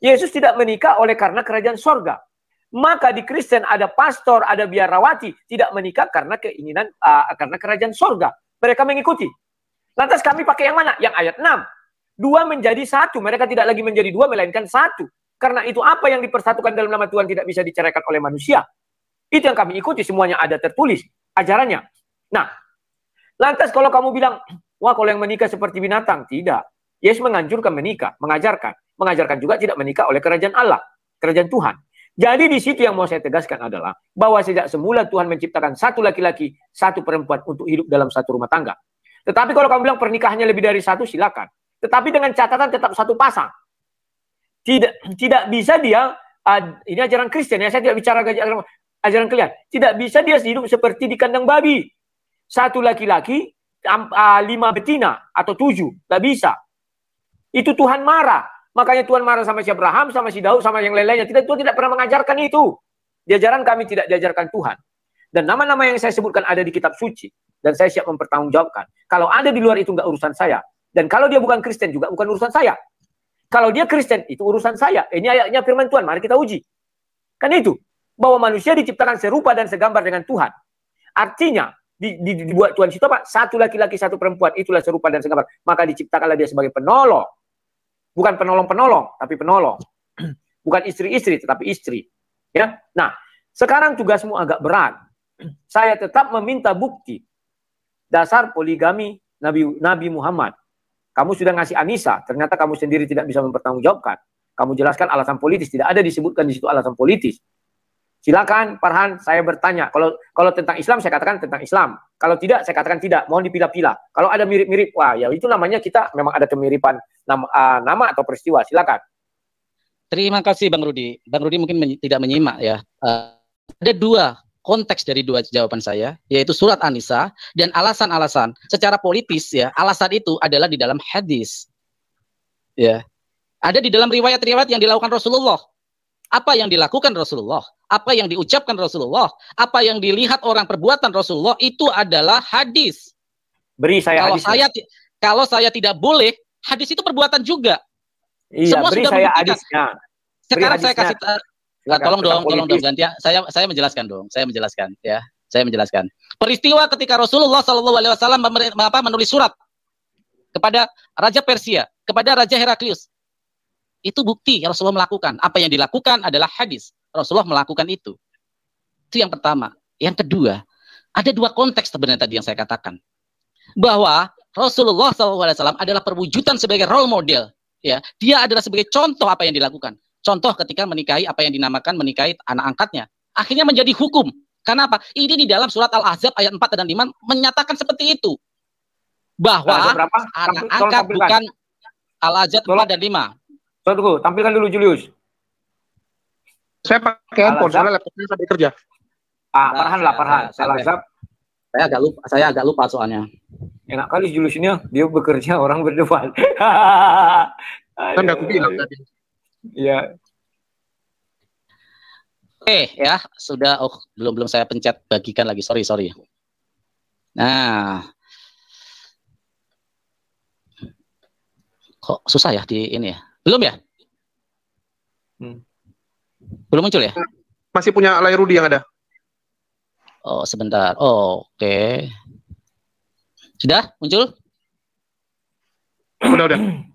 S2: Yesus tidak menikah oleh karena kerajaan sorga. Maka di Kristen ada pastor, ada biarawati tidak menikah karena keinginan uh, karena kerajaan sorga. Mereka mengikuti. Lantas kami pakai yang mana? Yang ayat 6. Dua menjadi satu. Mereka tidak lagi menjadi dua, melainkan satu. Karena itu apa yang dipersatukan dalam nama Tuhan tidak bisa diceraikan oleh manusia. Itu yang kami ikuti semuanya ada tertulis ajarannya. Nah, lantas kalau kamu bilang wah kalau yang menikah seperti binatang, tidak. Yesus menganjurkan menikah, mengajarkan. Mengajarkan juga tidak menikah oleh kerajaan Allah, kerajaan Tuhan. Jadi di situ yang mau saya tegaskan adalah bahwa sejak semula Tuhan menciptakan satu laki-laki, satu perempuan untuk hidup dalam satu rumah tangga. Tetapi kalau kamu bilang pernikahannya lebih dari satu, silakan. Tetapi dengan catatan tetap satu pasang. Tidak tidak bisa dia uh, ini ajaran Kristen ya, saya tidak bicara ajaran ajaran kalian. Tidak bisa dia hidup seperti di kandang babi. Satu laki-laki, Ah, lima betina atau tujuh, tidak bisa. Itu Tuhan marah. Makanya Tuhan marah sama si Abraham, sama si Daud, sama yang lain-lainnya. Tidak, Tuhan tidak pernah mengajarkan itu. Diajaran kami tidak diajarkan Tuhan. Dan nama-nama yang saya sebutkan ada di kitab suci. Dan saya siap mempertanggungjawabkan. Kalau ada di luar itu nggak urusan saya. Dan kalau dia bukan Kristen juga bukan urusan saya. Kalau dia Kristen itu urusan saya. Ini ayatnya firman Tuhan. Mari kita uji. Kan itu. Bahwa manusia diciptakan serupa dan segambar dengan Tuhan. Artinya di, di, dibuat Tuhan situ apa? Satu laki-laki, satu perempuan. Itulah serupa dan segambar. Maka diciptakanlah dia sebagai penolong. Bukan penolong-penolong, tapi penolong. Bukan istri-istri, tetapi istri. Ya. Nah, sekarang tugasmu agak berat. Saya tetap meminta bukti dasar poligami Nabi Nabi Muhammad. Kamu sudah ngasih Anissa, ternyata kamu sendiri tidak bisa mempertanggungjawabkan. Kamu jelaskan alasan politis, tidak ada disebutkan di situ alasan politis. Silakan Farhan, saya bertanya. Kalau kalau tentang Islam saya katakan tentang Islam. Kalau tidak saya katakan tidak. Mohon dipilah-pilah. Kalau ada mirip-mirip, wah ya itu namanya kita memang ada kemiripan nama, uh, nama atau peristiwa. Silakan.
S1: Terima kasih Bang Rudi. Bang Rudi mungkin men tidak menyimak ya. Uh, ada dua konteks dari dua jawaban saya yaitu surat Anisa dan alasan-alasan secara politis ya alasan itu adalah di dalam hadis ya ada di dalam riwayat-riwayat yang dilakukan Rasulullah apa yang dilakukan Rasulullah, apa yang diucapkan Rasulullah, apa yang dilihat orang perbuatan Rasulullah itu adalah hadis. Beri saya kalau hadis. Saya, ya. kalau saya tidak boleh, hadis itu perbuatan juga.
S3: Iya, Semua beri sudah saya hadisnya. Sekarang saya kasih Nah, tolong dong, tolong dong
S1: ganti ya. Saya saya menjelaskan dong. Saya menjelaskan ya. Saya menjelaskan. Peristiwa ketika Rasulullah Shallallahu alaihi wasallam menulis surat kepada raja Persia, kepada raja Heraklius. Itu bukti Rasulullah melakukan. Apa yang dilakukan adalah hadis. Rasulullah melakukan itu. Itu yang pertama. Yang kedua, ada dua konteks sebenarnya tadi yang saya katakan. Bahwa Rasulullah SAW adalah perwujudan sebagai role model. Ya, dia adalah sebagai contoh apa yang dilakukan. Contoh ketika menikahi apa yang dinamakan menikahi anak angkatnya. Akhirnya menjadi hukum. Karena apa? Ini di dalam surat Al-Ahzab ayat 4 dan 5 menyatakan seperti itu. Bahwa anak angkat bukan Al-Ahzab 4 dan 5. Tunggu, tampilkan dulu Julius. Saya
S3: pakai handphone,
S2: soalnya laptopnya sambil kerja. Ah, nah,
S1: Parhan
S3: lah, Parhan. Salah saya,
S2: saya agak lupa, saya agak lupa soalnya. Enak kali Julius ini, ya. dia bekerja orang berdebat.
S3: kan aku bilang tadi.
S1: Iya. Oke ya, sudah oh belum belum saya pencet bagikan lagi. Sorry, sorry. Nah, kok susah ya di ini ya belum ya? Hmm. Belum muncul ya? Masih punya layar Rudi yang ada. Oh, sebentar. Oh, oke. Okay. Sudah muncul? Udah, udah.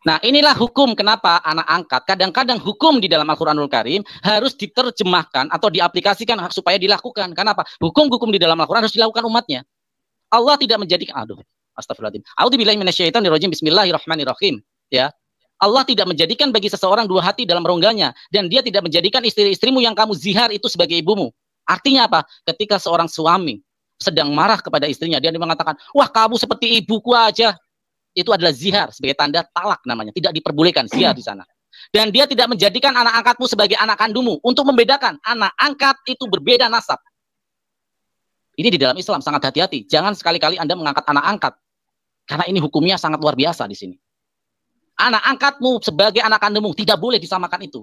S1: Nah, inilah hukum kenapa anak angkat kadang-kadang hukum di dalam Al-Qur'anul Karim harus diterjemahkan atau diaplikasikan supaya dilakukan. Kenapa? Hukum-hukum di dalam Al-Qur'an harus dilakukan umatnya. Allah tidak menjadikan aduh, astagfirullahaladzim. A'udzubillahi minasyaitonirrajim. Bismillahirrahmanirrahim. Ya. Allah tidak menjadikan bagi seseorang dua hati dalam rongganya dan dia tidak menjadikan istri-istrimu yang kamu zihar itu sebagai ibumu. Artinya apa? Ketika seorang suami sedang marah kepada istrinya, dia mengatakan, "Wah, kamu seperti ibuku aja." Itu adalah zihar sebagai tanda talak namanya, tidak diperbolehkan zihar di sana. Dan dia tidak menjadikan anak angkatmu sebagai anak kandungmu untuk membedakan anak angkat itu berbeda nasab. Ini di dalam Islam sangat hati-hati. Jangan sekali-kali Anda mengangkat anak angkat. Karena ini hukumnya sangat luar biasa di sini anak angkatmu sebagai anak kandungmu tidak boleh disamakan itu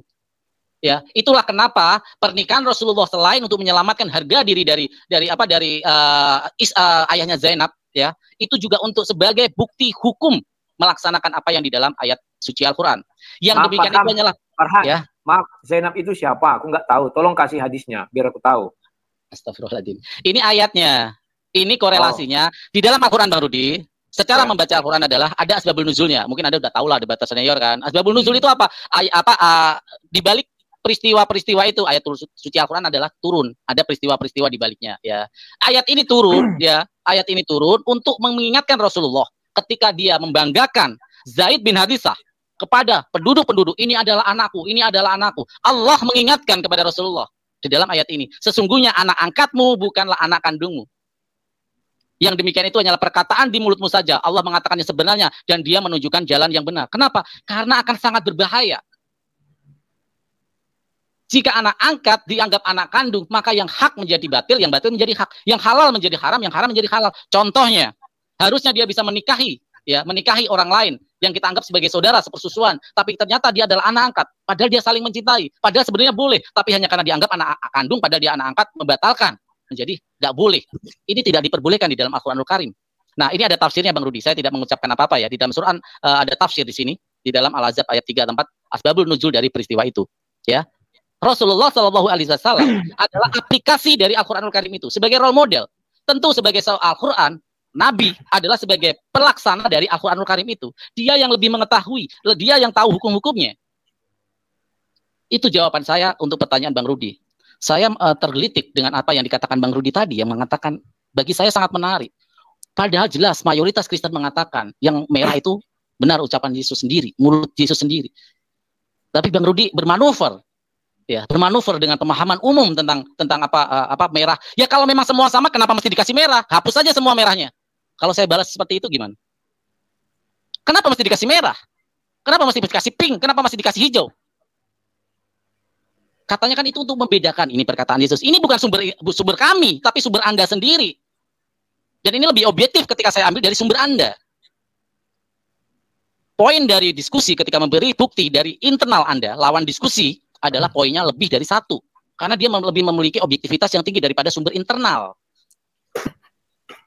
S1: ya itulah kenapa pernikahan Rasulullah selain untuk menyelamatkan harga diri dari dari apa dari uh, is, uh, ayahnya Zainab ya itu juga untuk sebagai bukti hukum melaksanakan apa yang di dalam ayat suci Al-Qur'an yang maaf, demikian itu hanyalah Farhan, ya
S2: maaf Zainab itu siapa aku
S1: nggak tahu tolong kasih hadisnya biar aku tahu Astagfirullahaladzim ini ayatnya ini korelasinya oh. di dalam Al-Qur'an Bang Rudi secara ya. membaca Al-Qur'an adalah ada asbabul nuzulnya. Mungkin Anda sudah tahu lah di batas senior kan. Asbabul nuzul itu apa? Ay, apa uh, di balik peristiwa-peristiwa itu ayat suci Al-Qur'an adalah turun. Ada peristiwa-peristiwa di baliknya ya. Ayat ini turun hmm. ya. Ayat ini turun untuk mengingatkan Rasulullah ketika dia membanggakan Zaid bin Hadisah kepada penduduk-penduduk ini adalah anakku, ini adalah anakku. Allah mengingatkan kepada Rasulullah di dalam ayat ini, sesungguhnya anak angkatmu bukanlah anak kandungmu. Yang demikian itu hanyalah perkataan di mulutmu saja. Allah mengatakannya sebenarnya dan dia menunjukkan jalan yang benar. Kenapa? Karena akan sangat berbahaya. Jika anak angkat dianggap anak kandung, maka yang hak menjadi batil, yang batil menjadi hak, yang halal menjadi haram, yang haram menjadi halal. Contohnya, harusnya dia bisa menikahi, ya, menikahi orang lain yang kita anggap sebagai saudara sepersusuan, tapi ternyata dia adalah anak angkat, padahal dia saling mencintai, padahal sebenarnya boleh, tapi hanya karena dianggap anak kandung, padahal dia anak angkat membatalkan. Jadi nggak boleh. Ini tidak diperbolehkan di dalam Al-Quranul Karim. Nah, ini ada tafsirnya Bang Rudi. Saya tidak mengucapkan apa-apa ya. Di dalam surah eh, uh, ada tafsir di sini di dalam Al-Azab ayat 3 tempat asbabul nuzul dari peristiwa itu, ya. Rasulullah Shallallahu alaihi wasallam adalah aplikasi dari Al-Qur'anul Karim itu sebagai role model. Tentu sebagai Al-Qur'an, Nabi adalah sebagai pelaksana dari Al-Qur'anul Karim itu. Dia yang lebih mengetahui, dia yang tahu hukum-hukumnya. Itu jawaban saya untuk pertanyaan Bang Rudi saya uh, tergelitik dengan apa yang dikatakan Bang Rudi tadi yang mengatakan bagi saya sangat menarik. Padahal jelas mayoritas Kristen mengatakan yang merah itu benar ucapan Yesus sendiri, mulut Yesus sendiri. Tapi Bang Rudi bermanuver ya, bermanuver dengan pemahaman umum tentang tentang apa uh, apa merah. Ya kalau memang semua sama kenapa mesti dikasih merah? Hapus saja semua merahnya. Kalau saya balas seperti itu gimana? Kenapa mesti dikasih merah? Kenapa mesti dikasih pink? Kenapa mesti dikasih hijau? Katanya kan itu untuk membedakan ini perkataan Yesus. Ini bukan sumber sumber kami, tapi sumber Anda sendiri. Dan ini lebih objektif ketika saya ambil dari sumber Anda. Poin dari diskusi ketika memberi bukti dari internal Anda, lawan diskusi adalah poinnya lebih dari satu. Karena dia lebih memiliki objektivitas yang tinggi daripada sumber internal.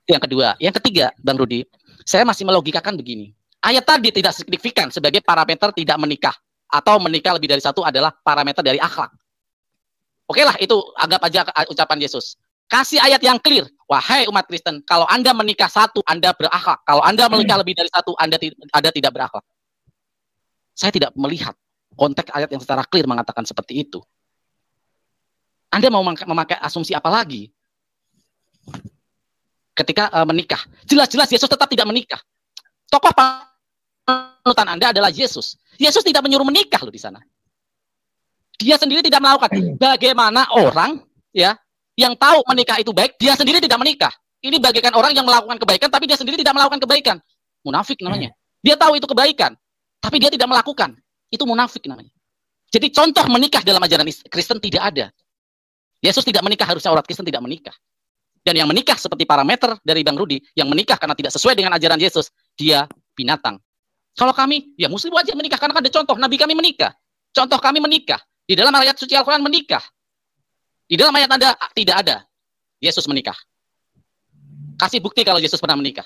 S1: yang kedua. Yang ketiga, Bang Rudi, saya masih melogikakan begini. Ayat tadi tidak signifikan sebagai parameter tidak menikah atau menikah lebih dari satu adalah parameter dari akhlak. Oke lah, itu anggap aja ucapan Yesus. Kasih ayat yang clear. Wahai umat Kristen, kalau Anda menikah satu, Anda berakhlak. Kalau Anda menikah lebih dari satu, Anda, anda tidak berakhlak. Saya tidak melihat konteks ayat yang secara clear mengatakan seperti itu. Anda mau memakai asumsi apa lagi? Ketika uh, menikah, jelas-jelas Yesus tetap tidak menikah. Tokoh panutan Anda adalah Yesus. Yesus tidak menyuruh menikah loh di sana dia sendiri tidak melakukan. Bagaimana orang ya yang tahu menikah itu baik, dia sendiri tidak menikah. Ini bagaikan orang yang melakukan kebaikan tapi dia sendiri tidak melakukan kebaikan. Munafik namanya. Iya. Dia tahu itu kebaikan tapi dia tidak melakukan. Itu munafik namanya. Jadi contoh menikah dalam ajaran Kristen tidak ada. Yesus tidak menikah harusnya orang Kristen tidak menikah. Dan yang menikah seperti parameter dari Bang Rudi, yang menikah karena tidak sesuai dengan ajaran Yesus, dia binatang. Kalau kami, ya muslim wajib menikah karena ada contoh. Nabi kami menikah. Contoh kami menikah. Di dalam ayat suci Al-Quran menikah. Di dalam ayat Anda tidak ada. Yesus menikah. Kasih bukti kalau Yesus pernah menikah.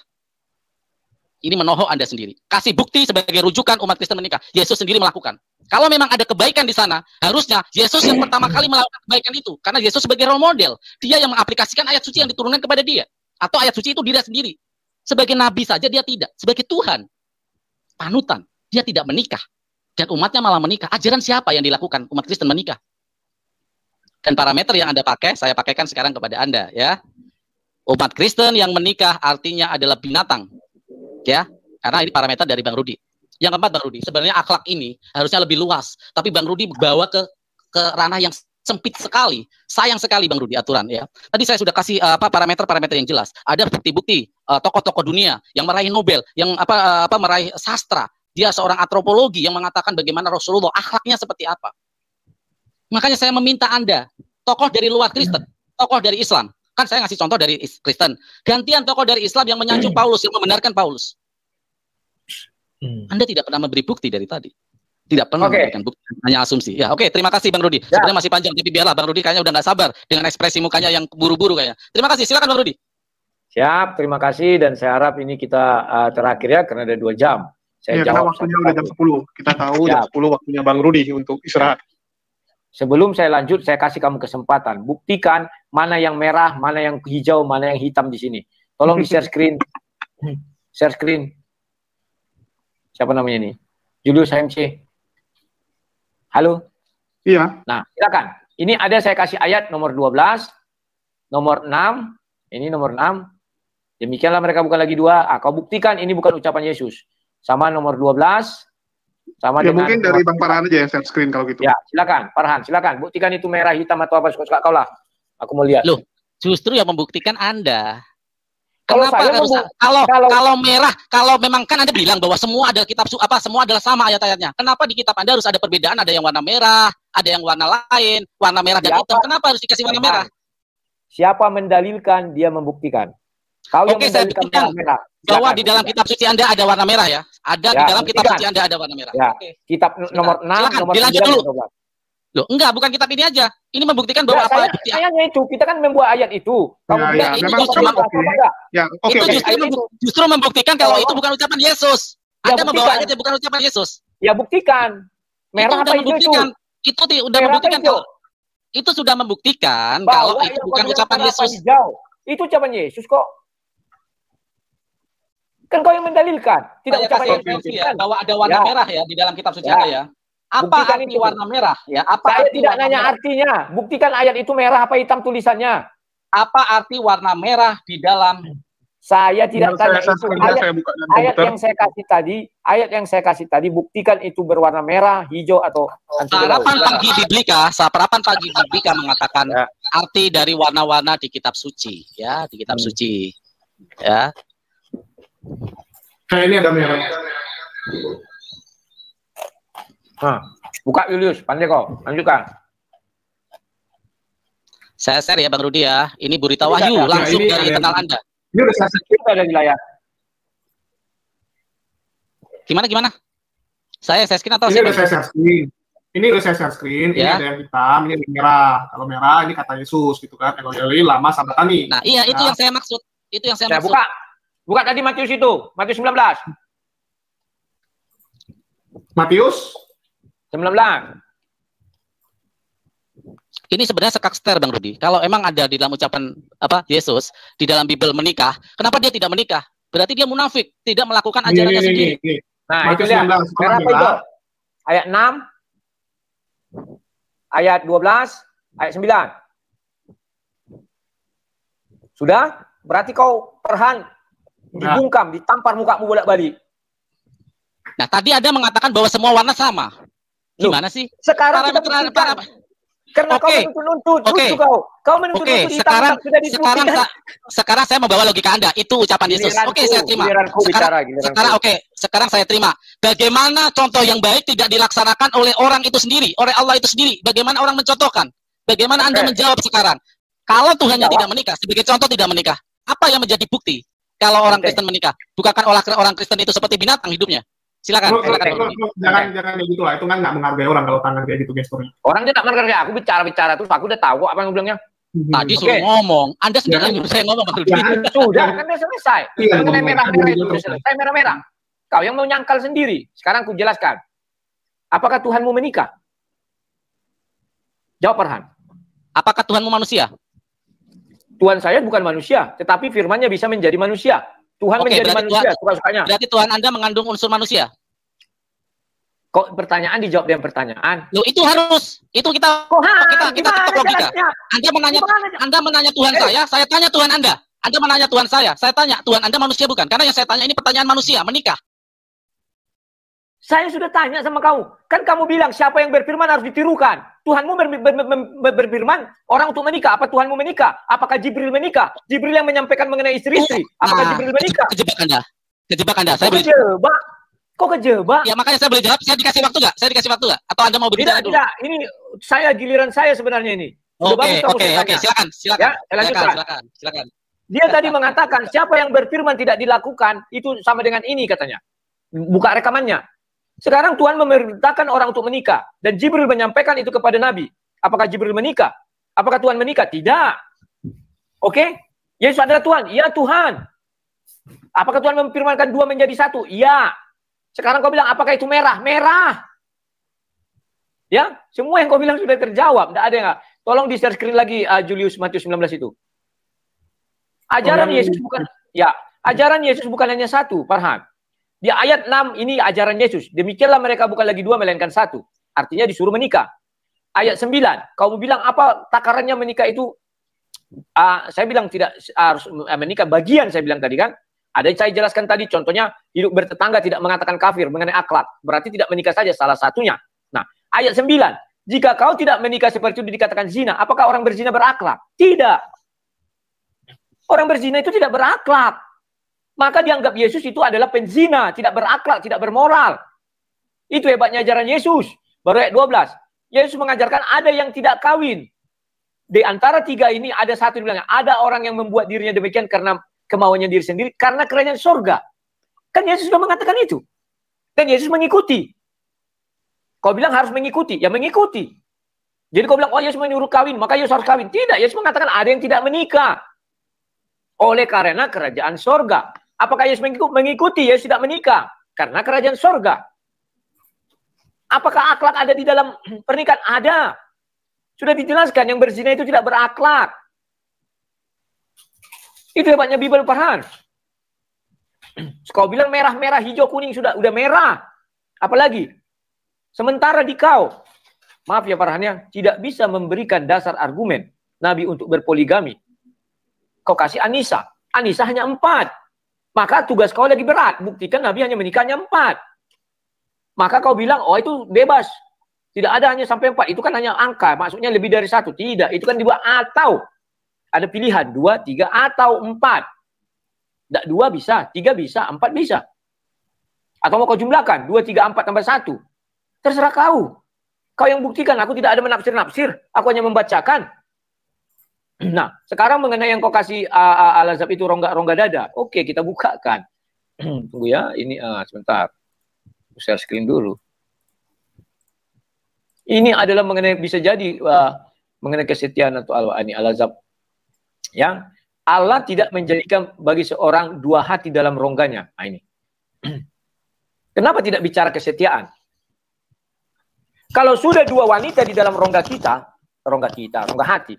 S1: Ini menohok Anda sendiri. Kasih bukti sebagai rujukan umat Kristen menikah. Yesus sendiri melakukan. Kalau memang ada kebaikan di sana, harusnya Yesus yang pertama kali melakukan kebaikan itu. Karena Yesus sebagai role model. Dia yang mengaplikasikan ayat suci yang diturunkan kepada dia. Atau ayat suci itu dia sendiri. Sebagai nabi saja dia tidak. Sebagai Tuhan. Panutan. Dia tidak menikah dan umatnya malah menikah. Ajaran siapa yang dilakukan umat Kristen menikah? Dan parameter yang Anda pakai, saya pakaikan sekarang kepada Anda ya. Umat Kristen yang menikah artinya adalah binatang. Ya, karena ini parameter dari Bang Rudi. Yang keempat Bang Rudi, sebenarnya akhlak ini harusnya lebih luas, tapi Bang Rudi bawa ke ke ranah yang sempit sekali. Sayang sekali Bang Rudi aturan ya. Tadi saya sudah kasih apa parameter-parameter yang jelas. Ada bukti-bukti eh, tokoh-tokoh dunia yang meraih Nobel, yang apa eh, apa meraih sastra, dia seorang antropologi yang mengatakan bagaimana Rasulullah akhlaknya seperti apa. Makanya saya meminta Anda, tokoh dari luar Kristen, tokoh dari Islam. Kan saya ngasih contoh dari Kristen. Gantian tokoh dari Islam yang menyanjung hmm. Paulus, yang membenarkan Paulus. Hmm. Anda tidak pernah memberi bukti dari tadi tidak pernah okay. memberikan bukti hanya asumsi ya oke okay, terima kasih bang Rudi ya. sebenarnya masih panjang tapi biarlah bang Rudi kayaknya udah nggak sabar dengan ekspresi mukanya yang buru-buru kayaknya terima kasih silakan bang Rudi
S2: siap terima kasih dan saya harap ini kita uh, terakhir ya karena ada dua jam Iya, saya ya, jawab karena waktunya udah jam 10. Kita tahu ya. jam 10 waktunya Bang Rudi untuk istirahat. Sebelum saya lanjut, saya kasih kamu kesempatan. Buktikan mana yang merah, mana yang hijau, mana yang hitam di sini. Tolong di share screen. share screen. Siapa namanya ini? Julius HMC. Halo? Iya. Nah, silakan. Ini ada saya kasih ayat nomor 12, nomor 6, ini nomor 6. Demikianlah mereka bukan lagi dua. Ah, kau buktikan ini bukan ucapan Yesus. Sama nomor 12. Sama ya, mungkin dari Bang Parhan aja yang share screen kalau gitu. Ya, silakan. Parhan silakan. Buktikan itu merah,
S1: hitam atau apa suka-suka kau lah. Aku mau lihat. Loh, justru yang membuktikan Anda. Kalau Kenapa harus, kalau, kalau kalau merah kalau memang kan Anda bilang bahwa semua ada kitab su apa semua adalah sama ayat-ayatnya. Kenapa di kitab Anda harus ada perbedaan? Ada yang warna merah, ada yang warna lain, warna merah dan hitam. Kenapa harus dikasih warna merah?
S2: Siapa mendalilkan dia membuktikan.
S1: Kau Oke, saya bilang bahwa di dalam kitab suci Anda ada warna merah ya. Ada ya, di dalam kitab suci Anda ada warna merah. Ya. Oke. Kitab nomor enam. 6 silakan. nomor dilanjut 9, dulu. Loh, enggak, bukan kitab ini aja.
S2: Ini membuktikan bahwa ya, apa saya, saya itu kita kan membuat ayat itu. Ya, Kamu ya, ya, itu justru, okay. ya, okay,
S3: itu justru, ayat
S2: justru membuktikan kalau itu bukan ucapan Yesus. Ya, anda membawa ayat yang bukan ucapan Yesus. Ya buktikan. Merah itu apa itu?
S1: Itu, itu udah membuktikan kalau
S2: itu sudah membuktikan kalau itu bukan ucapan Yesus. Itu ucapan Yesus kok. Kan kau yang mendalilkan. Tidak Saya ucapan yang mendalilkan. Ya, bahwa ada warna ya. merah
S1: ya di dalam kitab suci ya. ya.
S2: Apa Buktikan arti itu. warna merah? Ya, apa Saya tidak nanya merah? artinya. Buktikan ayat itu merah apa hitam tulisannya. Apa arti warna merah di dalam saya tidak tanya saya, itu. Saya, ayat, saya ayat yang saya kasih tadi, ayat yang saya kasih tadi buktikan itu berwarna merah, hijau atau Sarapan
S3: pagi biblika,
S1: sarapan pagi biblika mengatakan ya. arti dari warna-warna di kitab suci, ya, di kitab hmm. suci. Ya. Nah ini ada merah.
S2: Nah, buka Julius, pandai kok, lanjutkan.
S1: Saya share ya Bang Rudi ya. Ini Burita Wahyu ini, langsung ini, dari kenal Anda.
S3: Ini udah saya share juga ya, dari layar.
S1: Gimana gimana? Saya share screen atau Ini udah saya share screen. Ini udah saya share screen, ya. ini ada yang hitam, ini ada yang merah.
S2: Kalau merah ini kata Yesus gitu kan. Kalau lama sama kami. Nah, iya itu nah. yang
S1: saya maksud. Itu yang saya, saya maksud. Buka.
S2: Buka tadi Matius itu, Matius 19.
S1: Matius 19. Ini sebenarnya sekakster Bang Rudi. Kalau emang ada di dalam ucapan apa Yesus di dalam Bibel menikah, kenapa dia tidak menikah? Berarti dia munafik, tidak melakukan iya, ajarannya iya, iya, sendiri. Ini,
S3: ini. Nah, Matius itu lihat. Itu?
S1: Ayat 6, ayat 12,
S2: ayat 9. Sudah? Berarti kau perhan Nah. dibungkam, ditampar mukamu bolak-balik.
S1: Nah, tadi Anda mengatakan bahwa semua warna sama. Gimana sih? Sekarang kita para... Karena okay. kau menuntut okay. kau. Kau menuntut okay. sekarang, sudah sekarang, sa sekarang saya membawa logika Anda. Itu ucapan Yesus. Oke, okay, saya terima. Sekarang, sekarang oke, okay. sekarang saya terima. Bagaimana contoh yang baik tidak dilaksanakan oleh orang itu sendiri, oleh Allah itu sendiri? Bagaimana orang mencontohkan? Bagaimana okay. Anda menjawab sekarang? Kalau Tuhan yang tidak menikah, sebagai contoh tidak menikah, apa yang menjadi bukti? kalau orang okay. Kristen menikah? Bukankah olah orang Kristen itu seperti binatang hidupnya? Silakan. Lu, silakan. Lu, lu, jangan okay. jangan kayak gitu lah. Itu
S2: kan nggak menghargai orang kalau tangan kayak gitu gesturnya.
S1: Orang dia nggak menghargai aku bicara bicara tuh,
S2: aku udah tahu apa yang bilangnya. Tadi okay. suruh ngomong. Anda sendiri yang saya ngomong betul. Sudah kan dia selesai. Iya, merah-merah itu iya, merah-merah. Kau yang mau nyangkal sendiri. Sekarang aku jelaskan. Apakah Tuhanmu menikah? Jawab Farhan. Apakah Tuhanmu manusia? Tuhan saya bukan manusia, tetapi firmannya bisa menjadi manusia. Tuhan Oke, menjadi manusia, Tuhan, suka-sukanya. Berarti Tuhan Anda mengandung unsur manusia? Kok pertanyaan dijawab dengan pertanyaan? Loh, itu harus. Itu kita Kok, ha, kita kita tetap
S1: logika. Anda menanya Anda menanya Tuhan eh. saya, saya tanya Tuhan Anda. Anda menanya Tuhan saya, saya tanya Tuhan Anda manusia bukan? Karena yang saya tanya ini pertanyaan manusia, menikah. Saya
S2: sudah tanya sama kamu. Kan kamu bilang siapa yang berfirman harus ditirukan. Tuhanmu ber ber ber berfirman orang untuk menikah. Apa Tuhanmu menikah? Apakah Jibril menikah? Jibril yang menyampaikan mengenai istri-istri.
S3: Apakah ah, Jibril menikah? Kejebak
S2: Anda. Kejebak
S3: Anda. Saya kejebak.
S2: Kok kejebak? Ya makanya saya boleh jawab. Saya dikasih waktu nggak? Saya dikasih waktu nggak? Atau Anda mau berbicara tidak, dulu? Tidak, ini saya giliran saya sebenarnya ini.
S3: Oke, oke, oke. Silakan, silakan. Ya, silakan, silakan,
S2: silakan. Dia tadi mengatakan siapa yang berfirman tidak dilakukan itu sama dengan ini katanya. Buka rekamannya. Sekarang Tuhan memerintahkan orang untuk menikah dan Jibril menyampaikan itu kepada Nabi. Apakah Jibril menikah? Apakah Tuhan menikah? Tidak. Oke? Okay? Yesus adalah Tuhan. Ya Tuhan. Apakah Tuhan memfirmankan dua menjadi satu? Iya. Sekarang kau bilang apakah itu merah? Merah. Ya, semua yang kau bilang sudah terjawab. Tidak ada yang gak. Tolong di share screen lagi uh, Julius Matius 19 itu. Ajaran Yesus bukan ya, ajaran Yesus bukan hanya satu, Farhan. Di ayat 6 ini ajaran Yesus. Demikianlah mereka bukan lagi dua melainkan satu. Artinya disuruh menikah. Ayat 9, kamu bilang apa takarannya menikah itu? Uh, saya bilang tidak harus eh, menikah bagian saya bilang tadi kan. Ada yang saya jelaskan tadi contohnya hidup bertetangga tidak mengatakan kafir mengenai akhlak. Berarti tidak menikah saja salah satunya. Nah, ayat 9, jika kau tidak menikah seperti itu dikatakan zina, apakah orang berzina berakhlak? Tidak. Orang berzina itu tidak berakhlak maka dianggap Yesus itu adalah penzina, tidak berakal, tidak bermoral. Itu hebatnya ajaran Yesus. Baru ayat 12. Yesus mengajarkan ada yang tidak kawin. Di antara tiga ini ada satu bilang ada orang yang membuat dirinya demikian karena kemauannya diri sendiri, karena kerajaan surga. Kan Yesus sudah mengatakan itu. Dan Yesus mengikuti. Kau bilang harus mengikuti, ya mengikuti. Jadi kau bilang, oh Yesus menyuruh kawin, maka Yesus harus kawin. Tidak, Yesus mengatakan ada yang tidak menikah. Oleh karena kerajaan sorga. Apakah Yesus mengikuti? Yesus tidak menikah karena kerajaan sorga. Apakah akhlak ada di dalam pernikahan? Ada. Sudah dijelaskan yang berzina itu tidak berakhlak. Itu hebatnya Bible Farhan. Kau bilang merah-merah, hijau, kuning sudah udah merah. Apalagi sementara di kau maaf ya Farhan ya, tidak bisa memberikan dasar argumen Nabi untuk berpoligami. Kau kasih Anissa. Anissa hanya empat. Maka tugas kau lagi berat. Buktikan Nabi hanya menikahnya empat. Maka kau bilang, oh itu bebas. Tidak ada hanya sampai empat. Itu kan hanya angka. Maksudnya lebih dari satu. Tidak. Itu kan dua atau. Ada pilihan. Dua, tiga, atau empat. Tidak dua bisa, tiga bisa, empat bisa. Atau mau kau jumlahkan. Dua, tiga, empat, tambah satu. Terserah kau. Kau yang buktikan. Aku tidak ada menafsir-nafsir. Aku hanya membacakan. Nah, sekarang mengenai yang kau kasih uh, al-azab itu rongga-rongga dada. Oke, okay, kita bukakan. Tunggu ya, ini uh, sebentar. Share screen dulu. Ini adalah mengenai bisa jadi uh, mengenai kesetiaan atau al ini al-azab yang Allah tidak menjadikan bagi seorang dua hati dalam rongganya. Nah, ini. Kenapa tidak bicara kesetiaan? Kalau sudah dua wanita di dalam rongga kita, rongga kita, rongga hati,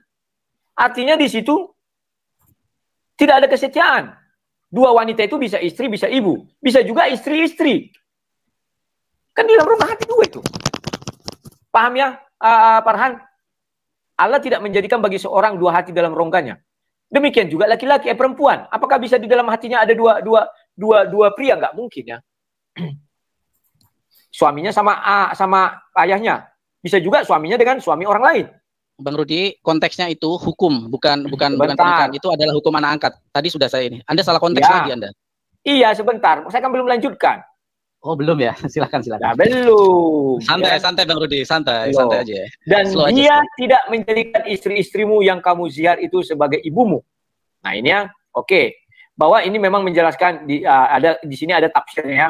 S2: Artinya di situ tidak ada kesetiaan. Dua wanita itu bisa istri, bisa ibu. Bisa juga istri-istri. Kan di dalam rumah hati dua itu. Paham ya, uh, Parhan? Allah tidak menjadikan bagi seorang dua hati dalam rongganya. Demikian juga laki-laki, eh perempuan. Apakah bisa di dalam hatinya ada dua, dua, dua, dua pria? Enggak mungkin ya. suaminya
S1: sama uh, sama ayahnya. Bisa juga suaminya dengan suami orang lain. Bang Rudi, konteksnya itu hukum, bukan bukan sebentar. bukan Itu adalah hukum anak angkat. Tadi sudah saya ini. Anda salah konteks ya. lagi Anda.
S2: Iya, sebentar. Saya kan belum lanjutkan.
S1: Oh, belum ya? Silakan, silakan. Nah,
S2: belum. Santai, ya. santai
S1: Bang Rudi, santai, Loh. santai aja. Dan Slow dia
S2: aja. tidak menjadikan istri-istrimu yang kamu ziar itu sebagai ibumu. Nah, ini ya, oke. Okay. Bahwa ini memang menjelaskan di uh, ada di sini ada tafsirnya. Ya.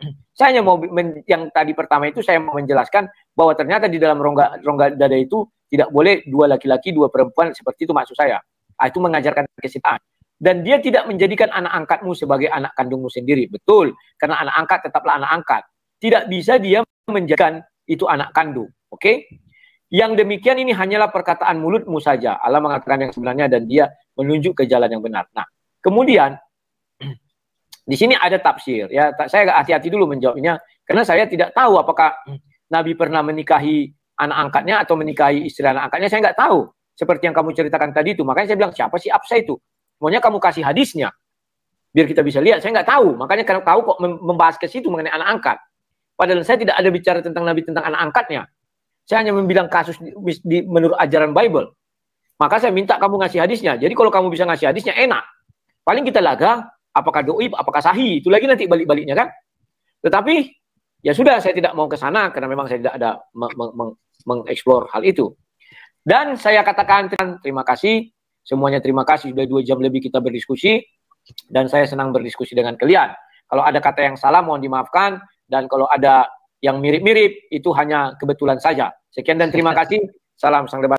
S2: Saya hanya mau men, yang tadi pertama itu saya mau menjelaskan bahwa ternyata di dalam rongga rongga dada itu tidak boleh dua laki-laki, dua perempuan seperti itu maksud saya. Ah, itu mengajarkan kesintaan. Dan dia tidak menjadikan anak angkatmu sebagai anak kandungmu sendiri. Betul. Karena anak angkat tetaplah anak angkat. Tidak bisa dia menjadikan itu anak kandung. Oke? Okay? Yang demikian ini hanyalah perkataan mulutmu saja. Allah mengatakan yang sebenarnya dan dia menunjuk ke jalan yang benar. Nah, kemudian di sini ada tafsir ya. Saya hati-hati dulu menjawabnya karena saya tidak tahu apakah Nabi pernah menikahi anak angkatnya atau menikahi istri anak angkatnya saya nggak tahu seperti yang kamu ceritakan tadi itu makanya saya bilang siapa sih Absa itu maunya kamu kasih hadisnya biar kita bisa lihat saya nggak tahu makanya kamu tahu kok membahas ke situ mengenai anak angkat padahal saya tidak ada bicara tentang Nabi tentang anak angkatnya saya hanya membilang kasus di, di, menurut ajaran Bible maka saya minta kamu ngasih hadisnya jadi kalau kamu bisa ngasih hadisnya enak paling kita laga apakah doib apakah sahih itu lagi nanti balik-baliknya kan tetapi ya sudah saya tidak mau ke sana karena memang saya tidak ada mengeksplor hal itu. Dan saya katakan terima kasih, semuanya terima kasih sudah dua jam lebih kita berdiskusi dan saya senang berdiskusi dengan kalian. Kalau ada kata yang salah mohon dimaafkan dan kalau ada yang mirip-mirip itu hanya kebetulan saja. Sekian dan terima kasih. Salam sang debat.